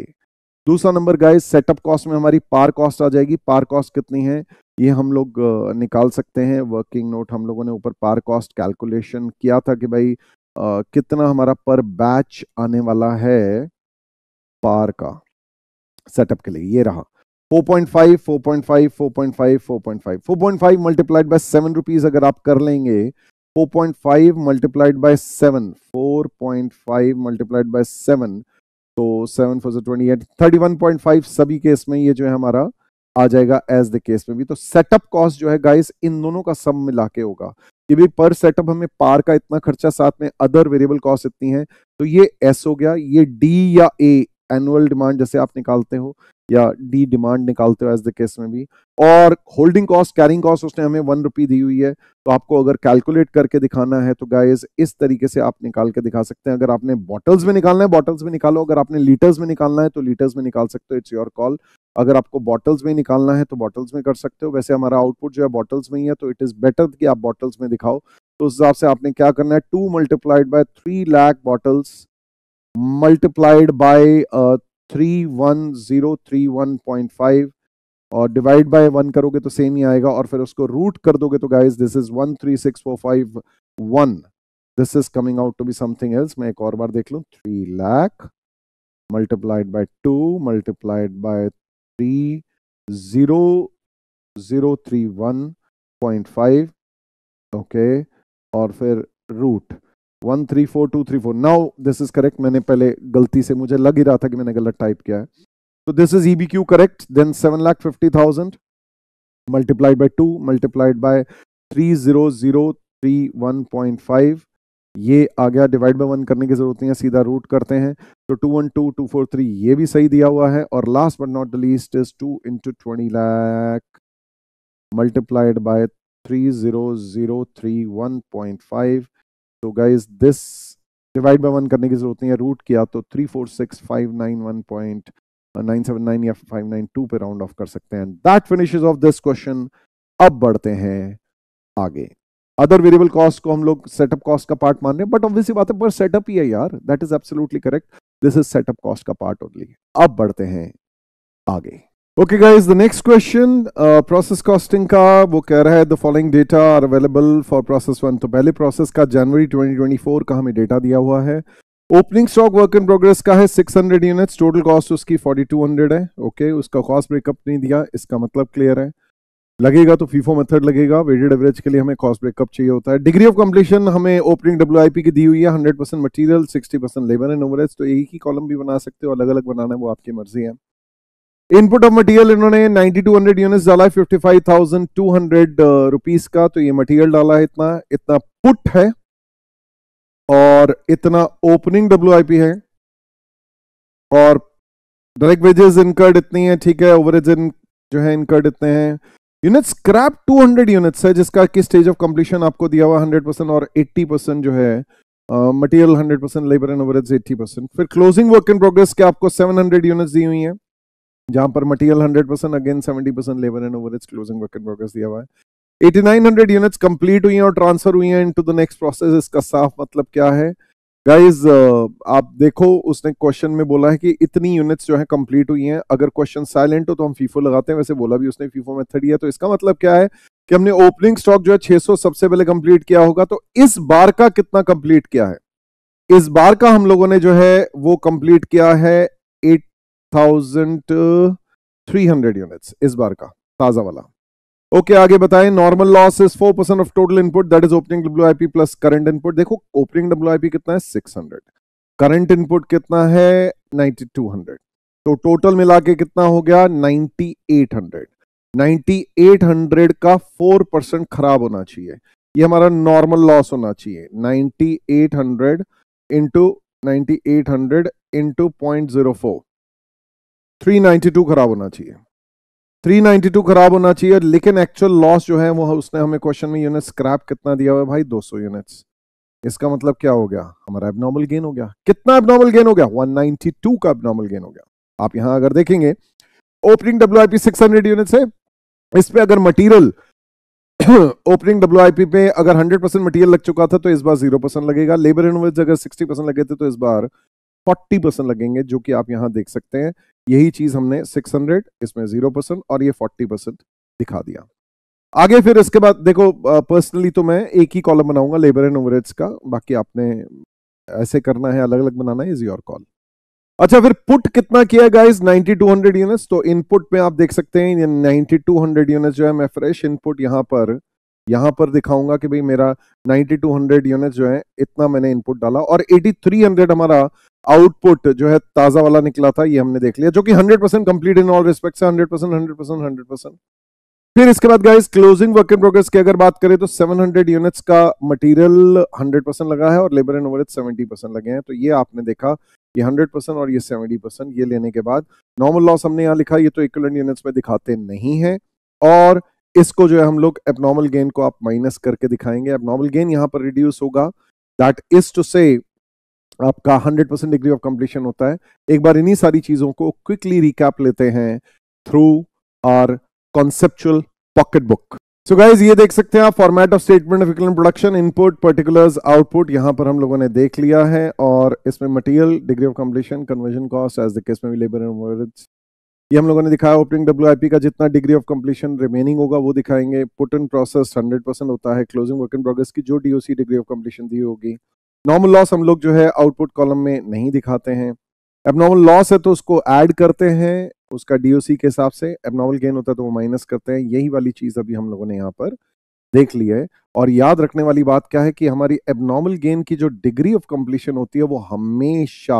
दूसरा नंबर गाइस सेटअप कॉस्ट में हमारी पार कॉस्ट आ जाएगी पार कॉस्ट कितनी है ये हम लोग निकाल सकते हैं वर्किंग नोट हम लोगों ने ऊपर पार कॉस्ट कैलकुलेशन किया था कि भाई आ, कितना हमारा पर बैच आने वाला है पार का सेटअप के लिए ये रहा 4.5 4.5 4.5 4.5 4.5 मल्टीप्लाइड बाय सेवन रुपीज अगर आप कर लेंगे 4.5 multiplied by seven 4.5 multiplied by seven तो seven four twenty eight thirty one point five सभी केस में ये जो है हमारा आ जाएगा एज द केस में भी तो सेटअप कॉस्ट जो है गाइस इन दोनों का सम मिला के होगा ये भी पर सेटअप हमें पार का इतना खर्चा साथ में अदर वेरिएबल कॉस्ट इतनी है तो ये एस हो गया ये डी या ए एनुअल डिमांड जैसे आप निकालते हो या डी डिमांड निकालते हो एज द केस में भी और होल्डिंग कॉस्ट कैरिंग कॉस्ट उसने हमें वन रुपी दी हुई है तो आपको अगर कैलकुलेट करके दिखाना है तो गाइज इस तरीके से आप निकाल के दिखा सकते हैं अगर आपने बॉटल्स में निकालना है बॉटल्स में निकालो अगर आपने लीटर्स में निकालना है तो लीटर्स में निकाल सकते हो इट्स योर कॉल अगर आपको बॉटल्स में निकालना है तो बॉटल्स में कर सकते हो वैसे हमारा आउटपुट जो है बॉटल्स में ही है तो इट इज़ बेटर कि आप बॉटल्स में दिखाओ तो उस हिसाब से आपने क्या करना है two multiplied by three lakh bottles multiplied by 31031.5 और डिवाइड बाय वन करोगे तो सेम ही आएगा और फिर उसको रूट कर दोगे तो guys this is one three six four five one this is coming out to be something else मैं एक और बार देख लू three lakh multiplied by two multiplied by three zero zero three one point five okay और फिर root one three four two three four now this is correct मैंने पहले गलती से मुझे लग ही रहा था कि मैंने गलत टाइप किया है तो this is EBQ correct then seven lakh fifty thousand multiplied by two multiplied by three zero zero three one point five ये आ गया डिवाइड बाय वन करने की जरूरत नहीं है सीधा रूट करते हैं तो two one two two four three ये भी सही दिया हुआ है और last but not the least is two into twenty lakh multiplied by three zero zero three one point five तो guys this divide by one करने की जरूरत नहीं है रूट किया तो three four six five nine one point nine seven nine या five nine two पे राउंड ऑफ कर सकते हैं that finish of this question अब बढ़ते हैं आगे अदर वेरिएबल कॉस्ट को हम लोग सेटअप कॉस्ट का पार्ट मान रहे हैं बट ऑब्वियसली बात है पर सेटअप ही है यार that is absolutely correct this is setup cost का पार्ट ओनली अब बढ़ते हैं आगे okay guys the next question process costing का वो कह रहा है the following data are available for process one तो पहले प्रोसेस का जनवरी 2024 का हमें डेटा दिया हुआ है opening stock work in progress का है 600 यूनिट्स टोटल कॉस्ट उसकी 4200 है ओके okay, उसका कॉस्ट ब्रेकअप नहीं दिया इसका मतलब क्लियर है लगेगा तो फीफो मेथड लगेगा वेटेड एवरेज के लिए हमें कॉस्ट ब्रेकअप चाहिए होता है डिग्री ऑफ कंप्लीशन हमें ओपनिंग डब्ल्यू की दी हुई है hundred percent material sixty percent labour and overheads तो एक ही कॉलम भी बना सकते हो अलग अलग बनाना है वो आपकी मर्जी है इनपुट ऑफ मटेरियल इन्होंने 9200 यूनिट्स डाला है 55,200 रुपीस uh, का तो ये मटेरियल डाला है इतना इतना पुट है और इतना ओपनिंग डब्ल्यू है और डायरेक्ट वेजेस इनकर्ड इतनी है ठीक है ओवरेज इन जो है इनकर्ड इतने हैं यूनिट्स क्रैप 200 यूनिट्स है जिसका कि स्टेज ऑफ कंप्लीशन आपको दिया हुआ 100 परसेंट और 80 परसेंट जो है material uh, 100 percent labour and overheads 80 percent फिर क्लोजिंग वर्क इन प्रोग्रेस के आपको 700 यूनिट्स दी हुई हैं जहां पर material 100 percent again 70 percent labour and over closing work in progress दिया हुआ है 8900 यूनिट्स कंप्लीट हुई हैं और ट्रांसफर हुई हैं इनटू द नेक्स्ट प्रोसेस इसका साफ मतलब क्या है गाइज आप देखो उसने क्वेश्चन में बोला है कि इतनी यूनिट्स जो है कंप्लीट हुई हैं अगर क्वेश्चन साइलेंट हो तो हम फीफो लगाते हैं वैसे बोला भी उसने फीफो मेथड ही है तो इसका मतलब क्या है कि हमने ओपनिंग स्टॉक जो है 600 सबसे पहले कंप्लीट किया होगा तो इस बार का कितना कंप्लीट किया है इस बार का हम लोगों ने जो है वो कंप्लीट किया है eight thousand three hundred unit इस बार का ताजा वाला ओके okay, आगे बताएं normal loss is four percent of total input that is opening W plus current input देखो ओपनिंग डब्ल्यू कितना है सिक्स हंड्रेड करंट इनपुट कितना है नाइन्टी टू हंड्रेड तो टोटल मिला के कितना हो गया ninety eight hundred ninety eight hundred का फोर परसेंट खराब होना चाहिए ये हमारा नॉर्मल लॉस होना चाहिए ninety eight hundred into ninety eight hundred into point zero four 392 खराब होना चाहिए 392 खराब होना चाहिए लेकिन एक्चुअल लॉस जो है वो उसने हमें क्वेश्चन में यूनिट स्क्रैप कितना दिया हुआ है भाई 200 यूनिट्स इसका मतलब क्या हो गया हमारा एबनॉर्मल गेन हो गया कितना एबनॉर्मल गेन हो गया 192 का एबनॉर्मल गेन हो गया आप यहां अगर देखेंगे opening W I P six hundred unit है इस पर अगर material opening W I P पे अगर 100 परसेंट मटीरियल लग चुका था तो इस बार 0 परसेंट लगेगा लेबर इनवर्स अगर 60 परसेंट लगे थे तो इस बार 40 परसेंट लगेंगे जो कि आप यहां देख सकते हैं यही चीज हमने 600 इसमें 0 परसेंट और ये 40 परसेंट दिखा दिया आगे फिर इसके बाद देखो पर्सनली तो मैं एक ही कॉलम बनाऊंगा लेबर एंड ओवरेज का बाकी आपने ऐसे करना है अलग अलग बनाना है इज योर कॉल अच्छा फिर पुट कितना किया गाइस 9200 यूनिट्स तो इनपुट में आप देख सकते हैं 9200 यूनिट्स जो है मैं फ्रेश इनपुट यहाँ पर यहाँ पर दिखाऊंगा कि भाई मेरा 9200 यूनिट्स जो है इतना मैंने इनपुट डाला और 8300 हमारा आउटपुट जो है ताजा वाला निकला था ये हमने देख लिया जो कि 100 percent complete in all respect से 100 percent hundred percent hundred percent फिर इसके बाद guys closing work in progress की अगर बात करें तो 700 यूनिट्स का मटेरियल 100 परसेंट लगा है और labour and over seventy percent लगे हैं तो ये आपने देखा ये हंड्रेड और ये सेवेंटी ये लेने के बाद नॉर्मल लॉस हमने यहाँ लिखा ये तो इक्वल यूनिट्स में दिखाते नहीं है और इसको जो है हम लोग एबनॉर्मल गेन को आप माइनस करके दिखाएंगे एबनॉर्मल गेन यहाँ पर रिड्यूस होगा दैट इज टू से आपका 100 परसेंट डिग्री ऑफ कंप्लीशन होता है एक बार इन्हीं सारी चीज़ों को क्विकली रिकैप लेते हैं through our conceptual pocket book so guys ये देख सकते हैं आप format of statement of economic production input particulars output यहां पर हम लोगों ने देख लिया है और इसमें material degree of completion conversion cost as the case में लेबर एंड ये हम लोगों ने दिखाया ओपनिंग डब्ल्यू का जितना डिग्री ऑफ कंप्लीशन रिमेनिंग होगा वो दिखाएंगे put in process hundred percent होता है क्लोजिंग वर्क इन प्रोग्रेस की जो डीओसी डिग्री ऑफ कंप्लीशन दी होगी नॉर्मल लॉस हम लोग जो है आउटपुट कॉलम में नहीं दिखाते हैं एबनॉर्मल लॉस है तो उसको ऐड करते हैं उसका डीओसी के हिसाब से एबनॉर्मल गेन होता है तो वो माइनस करते हैं यही वाली चीज़ अभी हम लोगों ने यहाँ पर देख लिया है और याद रखने वाली बात क्या है कि हमारी एबनॉर्मल गेन की जो डिग्री ऑफ कंप्लीशन होती है वो हमेशा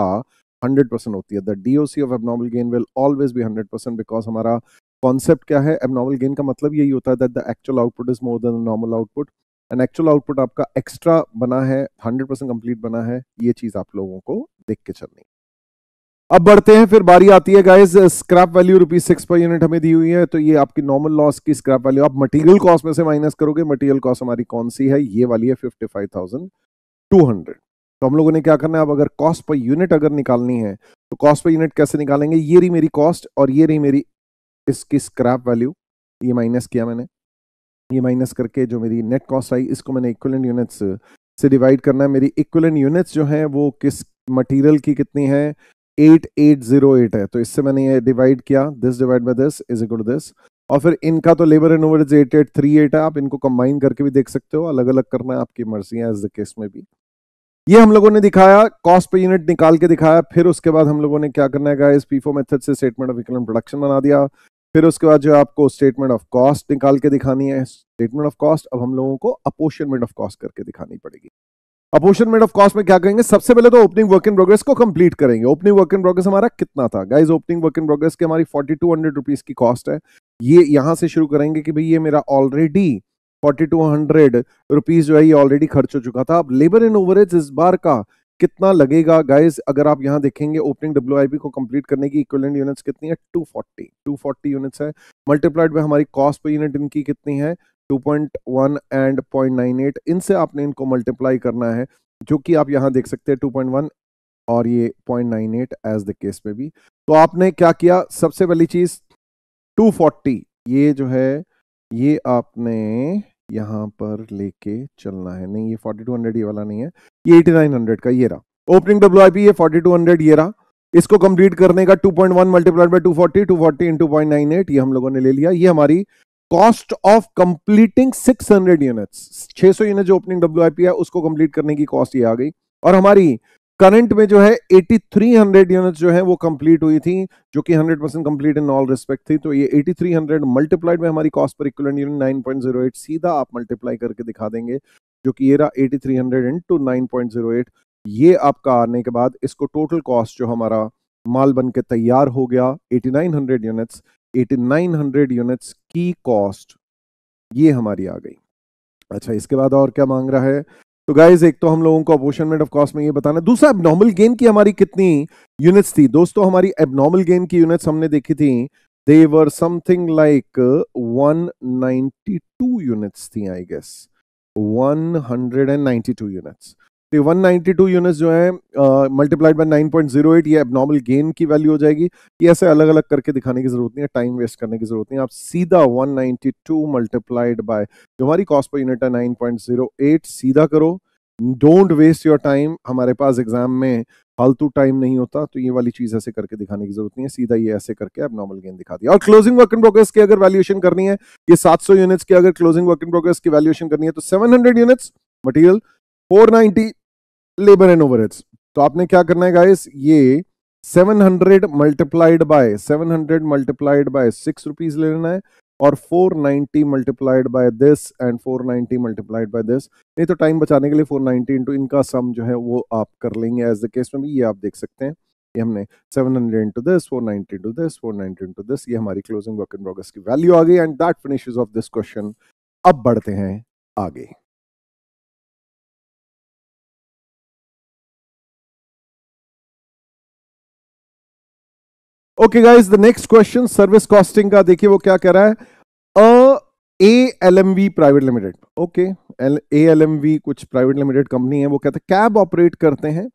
100 होती है the DOC of abnormal gain will always be 100 percent because हमारा कॉन्सेप्ट क्या है एबनॉर्मल गेन का मतलब यही होता है that the actual output is more than normal output and actual output आपका एक्स्ट्रा बना है हंड्रेड परसेंट कंप्लीट बना है ये चीज आप लोगों को देख के चलनी अब बढ़ते हैं फिर बारी आती है guys scrap value rupees six पर यूनिट हमें दी हुई है तो ये आपकी नॉर्मल लॉस की स्क्रैप वैल्यू आप मटेरियल कॉस्ट में से माइनस करोगे मटेरियल कॉस्ट हमारी कौन सी है ये वाली है fifty five thousand two hundred तो हम लोगों ने क्या करना है अब अगर कॉस्ट पर यूनिट अगर निकालनी है तो कॉस्ट पर यूनिट कैसे निकालेंगे ये रही मेरी कॉस्ट और ये रही मेरी इसकी स्क्रैप वैल्यू ये माइनस किया मैंने ये माइनस करके जो मेरी नेट कॉस्ट आई इसको मैंने इक्वलेंट यूनिट्स से डिवाइड करना है मेरी इक्वलेंट यूनिट्स जो है वो किस मटेरियल की कितनी है एट एट जीरो एट है तो इससे मैंने ये डिवाइड किया this divide by this is equal to this और फिर इनका तो labour and over eight eight three eight है आप इनको कंबाइन करके भी देख सकते हो अलग अलग करना है आपकी मर्जी है एज द केस में भी ये हम लोगों ने दिखाया कॉस्ट पर यूनिट निकाल के दिखाया फिर उसके बाद हम लोगों ने क्या करना है इस पीफो मेथड से स्टेटमेंट ऑफ इकोनॉमिक प्रोडक्शन बना दिया फिर उसके बाद जो आपको स्टेटमेंट ऑफ कॉस्ट निकाल के दिखानी है स्टेटमेंट ऑफ कॉस्ट अब हम लोगों को अपोशनमेंट ऑफ कॉस्ट करके दिखानी पड़ेगी अपोशनमेंट ऑफ कॉस्ट में क्या करेंगे सबसे पहले तो ओपनिंग वर्क इन प्रोग्रेस को कंप्लीट करेंगे ओपनिंग वर्क इन प्रोग्रेस हमारा कितना था guys opening work in progress की हमारी फोर्टी टू हंड्रेड रुपीज की कॉस्ट है ये यहां से शुरू करेंगे कि भाई ये मेरा already forty two hundred rupees जो है ये ऑलरेडी खर्च हो चुका था अब लेबर इन ओवरेज इस बार का कितना लगेगा गाइस अगर आप यहां देखेंगे ओपनिंग डब्ल्यू को कंप्लीट करने की इक्विवेलेंट यूनिट्स कितनी है 240 240 यूनिट्स है मल्टीप्लाइड बाय हमारी कॉस्ट पर यूनिट इनकी कितनी है 2.1 एंड 0.98 इनसे आपने इनको मल्टीप्लाई करना है जो कि आप यहां देख सकते हैं 2.1 और ये 0.98 एज द केस पे भी तो आपने क्या किया सबसे पहली चीज टू ये जो है ये आपने यहाँ पर लेके चलना है नहीं ये 4200 ये वाला नहीं है ये 8900 का ये रहा ओपनिंग डब्ल्यू ये 4200 ये रहा इसको कंप्लीट करने का 2.1 point one multiplied by two forty two forty into point nine eight ये हम लोगों ने ले लिया ये हमारी cost of completing 600 units 600 unit जो ओपनिंग डब्ल्यू है उसको कंप्लीट करने की कॉस्ट ये आ गई और हमारी करंट में जो है 8300 थ्री यूनिट्स जो है वो कंप्लीट हुई थी जो कि 100 percent complete in all respect थी तो ये 8300 थ्री मल्टीप्लाइड में हमारी कॉस्ट पर इक्वलेंट यूनिट 9.08 सीधा आप मल्टीप्लाई करके दिखा देंगे जो कि ये रहा 8300 थ्री इनटू 9.08 ये आपका आने के बाद इसको टोटल कॉस्ट जो हमारा माल बन के तैयार हो गया 8900 यूनिट्स 8900 यूनिट्स की कॉस्ट ये हमारी आ गई अच्छा इसके बाद और क्या मांग रहा है तो गाइज एक तो हम लोगों को अपोर्शनमेंट ऑफ कॉस्ट में ये बताना दूसरा एबनॉर्मल गेन की हमारी कितनी यूनिट्स थी दोस्तों हमारी एबनॉर्मल गेन की यूनिट्स हमने देखी थी देवर समथिंग लाइक 192 यूनिट्स थी आई गेस 192 यूनिट्स तो 192 यूनिट्स जो है मल्टीप्लाइड बाय 9.08 ये एबनॉर्मल गेन की वैल्यू हो जाएगी ये ऐसे अलग अलग करके दिखाने की जरूरत नहीं है टाइम वेस्ट करने की जरूरत नहीं आप सीधा 192 मल्टीप्लाइड बाय जो हमारी कॉस्ट पर यूनिट है 9.08 सीधा करो डोंट वेस्ट योर टाइम हमारे पास एग्जाम में फालतू टाइम नहीं होता तो ये वाली चीज ऐसे करके दिखाने की जरूरत नहीं है सीधा ये ऐसे करके अब नॉर्मल गेन दिखा दिया और क्लोजिंग वर्क इन प्रोग्रेस की अगर वैल्यूएशन करनी है ये 700 यूनिट्स की अगर क्लोजिंग वर्क इन प्रोग्रेस की वैल्यूएशन करनी है तो 700 units material 490 labour and overheads तो आपने क्या करना है गाइस ये 700 multiplied by 700 multiplied by six rupees ले लेना है और 490 multiplied by this and 490 multiplied by this नहीं तो टाइम बचाने के लिए 490 नाइनटी इंटू इनका सम जो है वो आप कर लेंगे एज द केस में भी ये आप देख सकते हैं ये हमने 700 hundred into this four ninety into this four ninety into this ये हमारी क्लोजिंग वर्क इन प्रोग्रेस की वैल्यू आ गई and that finishes of this question अब बढ़ते हैं आगे okay guys the next question service costing का देखिए वो क्या कह रहा है uh A L M V private limited okay A L M V कुछ प्राइवेट लिमिटेड कंपनी है वो कहते हैं कैब ऑपरेट करते हैं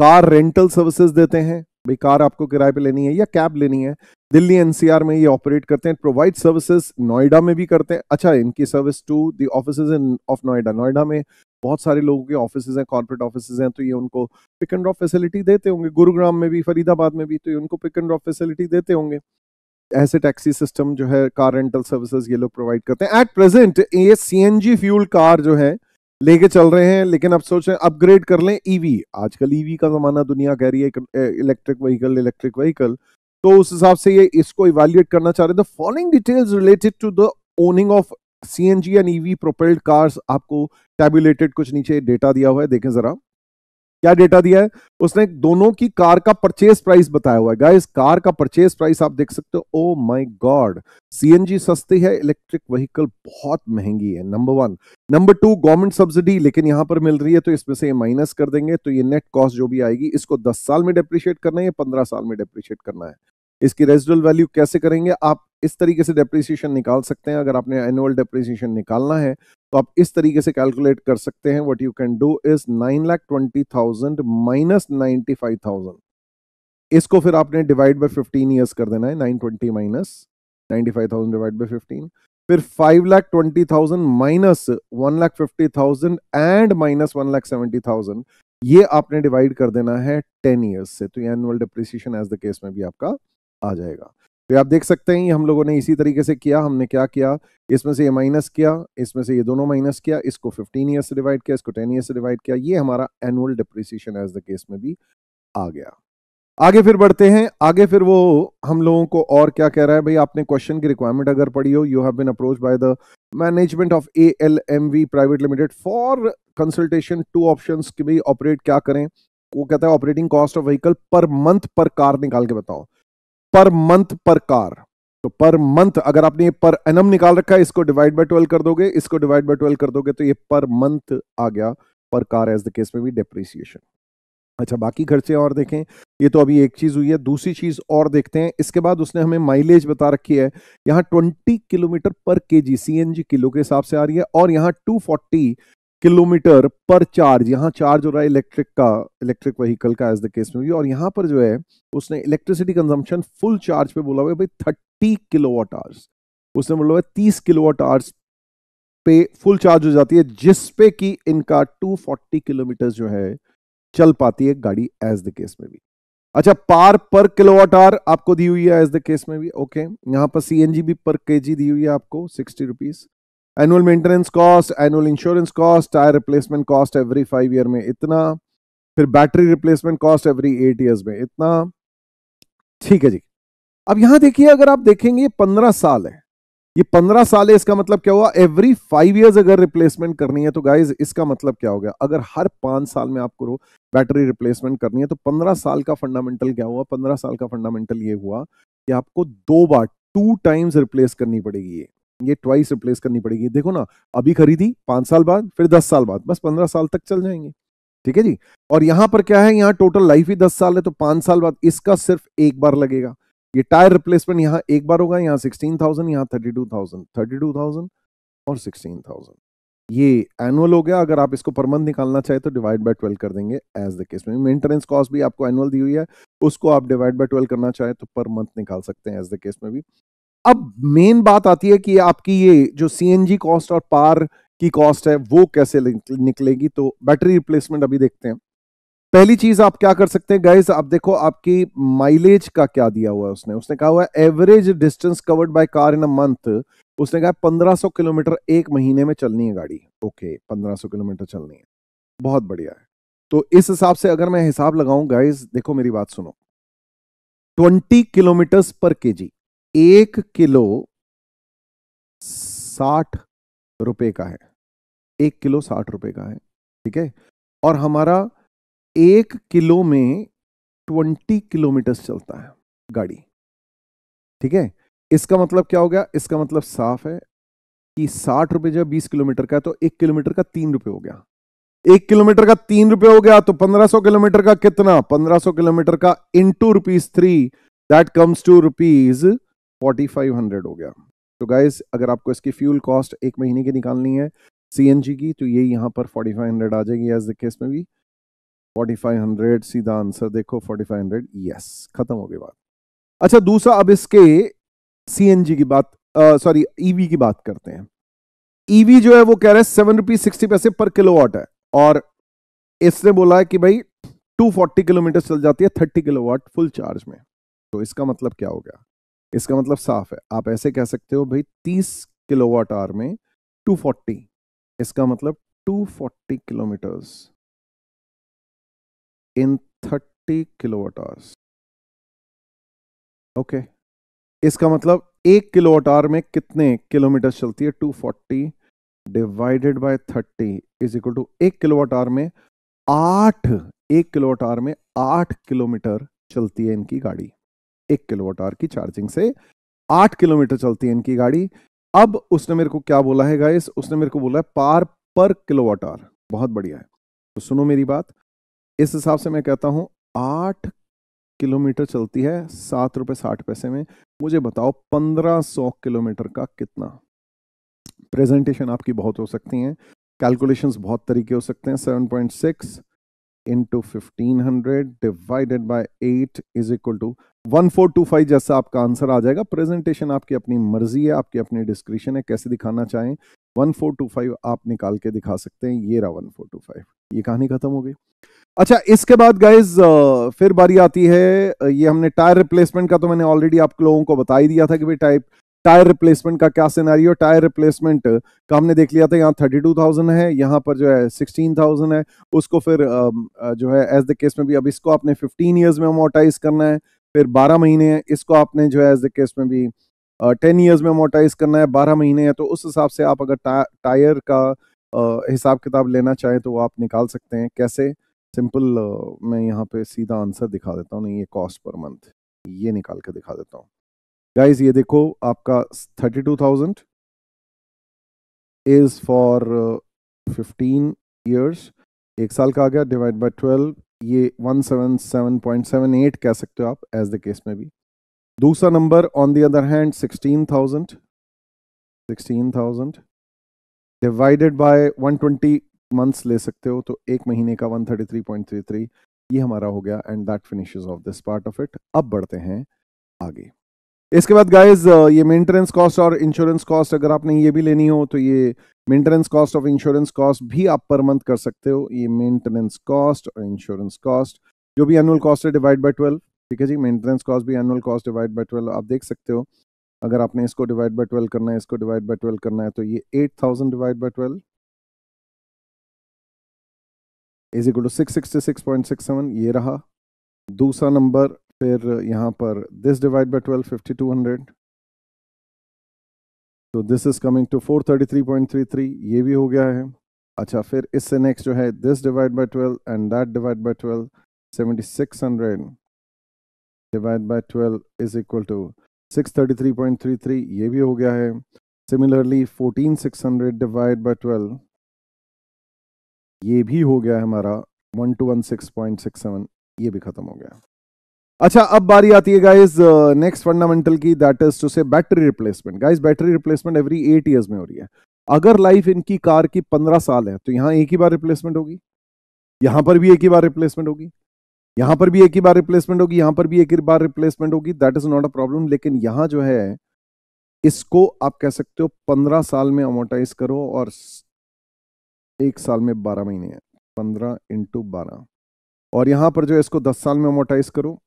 कार रेंटल सर्विसेज देते हैं भाई कार आपको किराए पे लेनी है या कैब लेनी है दिल्ली एनसीआर में ये ऑपरेट करते हैं प्रोवाइड सर्विसेज नोएडा में भी करते हैं अच्छा इनकी service to the office of Noida Noida में बहुत सारे लोगों के ऑफिस हैं कॉर्पोरेट ऑफिस हैं तो ये उनको पिक एंड ड्रॉप फैसिलिटी देते होंगे गुरुग्राम में भी फरीदाबाद में भी तो ये उनको पिक एंड ड्रॉप फैसिलिटी देते होंगे ऐसे टैक्सी सिस्टम जो है कार रेंटल सर्विसेज ये लोग प्रोवाइड करते हैं एट प्रेजेंट ये सी फ्यूल कार जो है लेके चल रहे हैं लेकिन अब सोच रहे अपग्रेड कर लें ईवी e आजकल ईवी e का ज़माना दुनिया कह रही है इलेक्ट्रिक व्हीकल इलेक्ट्रिक व्हीकल तो उस हिसाब से ये इसको इवेल्युएट करना चाह रहे हैं the following details related to the owning of C N G and EV propelled cars आपको टेबुलेटेड कुछ नीचे डेटा दिया हुआ है देखें जरा क्या डेटा दिया है उसने दोनों की कार का परचेस प्राइस बताया हुआ है गाइस कार का परचेस प्राइस आप देख सकते हो ओ माय गॉड सीएनजी सस्ती है इलेक्ट्रिक व्हीकल बहुत महंगी है number one number two government subsidy लेकिन यहां पर मिल रही है तो इसमें से माइनस कर देंगे तो ये नेट कॉस्ट जो भी आएगी इसको दस साल में डेप्रिशिएट करना है या पंद्रह साल में डेप्रिशिएट करना है इसकी रेजिडल वैल्यू कैसे करेंगे आप इस तरीके से डेप्रिसिएशन निकाल सकते हैं अगर आपने एनुअल डेप्रिसिएशन निकालना है तो आप इस तरीके से कैलकुलेट कर सकते हैं what you can do is nine lakh twenty thousand minus ninety five thousand इसको फिर आपने डिवाइड बाई फिफ्टीन ईयर्स कर देना है nine twenty minus ninety five thousand divide by fifteen फिर five lakh twenty thousand minus one lakh fifty thousand and minus one lakh seventy thousand ये आपने divide कर देना है टेन ईयर्स से तो annual depreciation as the case में भी आपका आ जाएगा तो आप देख सकते हैं हम लोगों ने इसी तरीके से किया हमने क्या किया इसमें से ये माइनस किया इसमें से ये दोनों माइनस किया इसको 15 ईयर से डिवाइड किया इसको 10 ईयर से डिवाइड किया ये हमारा annual depreciation as the case में भी आ गया आगे फिर बढ़ते हैं आगे फिर वो हम लोगों को और क्या कह रहा है भाई आपने क्वेश्चन की रिक्वायरमेंट अगर पढ़ी हो you have been approach by the management of A L M V private limited for consultation to option की भाई ऑपरेट क्या करें वो कहता है operating cost of vehicle per month per car निकाल के बताओ पर मंथ पर कार तो पर मंथ अगर आपने ये पर एनम निकाल रखा है इसको डिवाइड बाय ट्वेल्व कर दोगे इसको डिवाइड बाय ट्वेल्व कर दोगे तो ये पर मंथ आ गया पर कार एज द केस में भी डेप्रिसिएशन अच्छा बाकी खर्चे और देखें ये तो अभी एक चीज़ हुई है दूसरी चीज़ और देखते हैं इसके बाद उसने हमें माइलेज बता रखी है यहाँ 20 किलोमीटर पर केजी सीएनजी किलो के हिसाब से आ रही है और यहाँ 240 फोर्टी किलोमीटर पर चार्ज यहाँ चार्ज हो रहा है इलेक्ट्रिक का इलेक्ट्रिक व्हीकल का एज द केस में भी और यहाँ पर जो है उसने इलेक्ट्रिसिटी कंजम्पशन फुल चार्ज पे बोला हुआ है भाई थर्टी किलो आवर्स उसने बोला हुआ है तीस किलो आवर्स पे फुल चार्ज हो जाती है जिस पे कि इनका 240 किलोमीटर जो है चल पाती है गाड़ी एज द केस में भी अच्छा पार पर किलोवाट आवर आपको दी हुई है एज द केस में भी ओके यहाँ पर सी भी पर के दी हुई है आपको sixty rupees annual maintenance cost annual insurance cost tyre replacement cost every five year में इतना फिर battery replacement cost every eight years में इतना ठीक है जी अब यहां देखिए अगर आप देखेंगे ये पंद्रह साल है ये पंद्रह साल है इसका मतलब क्या हुआ एवरी फाइव ईयर्स अगर रिप्लेसमेंट करनी है तो गाइज इसका मतलब क्या हो गया अगर हर पांच साल में आपको बैटरी रिप्लेसमेंट करनी है तो पंद्रह साल का फंडामेंटल क्या हुआ पंद्रह साल का फंडामेंटल ये हुआ कि आपको दो बार टू टाइम्स रिप्लेस करनी पड़ेगी ये ये ट्वाइस रिप्लेस करनी पड़ेगी देखो ना अभी खरीदी पांच साल बाद फिर दस साल बाद बस पंद्रह साल तक चल जाएंगे ठीक है जी और यहां पर क्या है यहाँ टोटल लाइफ ही दस साल है तो पांच साल बाद इसका सिर्फ एक बार लगेगा ये टायर रिप्लेसमेंट यहाँ एक बार होगा यहाँ सिक्सटीन थाउजेंड यहाँ thirty two thousand thirty two thousand और सिक्सटीन थाउजेंड ये एनुअल हो गया अगर आप इसको पर मंथ निकालना चाहे तो डिवाइड बाय ट्वेल्व कर देंगे एज द केस में मेंटेनेंस कॉस्ट भी आपको एनुअल दी हुई है उसको आप डिवाइड बाय ट्वेल्व करना चाहे तो पर मंथ निकाल सकते हैं एज द केस में भी अब मेन बात आती है कि आपकी ये जो सी कॉस्ट और पार की कॉस्ट है वो कैसे निकलेगी तो बैटरी रिप्लेसमेंट अभी देखते हैं पहली चीज आप क्या कर सकते हैं गाइज आप देखो आपकी माइलेज का क्या दिया हुआ है उसने उसने कहा हुआ है average distance covered by car in a month उसने कहा 1500 किलोमीटर एक महीने में चलनी है गाड़ी ओके 1500 किलोमीटर चलनी है बहुत बढ़िया है तो इस हिसाब से अगर मैं हिसाब लगाऊं गाइज देखो मेरी बात सुनो ट्वेंटी किलोमीटर पर के जी एक किलो साठ रुपए का है एक किलो साठ रुपए का है ठीक है और हमारा एक किलो में ट्वेंटी किलोमीटर चलता है गाड़ी ठीक है इसका मतलब क्या हो गया इसका मतलब साफ है कि साठ रुपए जब बीस किलोमीटर का है तो एक किलोमीटर का तीन रुपए हो गया एक किलोमीटर का तीन रुपए हो गया तो पंद्रह सौ किलोमीटर का कितना पंद्रह सौ किलोमीटर का into rupees three that comes to rupees forty five hundred हो गया तो गाइज अगर आपको इसकी फ्यूल कॉस्ट एक महीने की निकालनी है सी की तो ये यहाँ पर फोर्टी फाइव हंड्रेड आ जाएगी एज द इसमें भी फोर्टी फाइव हंड्रेड सीधा आंसर देखो फोर्टी फाइव हंड्रेड यस खत्म हो गई बात अच्छा दूसरा अब इसके सी की बात सॉरी ईवी e की बात करते हैं ईवी e जो है वो कह रहे हैं सेवन रुपीज सिक्सटी पैसे पर किलोवाट है और इसने बोला है कि भाई 240 किलोमीटर चल जाती है 30 किलोवाट फुल चार्ज में तो इसका मतलब क्या हो गया इसका मतलब साफ है आप ऐसे कह सकते हो भाई तीस किलोवाट आवर में फोर्टी इसका मतलब forty kilometres in 30 kilowatt hours okay इसका मतलब एक किलोवाट आवर में कितने किलोमीटर चलती है two forty divided by thirty is equal to एक किलोवाट आवर में आठ एक किलोवाट आवर में आठ किलोमीटर चलती है इनकी गाड़ी एक किलोवाट आर की चार्जिंग से आठ किलोमीटर चलती है इनकी गाड़ी अब उसने मेरे को क्या बोला है गाइस उसने मेरे को बोला है पार पर किलोवाट आर बहुत बढ़िया है तो सुनो मेरी बात इस हिसाब से मैं कहता हूं आठ किलोमीटर चलती है सात रुपए साठ पैसे में मुझे बताओ पंद्रह सौ किलोमीटर का कितना प्रेजेंटेशन आपकी बहुत हो सकती है कैलकुलेशंस बहुत तरीके हो सकते हैं seven point six into 1500 divided by 8 is equal to 1425 जैसा आपका आंसर आ जाएगा प्रेजेंटेशन आपकी अपनी मर्जी है आपकी अपनी डिस्क्रिप्शन है कैसे दिखाना चाहें वन फोर टू फाइव आप निकाल के दिखा सकते हैं ये रहा ये कहानी खत्म हो गई अच्छा इसके बाद गाइज फिर बारी आती है ये हमने टायर रिप्लेसमेंट का तो मैंने ऑलरेडी आप लोगों को बता ही दिया था कि भाई टाइप टायर रिप्लेसमेंट का क्या सिनेरियो टायर रिप्लेसमेंट का हमने देख लिया था यहाँ थर्टी टू थाउजेंड है यहाँ पर जो है सिक्सटीन थाउजेंड है उसको फिर जो है एज द केस में भी अब इसको आपने फिफ्टीन ईयर्स में अमोटाइज करना है फिर बारह महीने है इसको आपने जो है एज द केस में भी टेन ईयर्स में अमोटाइज करना है बारह महीने है तो उस हिसाब से आप अगर टा, टायर का हिसाब किताब लेना चाहें तो वो आप निकाल सकते हैं कैसे सिंपल मैं यहाँ पे सीधा आंसर दिखा देता हूँ नहीं ये कॉस्ट पर मंथ ये निकाल के दिखा देता हूँ गाइज ये देखो आपका thirty two thousand is for fifteen years एक साल का आ गया डिवाइड बाई ट्वेल्व ये one seven seven point seven eight कह सकते हो आप एज द केस में भी दूसरा number on the other hand sixteen thousand sixteen thousand divided by one twenty months ले सकते हो तो एक महीने का one thirty three point three three ये हमारा हो गया and that finishes of this part of it अब बढ़ते हैं आगे इसके बाद गाइज uh, ये मेंटेनेंस कॉस्ट और इंश्योरेंस कॉस्ट अगर आपने ये भी लेनी हो तो ये maintenance cost of insurance cost भी आप पर मंथ कर सकते हो ये मेंटेनेंस कॉस्ट और इंश्योरेंस कॉस्ट जो भी एनुअल कॉस्ट है डिवाइड बाय ट्वेल्व ठीक है जी मेंटेनेंस कॉस्ट भी annual cost divide by twelve आप देख सकते हो अगर आपने इसको डिवाइड बाय ट्वेल्व करना है इसको डिवाइड बाय ट्वेल्व करना है तो ये eight thousand divide by twelve is equal to six sixty six point six seven ये रहा दूसरा नंबर फिर यहाँ पर this divide fifty two hundred तो this is coming to four thirty three three point three ये भी हो गया है अच्छा फिर इससे नेक्स्ट जो है this divide by twelve and that divide seventy six hundred divide by twelve is equal to three ये भी हो गया है similarly hundred divide by twelve ये भी हो गया है हमारा सेवन ये भी खत्म हो गया अच्छा अब बारी आती है गाइस नेक्स्ट फंडामेंटल की that is to say battery replacement guys battery replacement every eight years में हो रही है अगर लाइफ इनकी कार की पंद्रह साल है तो यहाँ एक ही बार रिप्लेसमेंट होगी यहाँ पर भी एक ही बार रिप्लेसमेंट होगी यहाँ पर भी एक ही बार रिप्लेसमेंट होगी यहाँ पर भी एक ही बार रिप्लेसमेंट होगी that is not a problem लेकिन यहाँ जो है इसको आप कह सकते हो पंद्रह साल में अमोटाइज करो और एक साल में बारह महीने पंद्रह इंटू बारह और यहाँ पर जो है इसको दस साल में अमोटाइज करो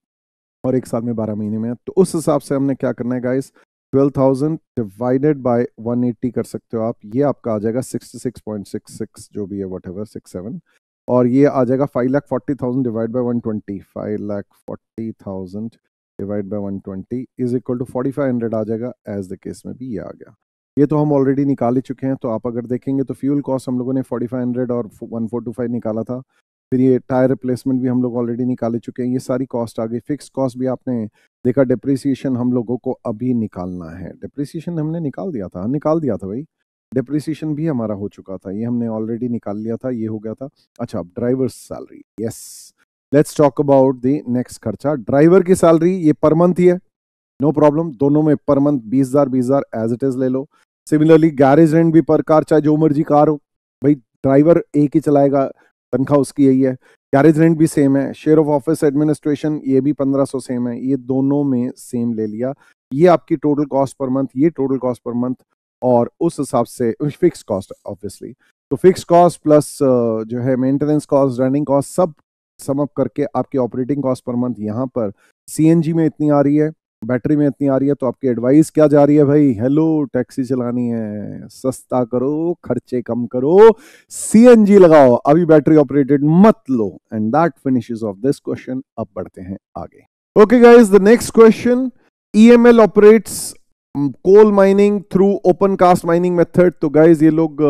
और एक साल में बारह महीने में तो उस हिसाब से हमने क्या करना है guys twelve thousand divided by one eighty कर सकते हो आप ये आपका आ जाएगा sixty six six point six जो भी है वट एवर सिक्स सेवन और ये आ जाएगा five lakh forty thousand divide by one twenty five lakh forty thousand divide by one twenty is equal to forty five hundred आ जाएगा एज द केस में भी ये आ गया ये तो हम ऑलरेडी निकाल ही चुके हैं तो आप अगर देखेंगे तो फ्यूल कॉस्ट हम लोगों ने फोर्टी फाइव हंड्रेड और वन फोर टू फाइव निकाला था फिर ये टायर रिप्लेसमेंट भी हम लोग ऑलरेडी निकाले चुके हैं ये सारी कॉस्ट आ गई फिक्स कॉस्ट भी आपने देखा डिप्रिसिएशन हम लोगों को अभी निकालना है डिप्रिसिएशन हमने निकाल दिया था निकाल दिया था भाई डिप्रिसिएशन भी हमारा हो चुका था ये हमने ऑलरेडी निकाल लिया था ये हो गया था अच्छा अब driver salary yes let's talk about the next खर्चा ड्राइवर की सैलरी ये पर मंथ ही है नो no प्रॉब्लम दोनों में पर मंथ बीस हजार बीस हजार एज इट इज ले लो सिमिलरली गैरेज रेंट भी पर कार चाहे जो मर्जी कार हो भाई ड्राइवर एक ही चलाएगा तनख्वाह उसकी यही है गैरेज रेंट भी सेम है शेयर ऑफ ऑफिस एडमिनिस्ट्रेशन ये भी पंद्रह सौ सेम है ये दोनों में सेम ले लिया ये आपकी टोटल कॉस्ट पर मंथ ये टोटल कॉस्ट पर मंथ और उस हिसाब से फिक्स कॉस्ट ऑब्वियसली तो फिक्स कॉस्ट प्लस जो है मेंटेनेंस कॉस्ट रनिंग कॉस्ट सब समअप करके आपकी ऑपरेटिंग कॉस्ट पर मंथ यहाँ पर सी में इतनी आ रही है बैटरी में इतनी आ रही है तो आपकी एडवाइस क्या जा रही है भाई हेलो टैक्सी चलानी है सस्ता करो खर्चे कम करो सीएनजी लगाओ अभी बैटरी ऑपरेटेड मत लो and that finishes of this question अब बढ़ते हैं आगे okay guys the next question EML operates coal mining through open cast mining method तो गाइज ये लोग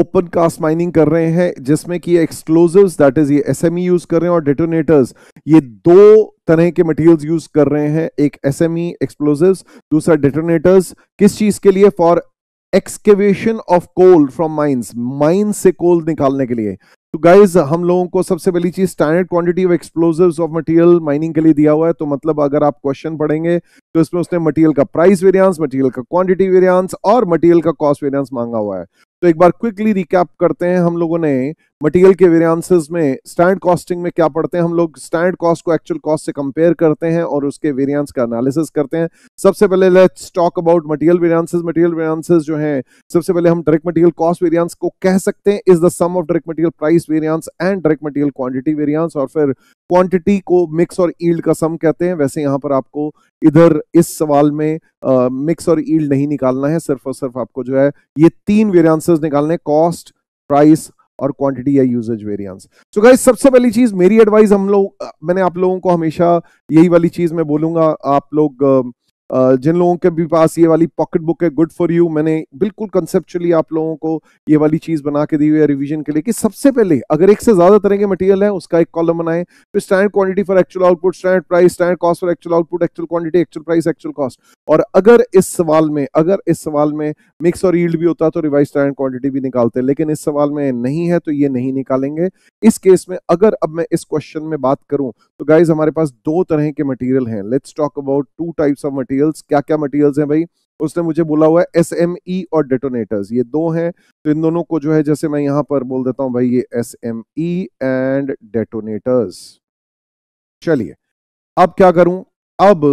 ओपन कास्ट माइनिंग कर रहे हैं जिसमें कि एक्सक्लोजिव दैट इज ये एसएमई यूज e कर रहे हैं और डिटोनेटर्स ये दो तरह के मटेरियल्स यूज कर रहे हैं एक एसएमई एक्सप्लोजिव्स e दूसरा डिटोनेटर्स किस चीज के लिए for excavation of coal from mines mines से कोल निकालने के लिए तो गाइज हम लोगों को सबसे पहली चीज standard quantity of explosives of material mining के लिए दिया हुआ है तो मतलब अगर आप क्वेश्चन पढ़ेंगे तो इसमें उसने मटेरियल का प्राइस वेरियांस मटेरियल का क्वांटिटी वेरियंस और मटेरियल का कॉस्ट वेरियंस मांगा हुआ है तो एक बार क्विकली रिकैप करते हैं हम लोगों ने मटेरियल के वेरियांसेस में स्टैंड कॉस्टिंग में क्या पढ़ते हैं हम लोग स्टैंड कॉस्ट को एक्चुअल कॉस्ट से कंपेयर करते हैं और उसके वेरियंस का एनालिसिस करते हैं सबसे पहले let's talk about material variances material variances जो है सबसे पहले हम डायरेक्ट मटेरियल कॉस्ट वेरियंस को कह सकते हैं is the sum of direct material price variance and direct material quantity variance और फिर क्वांटिटी को मिक्स और ईल्ड का सम कहते हैं वैसे यहां पर आपको इधर इस सवाल में मिक्स और ईल्ड नहीं निकालना है सिर्फ और सिर्फ आपको जो है ये तीन वेरियांसेस निकालने कॉस्ट प्राइस और क्वांटिटी या यूजेज वेरियंस तो गाइस सबसे पहली चीज मेरी एडवाइस हम लोग मैंने आप लोगों को हमेशा यही वाली चीज मैं बोलूंगा आप लोग जिन लोगों के भी पास ये वाली पॉकेट बुक है गुड फॉर यू मैंने बिल्कुल कंसेप्चुअली आप लोगों को ये वाली चीज़ बना के दी हुई है रिविजन के लिए कि सबसे पहले अगर एक से ज़्यादा तरह के मटेरियल है उसका एक कॉलम बनाए फिर stand quantity for actual output stand price stand cost for actual output actual quantity actual price actual cost और अगर इस सवाल में अगर इस सवाल में मिक्स और ईल्ड भी होता तो रिवाइज स्टैंड क्वांटिटी भी निकालते लेकिन इस सवाल में नहीं है तो ये नहीं निकालेंगे इस केस में अगर अब मैं इस क्वेश्चन में बात करूं तो गाइज हमारे पास दो तरह के मटीरियल हैं let's talk about two types of material materials क्या क्या मटेरियल्स हैं भाई उसने मुझे बोला हुआ है एस एम ई और डेटोनेटर्स ये दो हैं तो इन दोनों को जो है जैसे मैं यहां पर बोल देता हूं भाई ये S M E and detonators चलिए अब क्या करूं अब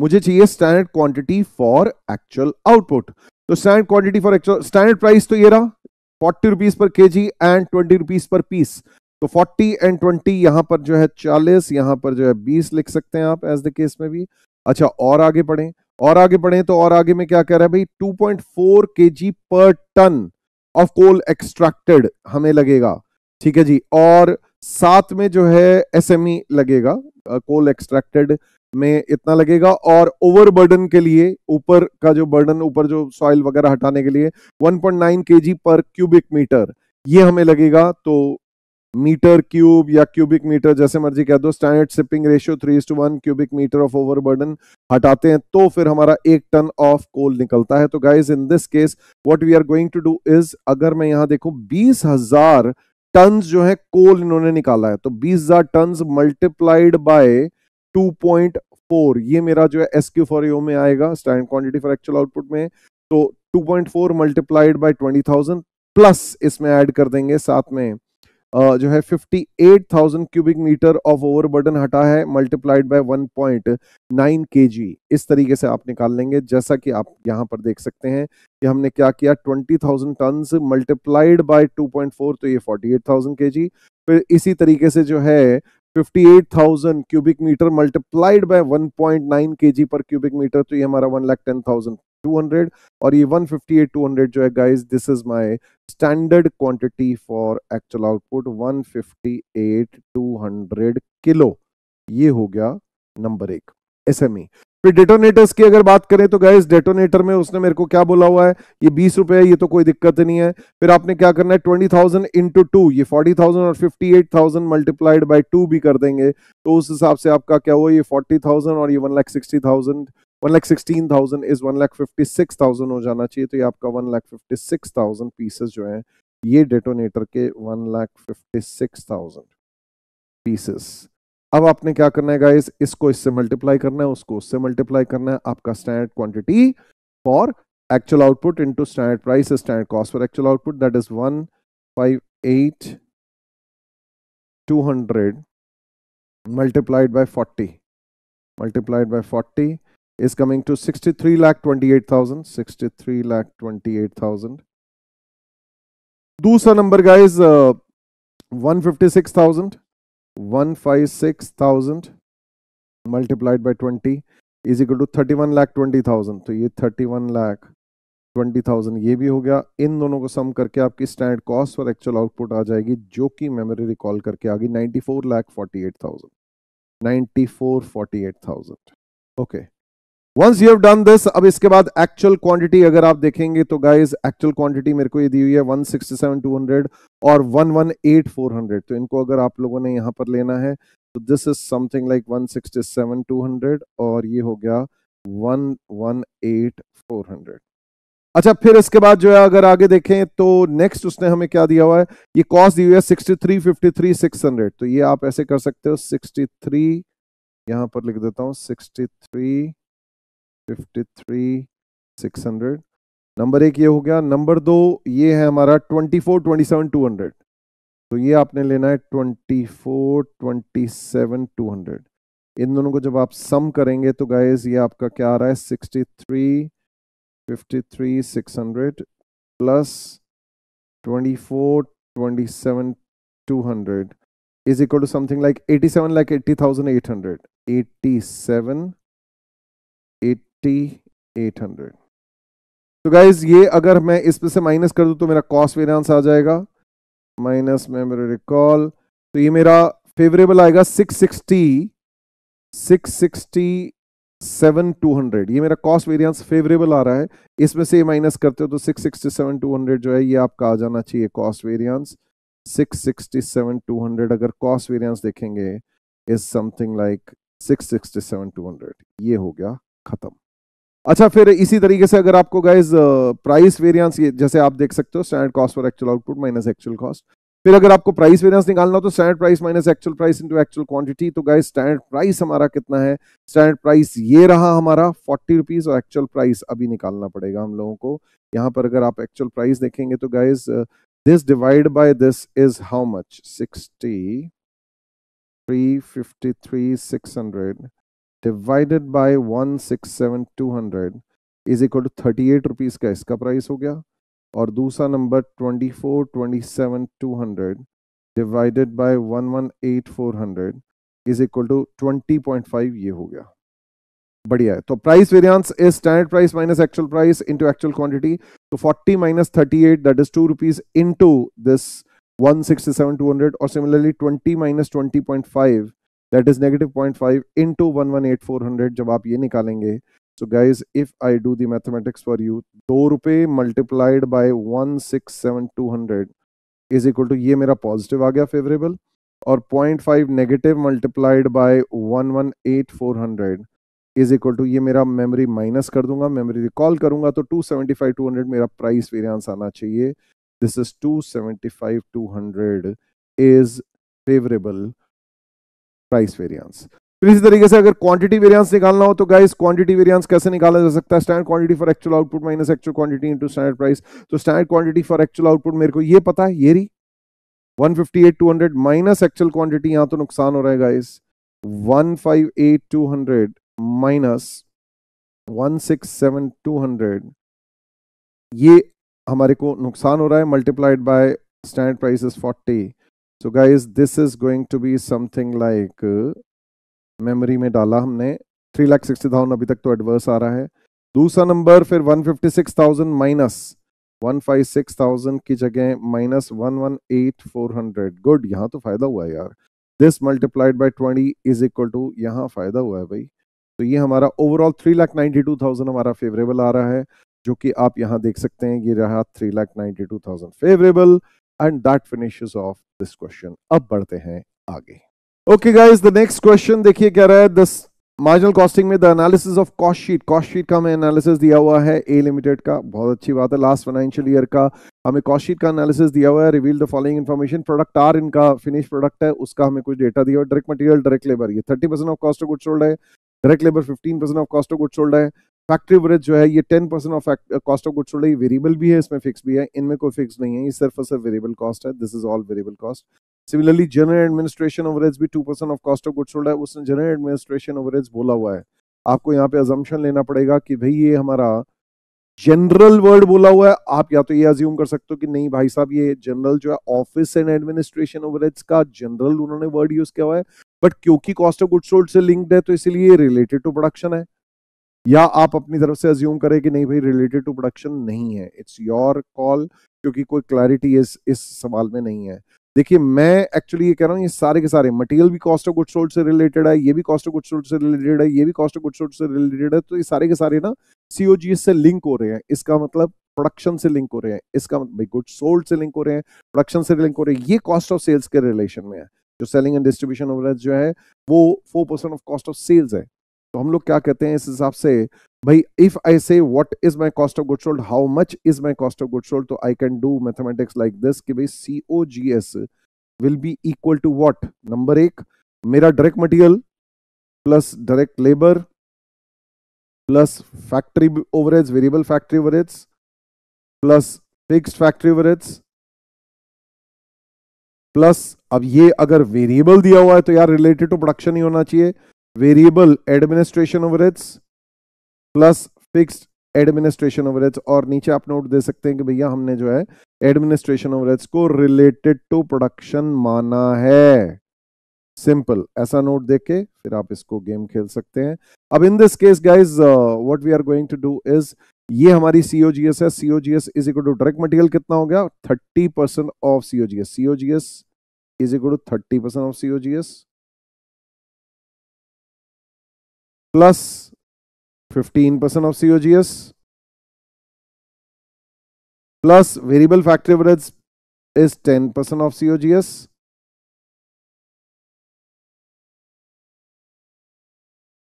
मुझे चाहिए standard quantity for actual output तो standard quantity for actual standard price तो ये रहा forty rupees per K G and twenty rupees per piece तो फोर्टी एंड ट्वेंटी यहां पर जो है चालीस यहां पर जो है बीस लिख सकते हैं आप एज द केस में भी अच्छा और आगे पढ़ें और आगे पढ़ें तो और आगे में क्या कह रहा है भाई 2.4 पॉइंट पर टन ऑफ कोल एक्सट्रैक्टेड हमें लगेगा ठीक है जी और साथ में जो है एसएमई e लगेगा कोल एक्सट्रैक्टेड में इतना लगेगा और ओवर बर्डन के लिए ऊपर का जो बर्डन ऊपर जो सॉइल वगैरह हटाने के लिए 1.9 पॉइंट पर क्यूबिक मीटर ये हमें लगेगा तो मीटर क्यूब या क्यूबिक मीटर जैसे मर्जी कह दो standard stripping ratio three to one cubic meter of overburden हटाते हैं तो फिर हमारा एक टन ऑफ कोल निकलता है तो guys in this case what we are going to do is अगर मैं यहां देखूं बीस हजार टन जो है कोल इन्होंने निकाला है तो बीस हजार ton multiplied by two point four ये मेरा जो है एस क्यू फॉर यू में आएगा stand quantity for actual output में तो two point four multiplied by twenty thousand plus इसमें ऐड कर देंगे साथ में जो है 58,000 क्यूबिक मीटर ऑफ ओवरबर्डन हटा है मल्टीप्लाइड बाय 1.9 पॉइंट इस तरीके से आप निकाल लेंगे जैसा कि आप यहाँ पर देख सकते हैं कि हमने क्या किया 20,000 टन मल्टीप्लाइड बाय 2.4 तो ये 48,000 केजी फिर इसी तरीके से जो है 58,000 cubic meter multiplied by 1.9 KG per cubic meter तो ये हमारा वन लाख टेन थाउजेंड 200 और ये 158 200 जो है guys this is my standard quantity for actual output 158 200 kilo ये हो गया नंबर एक एसएमई e. फिर डेटोनेटर्स की अगर बात करें तो गाइस डेटोनेटर में उसने मेरे को क्या बोला हुआ है ये बीस रुपए है ये तो कोई दिक्कत नहीं है फिर आपने क्या करना है ट्वेंटी थाउजेंड इंटू टू ये फोर्टी थाउजेंड और fifty eight thousand multiplied by two भी कर देंगे तो उस हिसाब से आपका क्या हुआ ये फोर्टी थाउजेंड और ये one lakh sixty thousand one lakh sixteen thousand is one lakh fifty six thousand हो जाना चाहिए तो ये आपका one lakh fifty six thousand pieces जो है ये डेटोनेटर के one lakh fifty six thousand pieces अब आपने क्या करना है गाइज इसको इससे मल्टीप्लाई करना है उसको उससे मल्टीप्लाई करना है आपका standard quantity for actual output into standard price standard cost for actual output that is one five eight two hundred multiplied by forty multiplied by forty is coming to 63 lakh 28,000. 63 lakh 28,000. दूसरा number guys one fifty six thousand one five six thousand multiplied by twenty is equal to thirty one lakh twenty thousand तो ये thirty one lakh twenty thousand ये भी हो गया इन दोनों को sum करके आपकी स्टैंडर्ड कॉस्ट और एक्चुअल आउटपुट आ जाएगी जो कि मेमोरी रिकॉल करके आ गई ninety four lakh forty eight thousand ninety four forty eight thousand okay once you have done this अब इसके बाद एक्चुअल क्वांटिटी अगर आप देखेंगे तो गाइज एक्चुअल क्वांटिटी मेरे को ये दी हुई है 167200 और 118400 तो इनको अगर आप लोगों ने यहाँ पर लेना है तो this is something like 167200 seven two hundred और ये हो गया one one eight four hundred अच्छा फिर इसके बाद जो है अगर आगे देखें तो नेक्स्ट उसने हमें क्या दिया हुआ है ये कॉस्ट दी हुई है sixty three fifty three six hundred तो ये आप ऐसे कर सकते हो सिक्सटी थ्री यहाँ पर लिख देता हूँ सिक्सटी थ्री 53600 नंबर एक ये हो गया नंबर दो ये है हमारा twenty four twenty seven two hundred तो ये आपने लेना है ट्वेंटी 27200 इन दोनों को जब आप सम करेंगे तो गाइज ये आपका क्या आ रहा है 63 53600 plus 24 27200 is equal to something like equal to something like तो गाइज ये अगर मैं इस पे से माइनस कर दूं तो मेरा कॉस्ट वेरियंस आ जाएगा माइनस मेमोरी रिकॉल तो ये मेरा फेवरेबल आएगा 660 660 7200 ये मेरा कॉस्ट वेरियंस फेवरेबल आ रहा है इसमें से माइनस करते हो तो 667200 जो है ये आपका आ जाना चाहिए कॉस्ट वेरियंस 667200 अगर कॉस्ट वेरियंस देखेंगे इज समथिंग लाइक 667200 ये हो गया खत्म अच्छा फिर इसी तरीके से अगर आपको गाइज प्राइस वेरियंस जैसे आप देख सकते हो stand cost for actual output minus actual cost फिर अगर आपको प्राइस वेरियंस निकालना हो तो stand price minus actual price into actual quantity तो गाइज स्टैंड प्राइस हमारा कितना है स्टैंड प्राइस ये रहा हमारा फोर्टी रुपीज और एक्चुअल प्राइस अभी निकालना पड़ेगा हम लोगों को यहाँ पर अगर आप एक्चुअल प्राइस देखेंगे तो guys this divide by this is how much sixty three fifty three six hundred divided by 167200 is equal to 38 rupees का इसका प्राइस हो गया और दूसरा number 2427200 divided by 118400 is equal to 20.5 ये हो गया बढ़िया है तो price variance is standard price minus actual price into actual quantity तो 40 minus 38 that is 2 rupees into this 167200 और similarly 20 minus 20.5 that is negative point five into one one eight four hundred जब आप ये निकालेंगे so guys if I do the mathematics for you दो रुपये multiplied by one six seven two hundred is equal to ये मेरा positive आ गया फेवरेबल और point five negative multiplied by one one eight four hundred is equal to ये मेरा memory minus कर दूंगा मेमोरी रिकॉल करूंगा तो two seventy five two hundred मेरा प्राइस वेरियंस आना चाहिए this is two seventy five two hundred is favourable price variance फिर इसी तरीके से अगर क्वांटिटी वेरियंस निकालना हो तो गाइस क्वांटिटी वेरियंस कैसे निकाला जा सकता है standard quantity for actual output minus actual quantity into standard price तो standard quantity for actual output मेरे को ये पता है ये रही 158 200 माइनस एक्चुअल क्वांटिटी यहाँ तो नुकसान हो रहा है गाइस 158 200 माइनस 167 200 ये हमारे को नुकसान हो रहा है multiplied by standard price is forty so guys this is going to be something like memory में डाला हमने थ्री लाख सिक्सटी थाउजेंड अभी तक तो एडवर्स आ रहा है दूसरा नंबर फिर one fifty six thousand minus one five six thousand की जगह minus one one eight four hundred good यहाँ तो फायदा हुआ है यार this multiplied by twenty is equal to यहाँ फायदा हुआ है भाई तो ये हमारा overall three lakh ninety two thousand हमारा फेवरेबल आ रहा है जो कि आप यहाँ देख सकते हैं ये रहा three lakh ninety two thousand favourable and that finishes of this question अब बढ़ते हैं आगे okay guys the next question देखिए क्या रहा है दस मार्जिनल कॉस्टिंग में the analysis of cost sheet cost sheet का हमें एनालिसिस दिया हुआ है ए लिमिटेड का बहुत अच्छी बात है लास्ट फाइनेंशियल ईयर का हमें कॉस्ट शीट का एनालिसिस दिया हुआ है reveal the following information product R इनका फिनिश प्रोडक्ट है उसका हमें कुछ डेटा दिया हुआ डायरेक्ट मटीरियल डायरेक्ट लेबर ये thirty of cost of good sold है direct labour fifteen of cost of good sold है फैक्ट्री वरेज जो है ये ten percent of cost of goods ये वेरिएबल भी है इसमें फिक्स भी है इनमें कोई फिक्स नहीं है ये सिर्फ और सिर्फ वेरिएबल कॉस्ट है this is all variable cost similarly general administration ओवरेज भी two percent of cost of goods है उसने जनरल एडमिनिस्ट्रेशन ओवरेज बोला हुआ है आपको यहाँ पे अजम्पन लेना पड़ेगा कि भाई ये हमारा जनरल वर्ड बोला हुआ है आप या तो ये अज्यूम कर सकते हो कि नहीं भाई साहब ये जनरल जो है ऑफिस एंड एडमिनिस्ट्रेशन ओवरेज का जनरल उन्होंने वर्ड यूज किया हुआ है बट क्योंकि कॉस्ट ऑफ गुड्स सोल्ड से लिंक्ड है तो इसलिए रिलेटेड टू प्रोडक्शन है या आप अपनी तरफ से अज्यूम करें कि नहीं भाई रिलेटेड टू प्रोडक्शन नहीं है इट्स योर कॉल क्योंकि कोई क्लैरिटी इस इस सवाल में नहीं है देखिए मैं एक्चुअली ये कह रहा हूँ ये सारे के सारे मटेरियल भी कॉस्ट ऑफ गुड सोल्ड से रिलेटेड है ये भी कॉस्ट ऑफ गुड सोल्ड से रिलेटेड है ये भी कॉस्ट ऑफ गुड सोल्ड से रिलेटेड है तो ये सारे के सारे ना सी से लिंक हो रहे हैं इसका मतलब प्रोडक्शन से लिंक हो रहे हैं इसका मतलब गुड सोल्ड से लिंक हो रहे हैं प्रोडक्शन से लिंक हो रहे हैं ये कॉस्ट ऑफ सेल्स के रिलेशन में है जो सेलिंग एंड डिस्ट्रीब्यूशन ओवर जो है वो four of cost of sales है तो हम लोग क्या कहते हैं इस हिसाब से भाई if I say what is my cost of good sold how much is my cost of good sold तो I can do mathematics like this कि भाई C O G S will be equal to what number एक मेरा direct material plus direct labour plus factory overheads variable factory overheads plus fixed factory overheads plus अब ये अगर variable दिया हुआ है तो यार रिलेटेड टू प्रोडक्शन ही होना चाहिए variable administration over plus fix administration over और नीचे आप नोट दे सकते हैं कि भैया हमने जो है एडमिनिस्ट्रेशन ओवरहेड्स को रिलेटेड टू प्रोडक्शन माना है सिंपल ऐसा नोट देके फिर आप इसको गेम खेल सकते हैं अब in this case guys what we are going to do is ये हमारी सीओजीएस है COGS is equal to direct material कितना हो गया thirty percent of COGS COGS is equal to thirty percent of COGS plus 15% of COGS plus variable factory average is 10% of COGS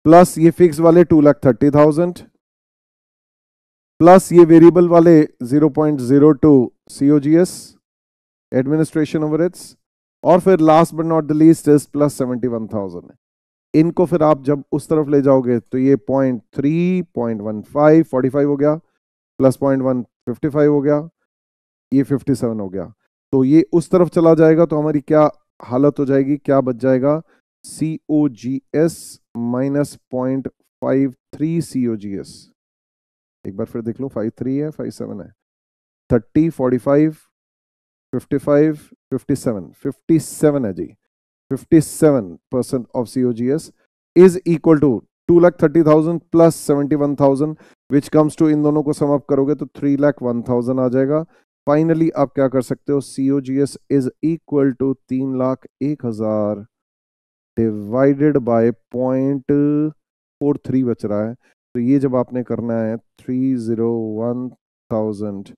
plus ये fix वाले two lakh thirty thousand plus ये variable वाले zero point zero two COGS administration over और फिर last but not the least is plus seventy one thousand इनको फिर आप जब उस तरफ ले जाओगे तो ये point three point one five forty five हो गया plus point one fifty five हो गया ये फिफ्टी सेवन हो गया तो ये उस तरफ चला जाएगा तो हमारी क्या हालत हो जाएगी क्या बच जाएगा C O G S minus point five three C O G S एक बार फिर देख लो फाइव थ्री है फाइव सेवन है thirty forty five fifty five fifty seven fifty seven है जी 57% of COGS is equal to two lakh thirty thousand plus seventy one thousand which comes to इन दोनों को सम अप करोगे तो थ्री लाख वन थाउजेंड आ जाएगा फाइनली आप क्या कर सकते हो C O G S is equal to तीन लाख एक हजार divided by point four three बच रहा है तो ये जब आपने करना है three zero one thousand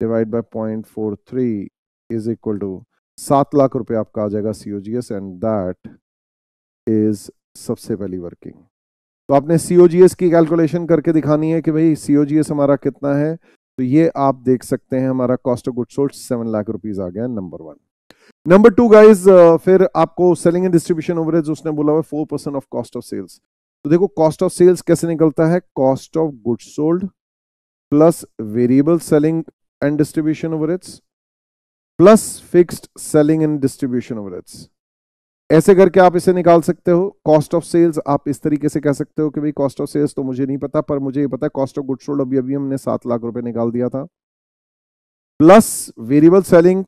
divide by point four three is equal to सात लाख रुपए आपका आ जाएगा सीओजीएस एंड दैट इज सबसे पहली वर्किंग तो आपने सीओजीएस की कैलकुलेशन करके दिखानी है कि भाई सीओजीएस हमारा कितना है तो ये आप देख सकते हैं हमारा cost of good sold seven lakh rupees आ गया number one number two guys फिर आपको सेलिंग एंड डिस्ट्रीब्यूशन ओवरेज उसने बोला हुआ four percent of cost of sales तो देखो कॉस्ट ऑफ सेल्स कैसे निकलता है cost of goods sold plus variable selling and distribution overheads plus fixed selling and distribution overheads ऐसे करके आप इसे निकाल सकते हो कॉस्ट ऑफ सेल्स आप इस तरीके से कह सकते हो कि भाई कॉस्ट ऑफ सेल्स तो मुझे नहीं पता पर मुझे ये पता है कॉस्ट ऑफ गुड्स सोल्ड अभी अभी हमने सात लाख रुपए निकाल दिया था प्लस वेरिएबल सेलिंग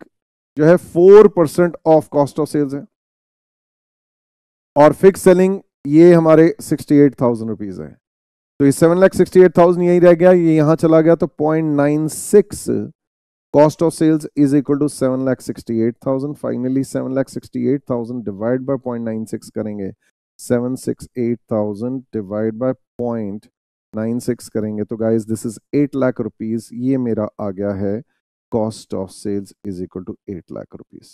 जो है four percent of cost of sales है और फिक्स सेलिंग ये हमारे सिक्सटी एट थाउजेंड रुपीज है तो ये seven lakh sixty eight thousand यही रह गया ये यहां चला गया तो point nine six cost of sales is equal to 768000 finally 768000 divided by 0.96 करेंगे 768000 six eight thousand divide by point करेंगे तो guys this is 8 lakh rupees ये मेरा आ गया है cost of sales is equal to 8 lakh rupees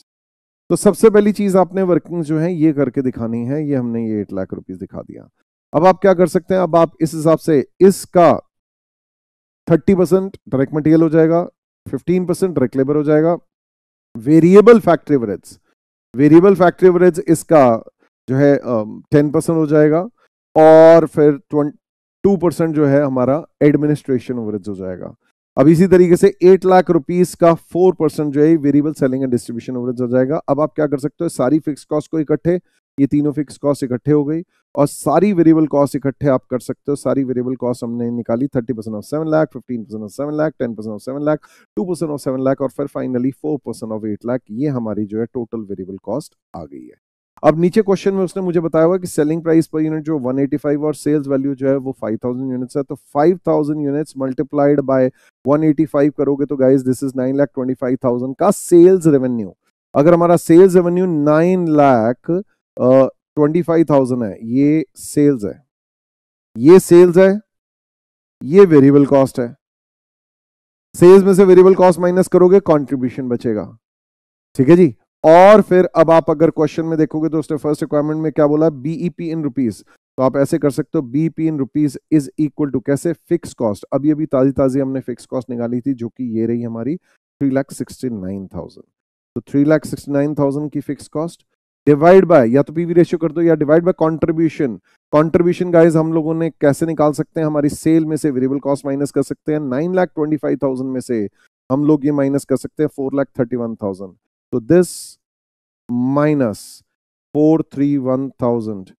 तो सबसे पहली चीज आपने वर्किंग जो है ये करके दिखानी है ये हमने ये एट लाख रुपीस दिखा दिया अब आप क्या कर सकते हैं अब आप इस हिसाब से इसका थर्टी परसेंट डायरेक्ट मटेरियल हो जाएगा फिफ्टीन परसेंट रिक्लेबर हो जाएगा variable factory overheads variable factory overheads इसका जो है टेन uh, परसेंट हो जाएगा और फिर टू परसेंट जो है हमारा एडमिनिस्ट्रेशन एवरेज हो जाएगा अब इसी तरीके से एट लाख रुपीस का फोर परसेंट जो है variable selling and distribution overheads हो जाएगा अब आप क्या कर सकते हो सारी फिक्स कॉस्ट को इकट्ठे ये तीनों फिक्स कॉस्ट इकट्ठे हो गई और सारी वेरिएबल कॉस्ट इकट्ठे आप कर सकते हो सारी वेरिएबल कॉस्ट हमने निकाली thirty percent of seven lakh fifteen percent of seven lakh ten percent of seven lakh two percent of seven lakh और फिर finally four percent of eight lakh ये हमारी जो है टोटल वेरिएबल कॉस्ट आ गई है अब नीचे क्वेश्चन में उसने मुझे बताया हुआ कि सेलिंग प्राइस पर यूनिट जो 185 और सेल्स वैल्यू जो है वो 5000 यूनिट्स है तो 5000 यूनिट्स मल्टीप्लाइड बाय 185 करोगे तो गाइस दिस इज 9 लाख 25000 का सेल्स रेवेन्यू अगर हमारा sales revenue 9 lakh twenty five thousand है ये सेल्स है ये सेल्स है ये वेरिएबल कॉस्ट है सेल्स में से वेरिएबल कॉस्ट माइनस करोगे कंट्रीब्यूशन बचेगा ठीक है जी और फिर अब आप अगर क्वेश्चन में देखोगे तो उसने फर्स्ट रिक्वायरमेंट में क्या बोला बीईपी इन रुपीज तो आप ऐसे कर सकते हो BP in rupees is equal to कैसे फिक्स कॉस्ट अभी अभी ताजी ताजी हमने फिक्स कॉस्ट निकाली थी जो कि ये रही हमारी three lakh sixty nine thousand तो three lakh sixty nine thousand की फिक्स कॉस्ट डिवाइड बाय या तो पीवी रेशियो कर दो या divide by contribution contribution guys हम लोगों ने कैसे निकाल सकते हैं हमारी सेल में से वेरिएबल कॉस्ट माइनस कर सकते हैं nine lakh twenty five thousand में से हम लोग ये माइनस कर सकते हैं four lakh thirty one thousand तो this minus four three one thousand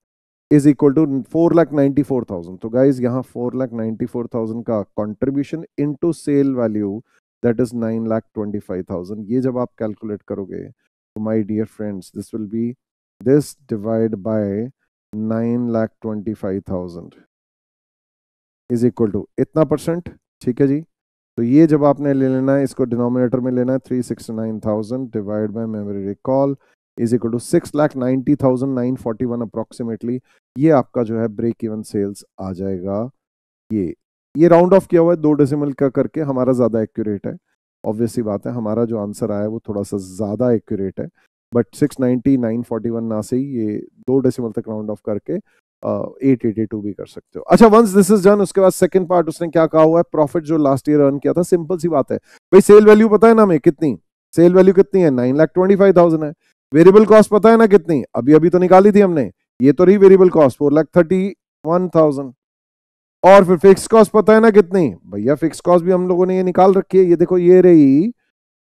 is equal to four lakh ninety four thousand तो गाइज यहाँ four lakh ninety four thousand का contribution into sale value that is nine lakh twenty five thousand ये जब आप calculate करोगे my dear friends, this will be this divided by 9,25,000 is equal to इतना percent ठीक है जी तो ये जब आपने ले लेना है इसको डिनोमिनेटर में लेना है three six nine thousand divide by memory recall is equal to six lakh ninety thousand nine forty one approximately ये आपका जो है ब्रेक इवन सेल्स आ जाएगा ये ये राउंड ऑफ किया हुआ है दो डेसिमल का करके हमारा ज़्यादा एक्यूरेट है ऑब्वियसली बात है हमारा जो आंसर आया वो थोड़ा सा ज़्यादा एक्यूरेट है but six ninety nine forty one ना से ही ये दो डेसिमल तक राउंड ऑफ करके एट एटी टू भी कर सकते हो अच्छा वंस दिस इज डन उसके बाद सेकंड पार्ट उसने क्या कहा हुआ है प्रॉफिट जो लास्ट ईयर अर्न किया था सिंपल सी बात है भाई सेल वैल्यू पता है ना हमें कितनी सेल वैल्यू कितनी है nine lakh twenty five thousand है वेरिएबल कॉस्ट पता है ना कितनी अभी अभी तो निकाली थी हमने ये तो रही variable cost four lakh thirty one thousand और फिर फिक्स कॉस्ट पता है ना कितनी भैया फिक्स कॉस्ट भी हम लोगों ने ये निकाल रखी है ये देखो ये रही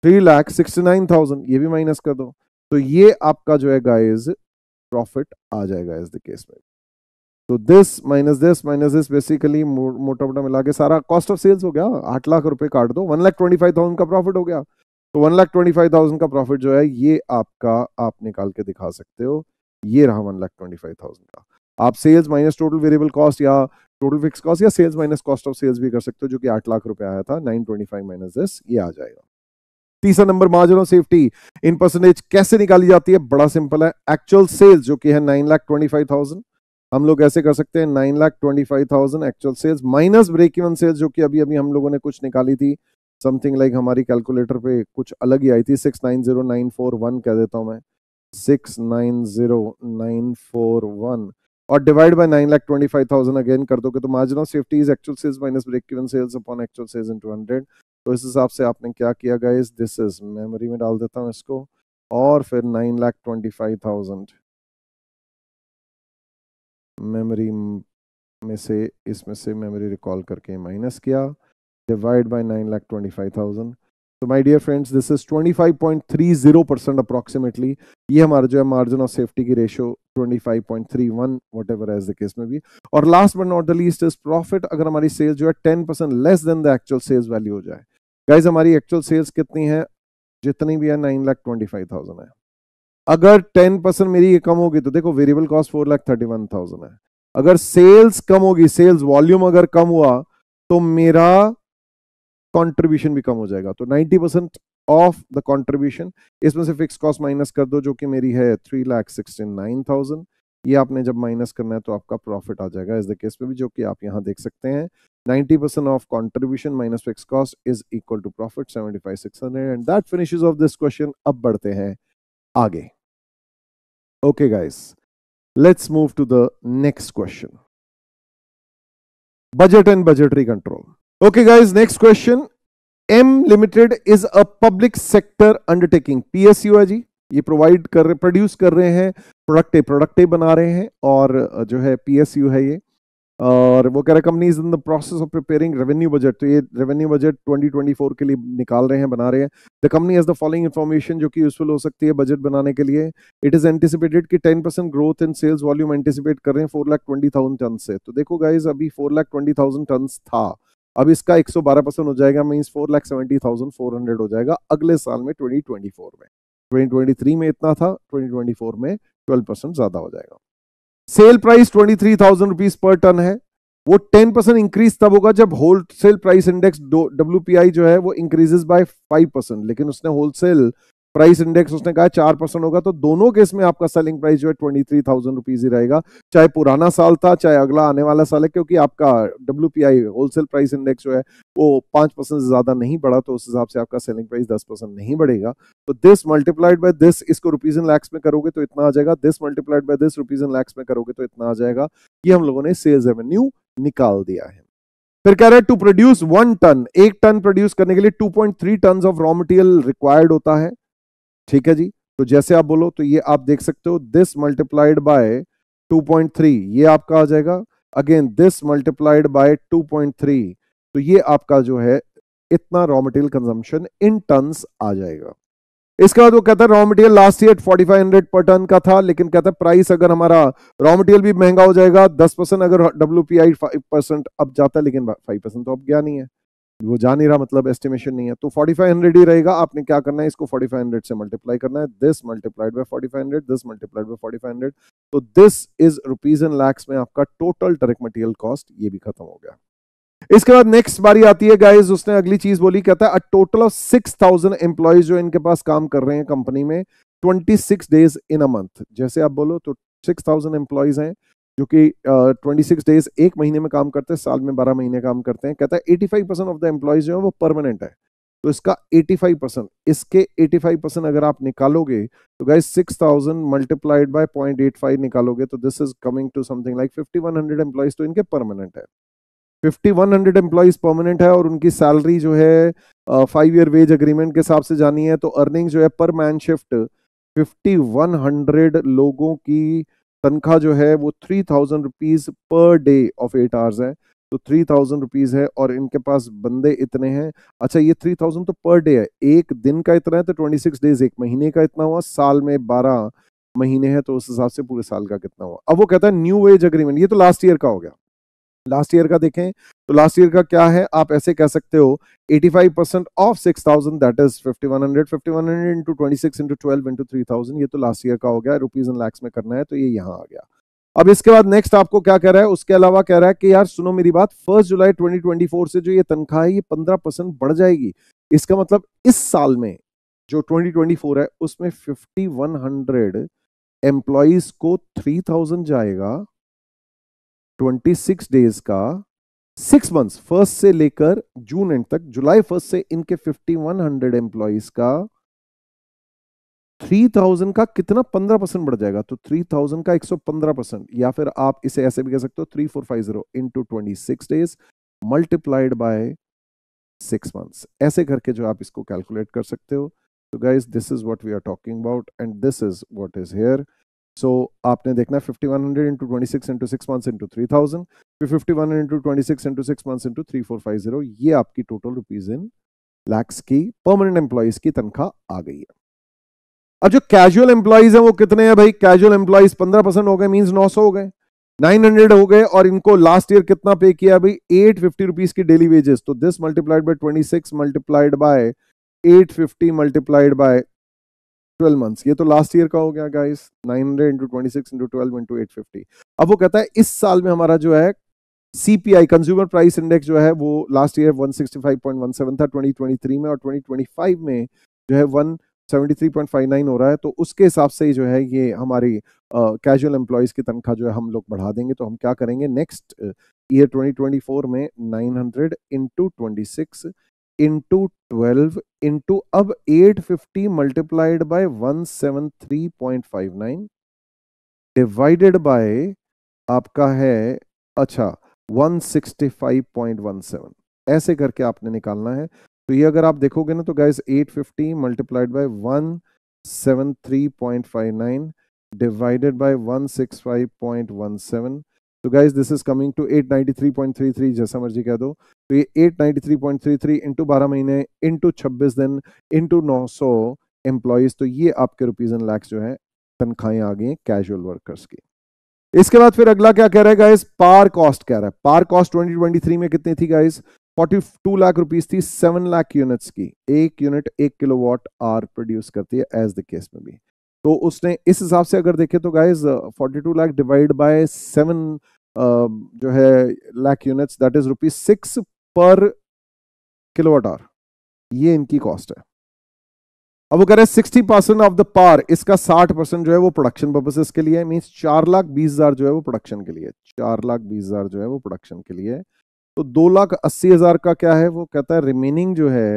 three lakh sixty nine thousand ये भी माइनस कर दो तो ये आपका जो है गाइस प्रॉफिट आ जाएगा इस द केस में तो this minus this minus this basically मोटा मोटा मिला के सारा कॉस्ट ऑफ सेल्स हो गया आठ लाख रुपए काट दो one lakh twenty five thousand का प्रॉफिट हो गया तो one lakh twenty five thousand का प्रॉफिट जो है ये आपका आप निकाल के दिखा सकते हो ये रहा one lakh twenty five thousand का आप sales minus total variable cost या टोटल फिक्स कॉस्ट या sales minus cost of sales भी कर सकते हो जो कि आठ लाख रुपए आया था नाइन ट्वेंटी फाइव माइनस दस ये आ जाएगा तीसरा number margin of safety in percentage कैसे निकाली जाती है बड़ा सिंपल है एक्चुअल सेल्स जो कि है nine lakh twenty five thousand हम लोग ऐसे कर सकते हैं nine lakh twenty five thousand actual sales minus break even sales जो कि अभी अभी हम लोगों ने कुछ निकाली थी समथिंग लाइक हमारी कैलकुलेटर पे कुछ अलग ही आई थी six nine zero nine four one कह देता हूं मैं six nine zero nine four one और divide by nine lakh twenty five thousand again कर दोगे तो margin of safety is actual sales minus break even sales upon actual sales into hundred तो इस हिसाब से आपने क्या किया गाइस दिस इज मेमोरी में डाल देता हूँ इसको और फिर nine lakh twenty five thousand memory में से इसमें से मेमोरी रिकॉल करके माइनस किया divide by nine lakh twenty five thousand तो my dear friends this is 25.30 percent approximately ये हमारा जो है मार्जिन ऑफ सेफ्टी की ratio 25.31 average the case में भी और last but not the least is profit अगर हमारी सेल्स जो है 10 percent less than the actual sales value हो जाए गाइज हमारी एक्चुअल सेल्स कितनी है जितनी भी है nine lakh twenty five thousand है अगर टेन परसेंट मेरी ये कम होगी तो देखो variable cost four lakh thirty one thousand है अगर सेल्स कम होगी सेल्स वॉल्यूम अगर कम हुआ तो मेरा कॉन्ट्रीब्यूशन भी कम हो जाएगा तो ninety percent of the contribution इसमें से फिक्स कॉस्ट माइनस कर दो जो कि मेरी है three lakh sixty nine thousand ये आपने जब माइनस करना है तो आपका प्रॉफिट आ जाएगा इस द केस में भी जो कि आप यहां देख सकते हैं 90% percent of contribution minus fix cost is equal to profit 75600 and that finishes of this question अब बढ़ते हैं आगे okay guys let's move to the next question budget and budgetary control Okay guys, next question. M Limited is a public sector undertaking. PSU है जी ये provide कर रहे produce कर रहे हैं प्रोडक्टे प्रोडक्टे बना रहे हैं और जो है पीएसयू है ये और वो कह रहे company is in the process of preparing revenue budget तो ये रेवेन्यू बजट 2024 के लिए निकाल रहे हैं बना रहे हैं the company has the following information जो कि यूजफुल हो सकती है बजट बनाने के लिए इट इज एंटिसिपेटेड कि 10 percent growth in sales volume anticipate कर रहे हैं four lakh twenty thousand ton से तो देखो गाइज अभी four lakh twenty thousand ton था अब इसका 112 परसेंट हो जाएगा means four lakh seventy thousand four hundred हो जाएगा अगले साल में 2024 में 2023 में इतना था 2024 में 12 परसेंट ज़्यादा हो जाएगा sale price twenty three thousand rupees per ton है वो टेन परसेंट इंक्रीज तब होगा जब होलसेल प्राइस इंडेक्स डब्ल्यू जो है वो इंक्रीजेस बाय फाइव परसेंट लेकिन उसने होलसेल प्राइस इंडेक्स उसने कहा चार परसेंट होगा तो दोनों केस में आपका सेलिंग प्राइस जो है ट्वेंटी थ्री थाउजेंड रुपीज ही रहेगा चाहे पुराना साल था चाहे अगला आने वाला साल है क्योंकि आपका W P I wholesale price index जो है वो पांच परसेंट से ज्यादा नहीं बढ़ा तो उस हिसाब से आपका सेलिंग प्राइस दस परसेंट नहीं बढ़ेगा तो दिस मल्टीप्लाइड बाय दिस इसको रुपीज इन लैक्स में करोगे तो इतना आ जाएगा this multiplied by this rupees in lakhs में करोगे तो इतना आ जाएगा ये हम लोगों ने सेल्स रेवेन्यू निकाल दिया है फिर कह रहे हैं टू प्रोड्यूस वन टन एक टन प्रोड्यूस करने के लिए two point three ton of raw material required होता है ठीक है जी तो जैसे आप बोलो तो ये आप देख सकते हो दिस मल्टीप्लाइड बाय 2.3 ये आपका आ जाएगा अगेन दिस मल्टीप्लाइड बाय 2.3 तो ये आपका जो है इतना raw material consumption in tons आ जाएगा इसके बाद वो कहता है रॉ मटेरियल लास्ट ईयर 4500 पर टन का था लेकिन कहता है प्राइस अगर हमारा रॉ मटेरियल भी महंगा हो जाएगा 10 परसेंट अगर W P I five percent अब जाता है लेकिन फाइव परसेंट तो अब गया नहीं है वो जा नहीं रहा मतलब एस्टिमेशन नहीं है तो 4500 ही रहेगा आपने क्या करना है इसको 4500 से मल्टीप्लाई करना है this multiplied by 4500 this multiplied by 4500 तो this is rupees and lakhs में आपका टोटल डायरेक्ट मटेरियल कॉस्ट ये भी खत्म हो गया इसके बाद नेक्स्ट बारी आती है गाइज उसने अगली चीज बोली कहता है अ टोटल ऑफ 6000 एम्प्लॉयज जो इनके पास काम कर रहे हैं कंपनी में 26 डेज इन अ मंथ जैसे आप बोलो तो 6000 एम्प्लॉयज हैं जो कि ट्वेंटी सिक्स डेज एक महीने में काम करते हैं साल में बारह महीने काम करते हैं कहता है eighty five percent of the employees जो है वो परमानेंट है तो इसका एटी फाइव परसेंट इसके एटी फाइव परसेंट अगर आप निकालोगे तो guys six thousand multiplied by point eight five निकालोगे तो this is coming to something like fifty one hundred employees तो इनके परमानेंट है fifty one hundred employees permanent है और उनकी सैलरी जो है फाइव ईयर वेज अग्रीमेंट के हिसाब से जानी है तो अर्निंग जो है per man shift fifty one hundred लोगों की तनख्वाह जो है वो three thousand rupees per day of eight hours है तो थ्री थाउजेंड रुपीज़ है और इनके पास बंदे इतने हैं अच्छा ये थ्री थाउजेंड तो पर डे है एक दिन का इतना है तो ट्वेंटी सिक्स डेज एक महीने का इतना हुआ साल में बारह महीने हैं तो उस हिसाब से पूरे साल का कितना हुआ अब वो कहता है न्यू वेज अग्रीमेंट ये तो लास्ट ईयर का हो गया लास्ट ईयर का देखें तो लास्ट ईयर का क्या है आप ऐसे कह सकते हो 85 percent of 6000 that is fifty fifty one one hundred hundred into twenty six into twelve into three thousand ये तो लास्ट ईयर का हो गया रुपीज एंड लैक्स में करना है तो ये यहाँ आ गया अब इसके बाद नेक्स्ट आपको क्या कह रहा है उसके अलावा कह रहा है कि यार सुनो मेरी बात फर्स्ट जुलाई 2024 से जो ये तनख्वाह है ये 15 परसेंट बढ़ जाएगी इसका मतलब इस साल में जो 2024 है उसमें 5100 एम्प्लॉज को 3000 जाएगा 26 डेज का सिक्स मंथ्स फर्स्ट से लेकर जून एंड तक जुलाई फर्स्ट से इनके 5100 एम्प्लॉइज का 3000 का कितना 15 परसेंट बढ़ जाएगा तो 3000 का 115 परसेंट या फिर आप इसे ऐसे भी कह सकते हो three four five zero into twenty six days multiplied by six months ऐसे करके जो आप इसको कैलकुलेट कर सकते हो तो guys this is what we are talking about and this is what is here so so, आपने देखना है fifty one hundred into twenty six into six into three thousand फिर fifty one into twenty six into six into three four five zero ये आपकी total rupees in lakhs की permanent employees की तनख्वाह आ गई है अब जो कैजुअल एम्प्लॉयज हैं वो कितने हैं भाई कैजुअल एम्प्लॉयज पंद्रह परसेंट हो गए मींस नौ सौ हो गए नाइन हंड्रेड हो गए और इनको लास्ट ईयर कितना पे किया भाई एट फिफ्टी रुपीज की डेली वेजेस तो this multiplied by twenty six multiplied by eight fifty multiplied by twelve months ये तो लास्ट ईयर का हो गया guys nine hundred into twenty six into twelve into eight fifty अब वो कहता है इस साल में हमारा जो है सीपीआई कंज्यूमर प्राइस इंडेक्स जो है वो last year one one sixty five point seven था ट्वेंटी ट्वेंटी थ्री में और ट्वेंटी ट्वेंटी फाइव में जो है one seventy three point five nine हो रहा है तो उसके हिसाब से जो है ये हमारी कैजुअल एम्प्लॉयज़ की तनख्वाह जो है हम लोग बढ़ा देंगे तो हम क्या करेंगे next year twenty twenty four में nine hundred into twenty six into twelve into अब eight fifty multiplied by one seven three point five nine divided by आपका है अच्छा one sixty five point one seven ऐसे करके आपने निकालना है तो ये अगर आप देखोगे ना तो guys eight fifty multiplied by one seven three point five nine divided by one six five point one seven तो guys this is coming to eight ninety three point three three जैसा मर्जी कह दो तो ये eight ninety three point three three into बारह महीने into छब्बीस दिन इंटू नौ सौ एम्प्लॉयज़ तो ये आपके रुपीज़ एंड लैक्स जो है तनख्वाहें आ गई हैं कैजुअल वर्कर्स की इसके बाद फिर अगला क्या कह रहा है गाइस पार कॉस्ट कह रहा है पार कॉस्ट 2023 में कितनी थी गाइस 42 लाख रुपीस थी 7 लाख यूनिट्स की एक यूनिट एक किलोवाट आर प्रोड्यूस करती है एज द केस में भी तो उसने इस हिसाब से अगर देखे तो गाइस 42 लाख डिवाइड बाय 7 जो है lakh units that is rupees six per kilowatt hour ये इनकी कॉस्ट है अब वो कह रहे हैं sixty percent of the power इसका साठ परसेंट जो है वो प्रोडक्शन पर्पसेस के लिए मीन चार लाख बीस हजार जो है वो प्रोडक्शन के लिए चार लाख बीस हजार जो है वो प्रोडक्शन के लिए तो दो लाख अस्सी हजार का क्या है वो कहता है रिमेनिंग जो है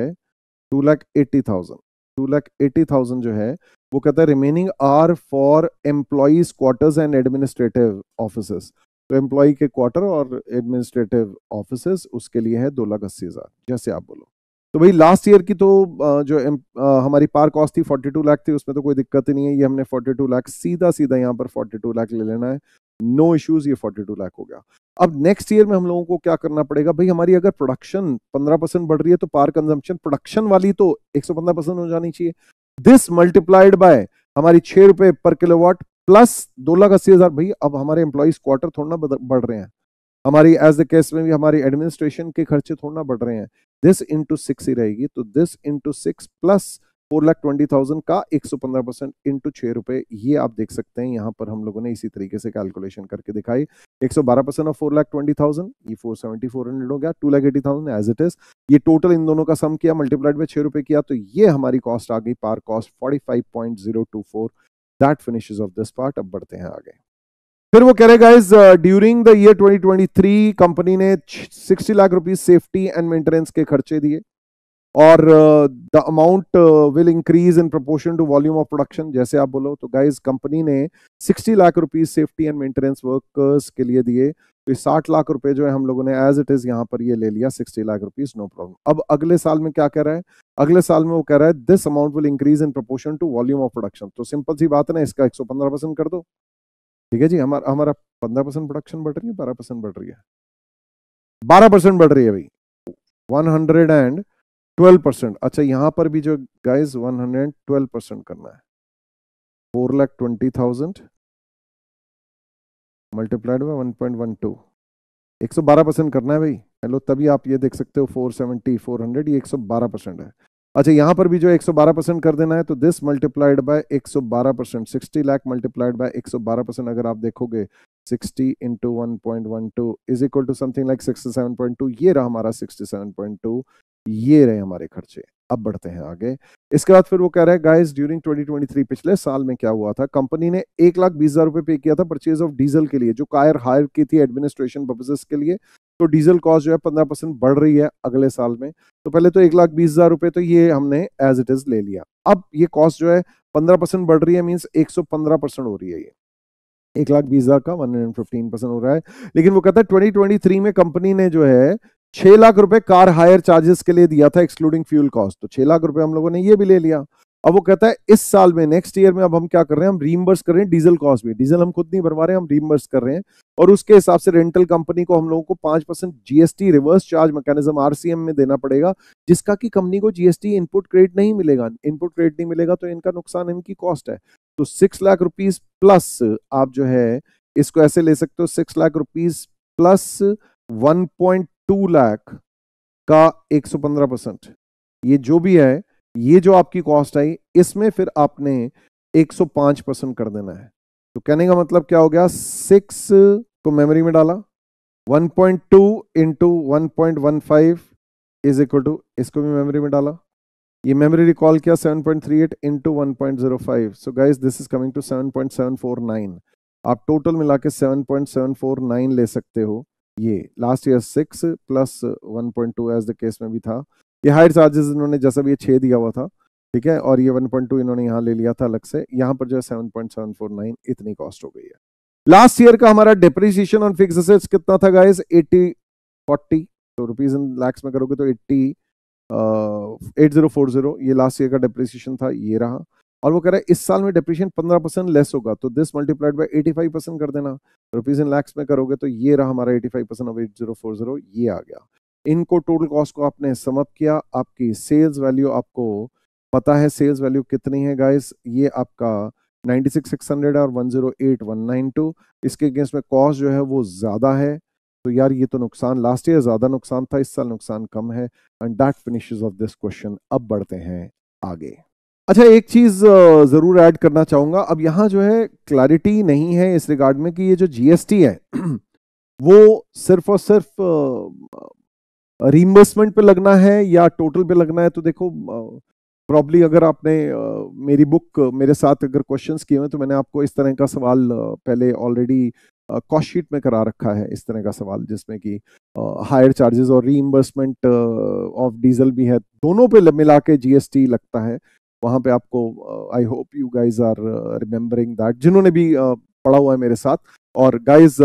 two lakh eighty thousand two lakh eighty thousand जो है वो कहता है remaining are for employees quarters and administrative office तो एम्प्लॉय के क्वार्टर और एडमिनिस्ट्रेटिव ऑफिस उसके लिए है दो लाख अस्सी हज़ार जैसे आप बोलो तो भाई लास्ट ईयर की तो जो हमारी पार कॉस्ट थी टू लाख थी उसमें तो कोई दिक्कत ही नहीं है ये हमने टू लाख सीधा सीधा यहाँ पर टू लाख ले लेना है नो no इश्यूज ये फोर्टी टू लाख हो गया अब नेक्स्ट ईयर में हम लोगों को क्या करना पड़ेगा भाई हमारी अगर प्रोडक्शन पंद्रह परसेंट बढ़ रही है तो पार कंजम्पन प्रोडक्शन वाली तो एक परसेंट हो जानी चाहिए दिस मल्टीप्लाइड बाय हमारी छह रुपए पर किलोवाट प्लस दो लाख अस्सी हज़ार भाई अब हमारे एम्प्लॉज क्वार्टर थोड़ा ना बढ़ रहे हैं हमारी एज द केस में भी हमारी एडमिनिस्ट्रेशन के खर्चे थोड़ा ना बढ़ रहे हैं दिस इंटू सिक्स ही रहेगी तो this into six plus four lakh twenty thousand का एक सौ पंद्रह परसेंट इंटू छः रुपये ये आप देख सकते हैं यहाँ पर हम लोगों ने इसी तरीके से कैलकुलेशन करके दिखाई एक सौ बारह percent of four lakh twenty thousand ये फोर सेवेंटी फोर हंड्रेड हो गया two lakh eighty thousand as it is ये टोटल इन दोनों का सम किया मल्टीप्लाइड में छः रुपये किया तो ये हमारी कॉस्ट आ गई power cost forty five point zero two four that finish of this part अब बढ़ते हैं आगे फिर वो कह रहे guys during the year 2023 company ने 60 lakh rupees safety and maintenance के खर्चे दिए और the amount will increase in proportion to volume of production जैसे आप बोलो तो गाइज कंपनी ने 60 lakh rupees safety and maintenance workers के लिए दिए तो साठ लाख रुपए जो है हम लोगों ने एज इट इज यहाँ पर ये ले लिया 60 लाख रुपीज नो प्रॉब्लम अब अगले साल में क्या कह रहा है अगले साल में वो कह रहा है this amount will increase in proportion to volume of production तो सिंपल सी बात है ना इसका 115 परसेंट कर दो ठीक है जी हमारा हमारा पंद्रह परसेंट प्रोडक्शन बढ़ रही है बारह परसेंट बढ़ रही है बारह परसेंट बढ़ रही है भाई one hundred and twelve percent अच्छा यहां पर भी जो guys one hundred twelve percent करना है four lakh twenty thousand multiplied by one point one two एक सौ बारह परसेंट करना है भाई हेलो तभी आप ये देख सकते हो फोर सेवेंटी फोर हंड्रेड ये एक सौ बारह परसेंट है अच्छा यहां पर भी जो एक सौ बारह परसेंट कर देना है तो दिस मल्टीप्लाइड बाय एक सौ बारह percent sixty lakh multiplied by एक सौ बारह परसेंट अगर आप देखोगे sixty into one point one two is equal to something like sixty seven point two ये रहा हमारा सिक्सटी सेवन पॉइंट टू ये रहे हमारे खर्चे अब बढ़ते हैं आगे इसके बाद फिर वो कह रहे हैं गाइस ड्यूरिंग 2023 पिछले साल में क्या हुआ था कंपनी ने एक लाख बीस हजार रुपए पे किया था परचेज ऑफ डीजल के लिए जो कायर हायर की थी एडमिनिस्ट्रेशन पर्पजेस के लिए तो डीजल कॉस्ट जो है पंद्रह परसेंट बढ़ रही है अगले साल में तो पहले तो एक लाख बीस हजार रुपए तो ये हमने एज इट इज ले लिया अब ये कॉस्ट जो है पंद्रह परसेंट बढ़ रही है मीन्स एक सौ पंद्रह परसेंट हो रही है ये एक लाख बीस हजार का वन हंड्रेड फिफ्टीन परसेंट हो रहा है लेकिन वो कहता है ट्वेंटी ट्वेंटी थ्री में कंपनी ने जो है छह लाख रुपए कार हायर चार्जेस के लिए दिया था एक्सक्लूडिंग फ्यूल कॉस्ट तो छह लाख रुपए हम लोगों ने ये भी ले लिया अब वो कहता है इस साल में नेक्स्ट ईयर में अब हम क्या कर रहे हैं हम रीमबर्स कर रहे हैं डीजल कॉस्ट भी डीजल हम खुद नहीं भरवा रहे हैं हम रीमबर्स कर रहे हैं और उसके हिसाब से रेंटल कंपनी को हम लोगों को पांच percent GST reverse charge mechanism RCM में देना पड़ेगा जिसका कि कंपनी को जीएसटी इनपुट क्रेडिट नहीं मिलेगा इनपुट क्रेडिट नहीं मिलेगा तो इनका नुकसान इनकी कॉस्ट है तो सिक्स लाख रुपीज प्लस आप जो है इसको ऐसे ले सकते हो six lakh rupees plus one point two lakh का 115 परसेंट ये जो भी है ये जो आपकी कॉस्ट आई इसमें फिर आपने 105 परसेंट कर देना है तो कहने का मतलब क्या हो गया सिक्स को मेमोरी में डाला 1.2 point two into one is equal to इसको भी मेमोरी में डाला ये मेमोरी रिकॉल किया 7.38 point three eight into one so guys this is coming to 7.749 आप टोटल मिला के 7.749 ले सकते हो ये last year six plus one point two as the case में भी था ये हायर चार्जेस इन्होंने जैसा भी ये छः दिया हुआ था ठीक है और ये वन पॉइंट टू इन्होंने यहाँ ले लिया था अलग से यहाँ पर जो है seven point seven four nine इतनी कॉस्ट हो गई है लास्ट ईयर का हमारा डिप्रिसिएशन ऑन फिक्स असेट्स कितना था गाइज एट्टी फोर्टी तो रुपीज इन लैक्स में करोगे तो eighty eight zero four zero ये लास्ट ईयर का डिप्रिसिएशन था ये रहा और वो कह रहा है इस साल में डिप्रेशन पंद्रह परसेंट लेस होगा तो this multiplied by eighty five percent कर देना रुपीज इन लैक्स में करोगे तो ये रहा हमारा eighty five percent eight zero four zero ये आ गया इनको टोटल कॉस्ट को आपने समअप किया आपकी सेल्स वैल्यू आपको पता है सेल्स वैल्यू कितनी है गाइस ये आपका 96600 और 108192 इसके अगेंस्ट में कॉस्ट जो है वो ज़्यादा है तो यार ये तो नुकसान लास्ट ईयर ज़्यादा नुकसान था इस साल नुकसान कम है and that finishes of this question अब बढ़ते हैं आगे अच्छा एक चीज जरूर ऐड करना चाहूंगा अब यहाँ जो है क्लैरिटी नहीं है इस रिगार्ड में कि ये जो जीएसटी है वो सिर्फ और सिर्फ रीम्बर्समेंट पे लगना है या टोटल पे लगना है तो देखो प्रॉब्ली अगर आपने मेरी बुक मेरे साथ अगर क्वेश्चंस किए हैं तो मैंने आपको इस तरह का सवाल पहले ऑलरेडी कॉस्ट शीट में करा रखा है इस तरह का सवाल जिसमें कि हायर चार्जेस और रीइम्बर्समेंट ऑफ डीजल भी है दोनों पे मिला के जीएसटी लगता है वहाँ पे आपको I hope you guys are remembering that जिन्होंने भी पढ़ा हुआ है मेरे साथ और गाइज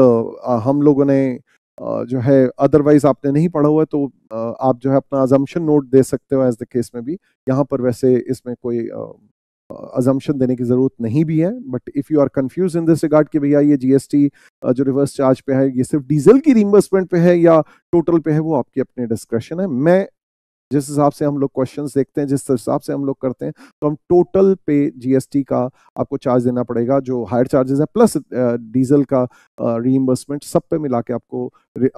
हम लोगों ने जो है अदरवाइज आपने नहीं पढ़ा हुआ है तो आप जो है अपना अजम्पन नोट दे सकते हो एज द केस में भी यहाँ पर वैसे इसमें कोई अजम्पन देने की ज़रूरत नहीं भी है but if you are confuse in this regard कि भैया ये जीएसटी जो रिवर्स चार्ज पे है ये सिर्फ डीजल की रिम्बर्समेंट पे है या टोटल पे है वो आपकी अपने डिस्क्रेशन है मैं जिस हिसाब से हम लोग क्वेश्चन देखते हैं जिस हिसाब से हम लोग करते हैं तो हम टोटल पे जीएसटी का आपको चार्ज देना पड़ेगा जो हायर चार्जेस है प्लस डीजल का रीइंबर्समेंट सब पे मिला के आपको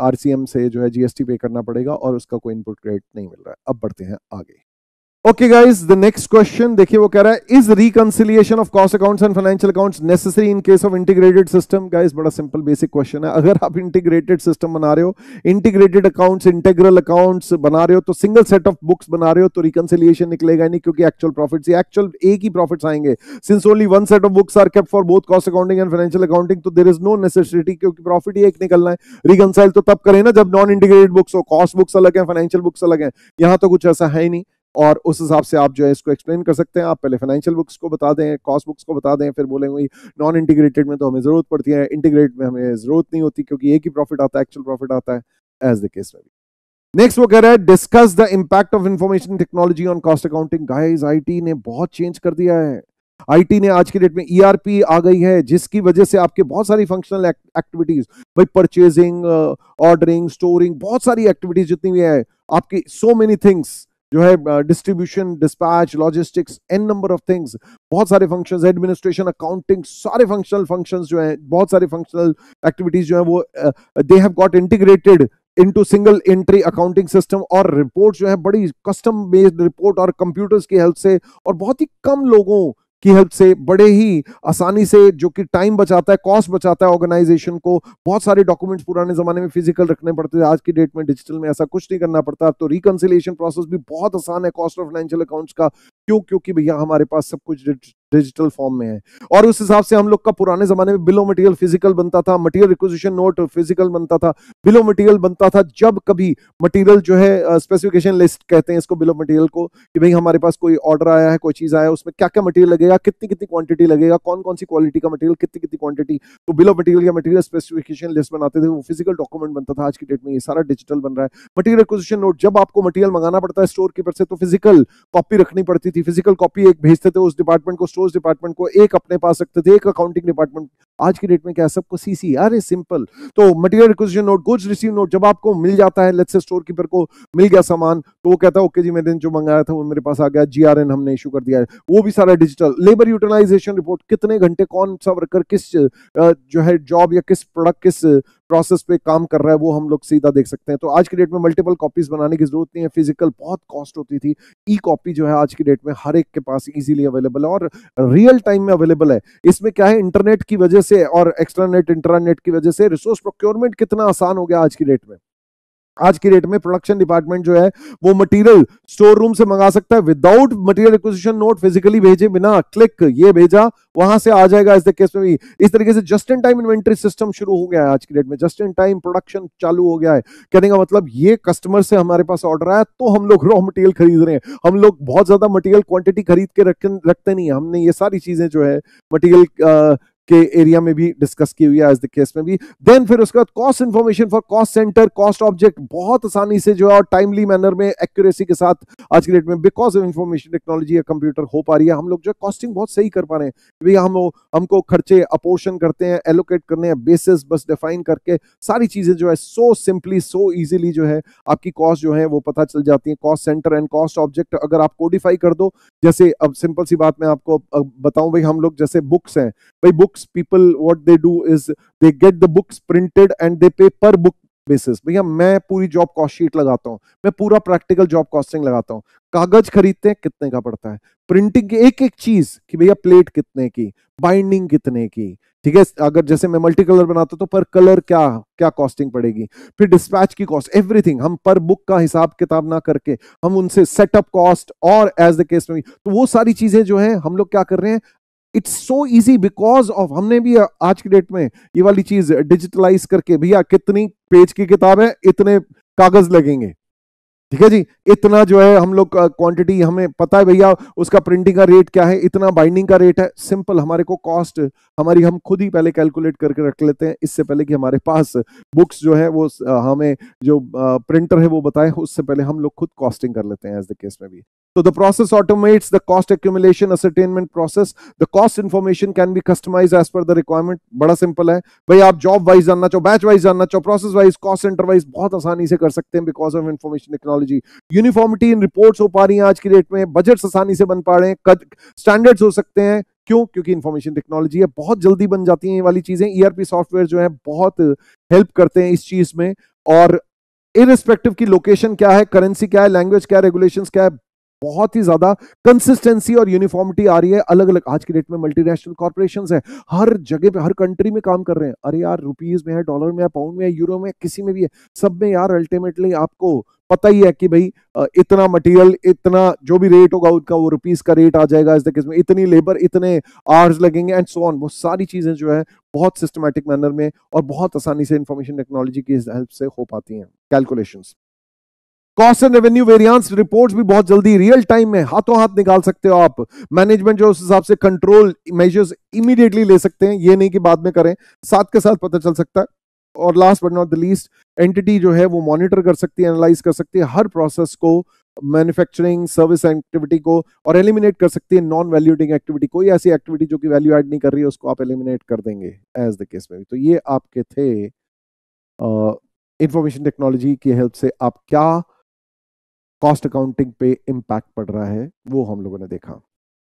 आरसीएम से जो है जीएसटी पे करना पड़ेगा और उसका कोई इनपुट रेट नहीं मिल रहा है अब बढ़ते हैं आगे okay guys the next question देखिए वो कह रहा है is reconciliation of cost accounts and financial accounts necessary in case of integrated system guys बड़ा सिंपल बेसिक क्वेश्चन है अगर आप इंटीग्रेटेड सिस्टम बना रहे हो इंटीग्रेटेड अकाउंट्स इंटेग्रल अकाउंट्स बना रहे हो तो सिंगल सेट ऑफ बुक्स बना रहे हो तो रिकंसिलिएशन निकलेगा नहीं क्योंकि एक्चुअल प्रॉफिट एक्चुअल एक ही प्रॉफिट आएंगे since only one set of books are kept for both cost accounting and financial accounting there is no necessity क्योंकि प्रॉफिट ही एक निकलना है रिकनसाइल तो तब करें ना जब नॉन इंटीग्रेटेड बुक्स हो कॉस्ट बुक्स अलग है फाइनेंशियल बुक्स अलग है यहां तो कुछ ऐसा है ही नहीं और उस हिसाब से आप जो है इसको एक्सप्लेन कर सकते हैं आप पहले फाइनेंशियल बुक्स को बता दें कॉस्ट बुक्स को बता दें फिर बोलेंगे वही नॉन इंटीग्रेटेड में तो हमें ज़रूरत पड़ती है इंटीग्रेटेड में हमें ज़रूरत नहीं होती क्योंकि एक ही प्रॉफिट आता है एक्चुअल प्रॉफिट आता है एज द केस में नेक्स्ट वो कह रहा है discuss the impact of information technology on cost accounting guys I ने बहुत चेंज कर दिया है आईटी ने आज के डेट में ईआरपी e आ गई है जिसकी वजह से आपके बहुत सारी फंक्शनल एक्टिविटीज भाई परचेजिंग ऑर्डरिंग स्टोरिंग बहुत सारी एक्टिविटीज जितनी भी है आपकी सो मेनी थिंग्स जो है distribution dispatch logistics an number of things बहुत सारे फंक्शंस एडमिनिस्ट्रेशन अकाउंटिंग सारे फंक्शनल फंक्शंस जो है बहुत सारे फंक्शनल एक्टिविटीज जो है वो they have got integrated into single entry accounting system और रिपोर्ट जो है बड़ी कस्टम बेस्ड रिपोर्ट और कंप्यूटर्स की हेल्प से और बहुत ही कम लोगों की हेल्प से बड़े ही आसानी से जो कि टाइम बचाता है कॉस्ट बचाता है ऑर्गेनाइजेशन को बहुत सारे डॉक्यूमेंट्स पुराने जमाने में फिजिकल रखने पड़ते थे आज की डेट में डिजिटल में ऐसा कुछ नहीं करना पड़ता तो रिकन्सिलेशन प्रोसेस भी बहुत आसान है कॉस्ट ऑफ फाइनेंशियल अकाउंट्स का क्यों क्योंकि भैया हमारे पास सब कुछ डिजिटल फॉर्म में है और उस हिसाब से हम लोग का पुराने जमाने में बिलो मटेरियल फिजिकल बनता था मटेरियल रिक्विजिशन नोट फिजिकल बनता था बिलो मटेरियल बनता था जब कभी मटेरियल जो है स्पेसिफिकेशन लिस्ट कहते हैं इसको बिलो मटेरियल को कि भाई हमारे पास कोई ऑर्डर आया है कोई चीज आया है उसमें क्या क्या मटेरियल लगेगा कितनी कितनी क्वांटिटी लगेगा कौन कौन सी क्वालिटी का मटेरियल कितनी कितनी क्वांटिटी तो बिलो मटेरियल या मटेरियल स्पेसिफिकेशन लिस्ट बनाते थे वो फिजिकल डॉक्यूमेंट बनता था आज की डेट में ये सारा डिजिटल बन रहा है मटीरियल रिक्विजिशन नोट जब आपको मटेरियल मंगाना पड़ता है स्टोर कीपर से तो फिजिकल कॉपी रखनी पड़ती थी फिजिकल कॉपी एक भेजते थे उस डिपार्टमेंट को रिसोर्स डिपार्टमेंट को एक अपने पास रखते थे एक अकाउंटिंग डिपार्टमेंट आज की डेट में क्या सबको सी सी अरे सिंपल तो material requisition note goods receive note जब आपको मिल जाता है लेट्स से स्टोर कीपर को मिल गया सामान तो वो कहता है ओके जी मैंने जो मंगाया था वो मेरे पास आ गया जी हमने इशू कर दिया है वो भी सारा डिजिटल लेबर यूटिलाइजेशन रिपोर्ट कितने घंटे कौन सा वर्कर किस जो है जॉब या किस प्रोडक्ट किस प्रोसेस पे काम कर रहा है वो हम लोग सीधा देख सकते हैं तो आज की डेट में मल्टीपल कॉपीज बनाने की जरूरत नहीं है फिजिकल बहुत कॉस्ट होती थी ई e कॉपी जो है आज की डेट में हर एक के पास इजीली अवेलेबल है और रियल टाइम में अवेलेबल है इसमें क्या है इंटरनेट की वजह से से और एक्सट्रानेट इंटरनेट की वजह से रिसोर्स प्रोक्योरमेंट कितना आसान हो गया आज की डेट में आज की डेट में प्रोडक्शन डिपार्टमेंट जो है वो मटेरियल स्टोर रूम से मंगा सकता है without material acquisition note physically भेजे बिना क्लिक ये भेजा वहां से आ जाएगा इस केस में भी इस तरीके से just in time inventory system शुरू हो गया है आज की डेट में जस्ट इन टाइम प्रोडक्शन चालू हो गया है कहने का मतलब ये कस्टमर से हमारे पास ऑर्डर आया तो हम लोग रॉ मटेरियल खरीद रहे हैं हम लोग बहुत ज्यादा मटेरियल क्वांटिटी खरीद के रखते नहीं है हमने ये सारी चीजें जो है मटेरियल के एरिया में भी डिस्कस की हुई है एज द केस में भी देन फिर उसके बाद cost information for cost centre cost object बहुत आसानी से जो है और टाइमली मैनर में एक्यूरेसी के साथ आज के डेट में बिकॉज ऑफ इन्फॉर्मेशन टेक्नोलॉजी या कंप्यूटर हो पा रही है हम लोग जो है कॉस्टिंग बहुत सही कर पा रहे हैं भैया हम हमको खर्चे अपोर्शन करते हैं एलोकेट करने हैं बेसिस बस डिफाइन करके सारी चीजें जो है सो सिंपली सो ईजिली जो है आपकी कॉस्ट जो है वो पता चल जाती है cost centre and cost object अगर आप कोडिफाई कर दो जैसे अब सिंपल सी बात मैं आपको बताऊं भाई हम लोग जैसे बुक्स हैं भाई book books people what they do is they get the books printed and they pay per book basis भैया मैं पूरी job cost sheet लगाता हूँ मैं पूरा practical job costing लगाता हूँ कागज खरीदते हैं कितने का पड़ता है प्रिंटिंग एक एक चीज कि भैया प्लेट कितने की बाइंडिंग कितने की ठीक है अगर जैसे मैं मल्टी कलर बनाता तो पर कलर क्या क्या कॉस्टिंग पड़ेगी फिर डिस्पैच की कॉस्ट एवरीथिंग हम पर बुक का हिसाब किताब ना करके हम उनसे सेटअप कॉस्ट और एज द केस में तो वो सारी चीजें जो है हम लोग क्या कर रहे हैं it's so easy because of हमने भी आज के डेट में ये वाली चीज डिजिटलाइज करके भैया कितनी पेज की किताब है इतने कागज लगेंगे ठीक है जी इतना जो है हम लोग क्वांटिटी हमें पता है भैया उसका प्रिंटिंग का रेट क्या है इतना बाइंडिंग का रेट है सिंपल हमारे को कॉस्ट हमारी हम खुद ही पहले कैलकुलेट करके रख लेते हैं इससे पहले कि हमारे पास बुक्स जो है वो हमें जो प्रिंटर है वो बताए उससे पहले हम लोग खुद कॉस्टिंग कर लेते हैं एज द केस में भी So the process automates the cost accumulation ascertainment process. The cost information can be customized as per the requirement. bada simple hai bhai aap job wise janna chaho batch wise janna chaho process wise cost center wise bahut aasani se kar sakte hain because of information technology uniformity in reports ho pa rahi hai aaj ki date mein budgets aasani se ban pa rahe hain standards ho sakte hain क्यों क्योंकि information technology है बहुत जल्दी बन जाती है ये वाली चीजें ईआरपी सॉफ्टवेयर जो है बहुत हेल्प करते हैं इस चीज में और इरेस्पेक्टिव की लोकेशन क्या है करेंसी क्या है लैंग्वेज क्या है रेगुलेशंस क्या है बहुत ही ज्यादा कंसिस्टेंसी और यूनिफॉर्मिटी आ रही है अलग अलग आज की डेट में मल्टीनेशनल कॉर्पोरेशन है हर जगह पे हर कंट्री में काम कर रहे हैं अरे यार रुपीज में है डॉलर में है पाउंड में है यूरो में है किसी में भी है सब में यार अल्टीमेटली आपको पता ही है कि भाई इतना मटेरियल इतना जो भी रेट होगा उनका वो रुपीज का रेट आ जाएगा इस किस्म इतनी लेबर इतने आवर्स लगेंगे एंड सो ऑन वो सारी चीज़ें जो है बहुत सिस्टमेटिक मैनर में और बहुत आसानी से इंफॉर्मेशन टेक्नोलॉजी की हेल्प से हो पाती हैं calculations cost and revenue variance reports भी बहुत जल्दी रियल टाइम में हाथों हाथ निकाल सकते हो आप मैनेजमेंट जो उस हिसाब से कंट्रोल मेजर्स इमीडिएटली ले सकते हैं ये नहीं कि बाद में करें साथ के साथ पता चल सकता है और last but not the least entity जो है वो मॉनिटर कर सकती है एनालाइज कर सकती है हर प्रोसेस को मैन्युफैक्चरिंग सर्विस एक्टिविटी को और एलिमिनेट कर सकती है नॉन वैल्यूटिंग एक्टिविटी कोई ऐसी एक्टिविटी जो कि वैल्यू ऐड नहीं कर रही है उसको आप एलिमिनेट कर देंगे एज द केस में भी तो ये आपके थे इंफॉर्मेशन टेक्नोलॉजी की हेल्प से आप क्या कॉस्ट अकाउंटिंग पे इंपैक्ट पड़ रहा है वो हम लोगों ने देखा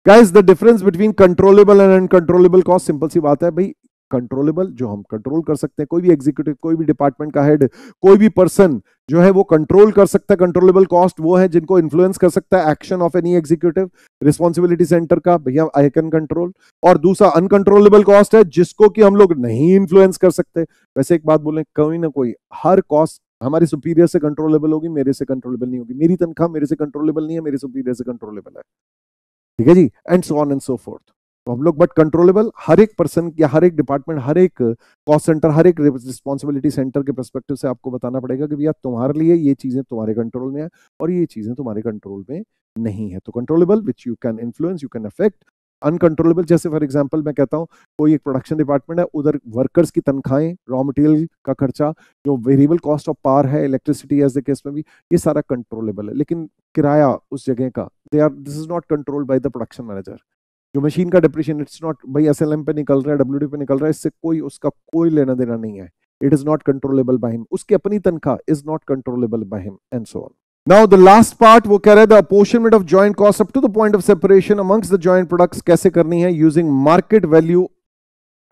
guys the difference between controllable and uncontrollable cost simple सी बात है भाई कंट्रोलेबल जो हम कंट्रोल कर सकते हैं कोई भी एग्जीक्यूटिव कोई भी डिपार्टमेंट का हेड कोई भी पर्सन जो है वो कंट्रोल कर सकता है कंट्रोलेबल कॉस्ट वो है जिनको इन्फ्लुएंस कर सकता है action of any executive responsibility centre का भैया आई कैन कंट्रोल और दूसरा अनकंट्रोलेबल कॉस्ट है जिसको कि हम लोग नहीं इन्फ्लुएंस कर सकते वैसे एक बात बोले कोई ना कोई हर कॉस्ट हमारे सुपीरियर से कंट्रोलेबल होगी मेरे से कंट्रोलेबल नहीं होगी मेरी तनख्वाह मेरे से कंट्रोलेबल नहीं है मेरे सुपीरियर से कंट्रोलेबल है ठीक है जी and so on and so forth तो हम लोग बट कंट्रोलेबल हर एक पर्सन या हर एक डिपार्टमेंट हर एक कॉस्ट सेंटर हर एक रिस्पॉन्सिबिलिटी सेंटर के परस्पेक्टिव से आपको बताना पड़ेगा कि भैया तुम्हारे लिए ये चीज़ें तुम्हारे कंट्रोल में है और ये चीज़ें तुम्हारे कंट्रोल में नहीं है तो controllable which you can influence you can affect uncontrollable जैसे फॉर एग्जांपल मैं कहता हूँ कोई एक प्रोडक्शन डिपार्टमेंट है उधर वर्कर्स की तनख्वाहें रॉ मटेरियल का खर्चा जो वेरिएबल कॉस्ट ऑफ पार है इलेक्ट्रिसिटी एज द केस में भी ये सारा कंट्रोलेबल है लेकिन किराया उस जगह का they are this is not controlled by the production manager जो मशीन का डिप्रेशन इट्स नॉट भाई एस पे निकल रहा है डब्ल्यू पे निकल रहा है इससे कोई उसका कोई लेना देना नहीं है it is not controllable by him उसकी अपनी तनख्वाह is not controllable by him and so on Now the last part वो कह रहे थे apportionment of joint costs up to the point of separation amongst the joint products कैसे करनी है using market value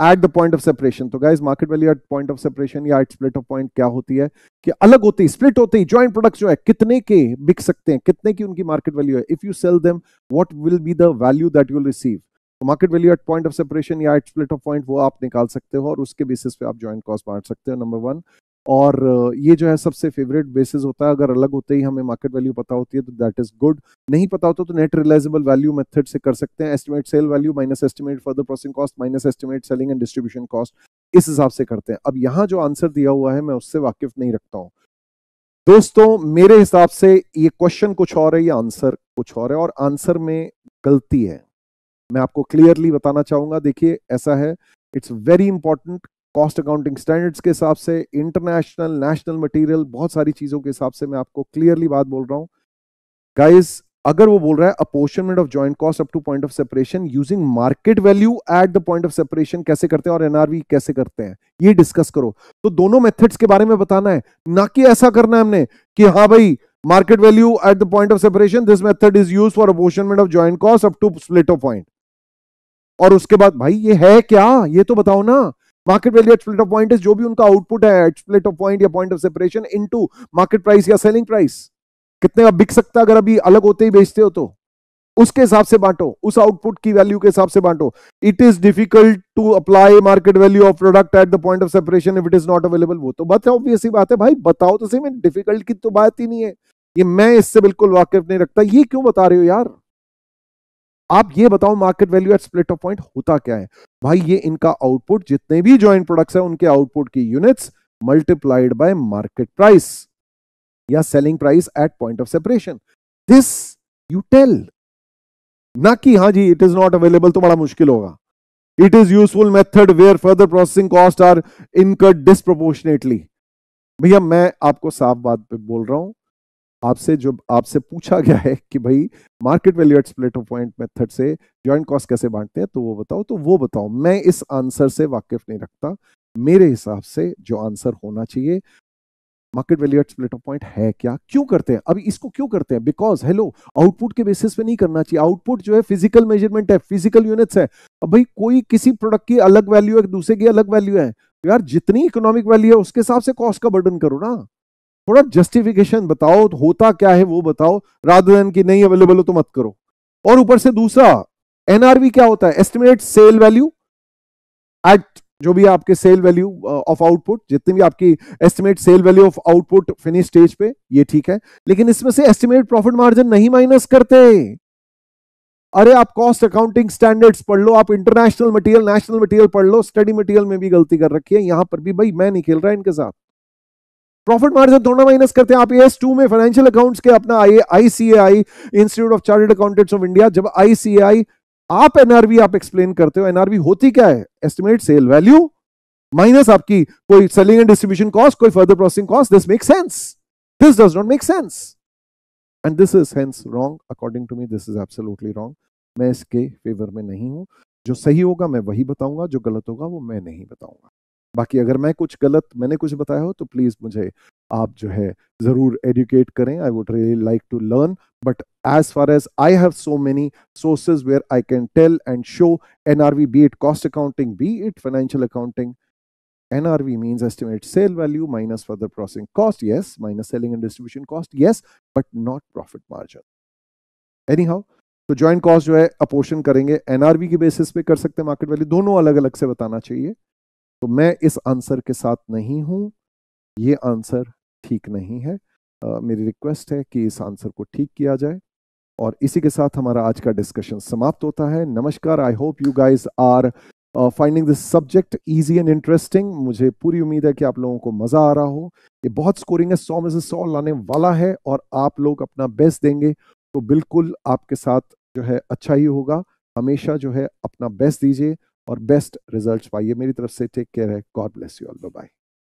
at the point of separation. तो guys market value at point of separation या at split of point क्या होती है कि अलग होती है split होती है joint products जो है कितने के बिक सकते हैं कितने की उनकी market value है if you sell them what will be the value that you will receive. Market value at point of separation या एट स्प्लिट ऑफ पॉइंट वो आप निकाल सकते हो और उसके बेसिस पे आप ज्वाइंट कॉस्ट बांट सकते हो नंबर वन और ये जो है सबसे फेवरेट बेसिस होता है अगर अलग होते ही हमें मार्केट वैल्यू पता होती है तो दैट इज गुड नहीं पता होता तो नेट रिलाइजेबल वैल्यू मेथड से कर सकते हैं estimate sale value minus estimate further processing cost minus estimate selling and distribution cost इस हिसाब से करते हैं अब यहाँ जो आंसर दिया हुआ है मैं उससे वाकिफ नहीं रखता हूँ दोस्तों मेरे हिसाब से ये क्वेश्चन कुछ और है ये आंसर कुछ और है और आंसर में गलती है मैं आपको क्लियरली बताना चाहूंगा देखिए ऐसा है it's very important cost accounting standards के हिसाब से इंटरनेशनल नेशनल मटेरियल बहुत सारी चीज़ों के हिसाब से मैं आपको क्लियरली बात बोल रहा हूं गाइस अगर वो बोल रहा है apportionment of joint cost up to point of separation using market value at the point of separation कैसे करते हैं और एनआरवी कैसे करते हैं ये डिस्कस करो तो दोनों मेथड्स के बारे में बताना है ना कि ऐसा करना है हमने कि हाँ भाई market value at the point of separation this method is use for apportionment of joint cost up to split off point और उसके बाद भाई ये है क्या ये तो बताओ ना market value at split off point जो भी उनका आउटपुट है एट फ्लेट ऑफ पॉइंट या point of separation into market price या सेलिंग प्राइस कितने का बिक सकता है अगर अभी अलग होते ही बेचते हो तो उसके हिसाब से बांटो उस आउटपुट की वैल्यू के हिसाब से बांटो it is difficult to apply market value of product at the point of separation if it is not available वो तो बताओ है ऑब्वियस ही बात है भाई बताओ तो सही में डिफिकल्ट की तो बात ही नहीं है ये मैं इससे बिल्कुल वाकिफ नहीं रखता ये क्यों बता रहे हो यार आप ये बताओ market value at split off point होता क्या है भाई ये इनका आउटपुट जितने भी ज्वाइंट प्रोडक्ट्स है उनके आउटपुट की units multiplied by market price या selling price at point of separation this you tell ना कि हाँ जी इट इज नॉट अवेलेबल तो बड़ा मुश्किल होगा it is useful method where further processing cost are incurred disproportionately भैया मैं आपको साफ बात पे बोल रहा हूं आपसे जो आपसे पूछा गया है कि भाई market value at split point method से ज्वाइंट कॉस्ट कैसे बांटते हैं तो वो बताओ तो वो बताओ मैं इस आंसर से वाकिफ नहीं रखता मेरे हिसाब से जो आंसर होना चाहिए market value at split off point है क्या क्यों करते हैं अब इसको क्यों करते हैं बिकॉज हेलो आउटपुट के बेसिस पे नहीं करना चाहिए आउटपुट जो है फिजिकल मेजरमेंट है फिजिकल यूनिट्स है अब भाई कोई किसी प्रोडक्ट की अलग वैल्यू है दूसरे की अलग वैल्यू है तो यार जितनी इकोनॉमिक वैल्यू है उसके हिसाब से कॉस्ट का बर्डन करो ना थोड़ा जस्टिफिकेशन बताओ होता क्या है वो बताओ रात देन की नहीं अवेलेबल हो तो मत करो और ऊपर से दूसरा एनआरवी क्या होता है एस्टिमेट सेल वैल्यू एट जो भी आपके सेल वैल्यू ऑफ आउटपुट जितनी भी आपकी estimate sale value of output finish stage पे ये ठीक है लेकिन इसमें से एस्टिमेट प्रॉफिट मार्जिन नहीं माइनस करते अरे आप कॉस्ट अकाउंटिंग स्टैंडर्ड्स पढ़ लो आप इंटरनेशनल मटेरियल नेशनल मटेरियल पढ़ लो स्टडी मटेरियल में भी गलती कर रखी है यहां पर भी भाई मैं नहीं खेल रहा इनके साथ प्रॉफिट मार्जिन दोनों माइनस करते हैं आप एस टू में फाइनेंशियल अकाउंट्स के अपना ICAI institute of chartered accountants of India जब आईसीआई आप एनआरबी आप एक्सप्लेन करते हो एनआरबी होती क्या है एस्टिमेट सेल वैल्यू माइनस आपकी कोई सेलिंग एंड डिस्ट्रीब्यूशन कॉस्ट कोई further processing cost this make sense this does not make sense and this is hence wrong according to me this is absolutely wrong मैं इसके favour में नहीं हूं जो सही होगा मैं वही बताऊंगा जो गलत होगा वो मैं नहीं बताऊंगा बाकी अगर मैं कुछ गलत मैंने कुछ बताया हो तो प्लीज़ मुझे आप जो है ज़रूर एडुकेट करें I would really like to learn but as far as I have so many sources where I can tell and show N R V be it cost accounting be it financial accounting NRV means estimate sale value minus processing cost yes minus selling and distribution cost yes but not profit margin anyhow तो joint cost जो है apportion करेंगे NRV की basis पे कर सकते हैं market value दोनों अलग अलग से बताना चाहिए तो मैं इस आंसर के साथ नहीं हूं ये आंसर ठीक नहीं है uh, मेरी रिक्वेस्ट है कि इस आंसर को ठीक किया जाए और इसी के साथ हमारा आज का डिस्कशन समाप्त होता है नमस्कार I hope you guys are finding this subject easy and interesting मुझे पूरी उम्मीद है कि आप लोगों को मजा आ रहा हो ये बहुत स्कोरिंग है सौ में से सौ लाने वाला है और आप लोग अपना बेस्ट देंगे तो बिल्कुल आपके साथ जो है अच्छा ही होगा हमेशा जो है अपना बेस्ट दीजिए और बेस्ट रिजल्ट पाइए मेरी तरफ से टेक केयर है God bless you all bye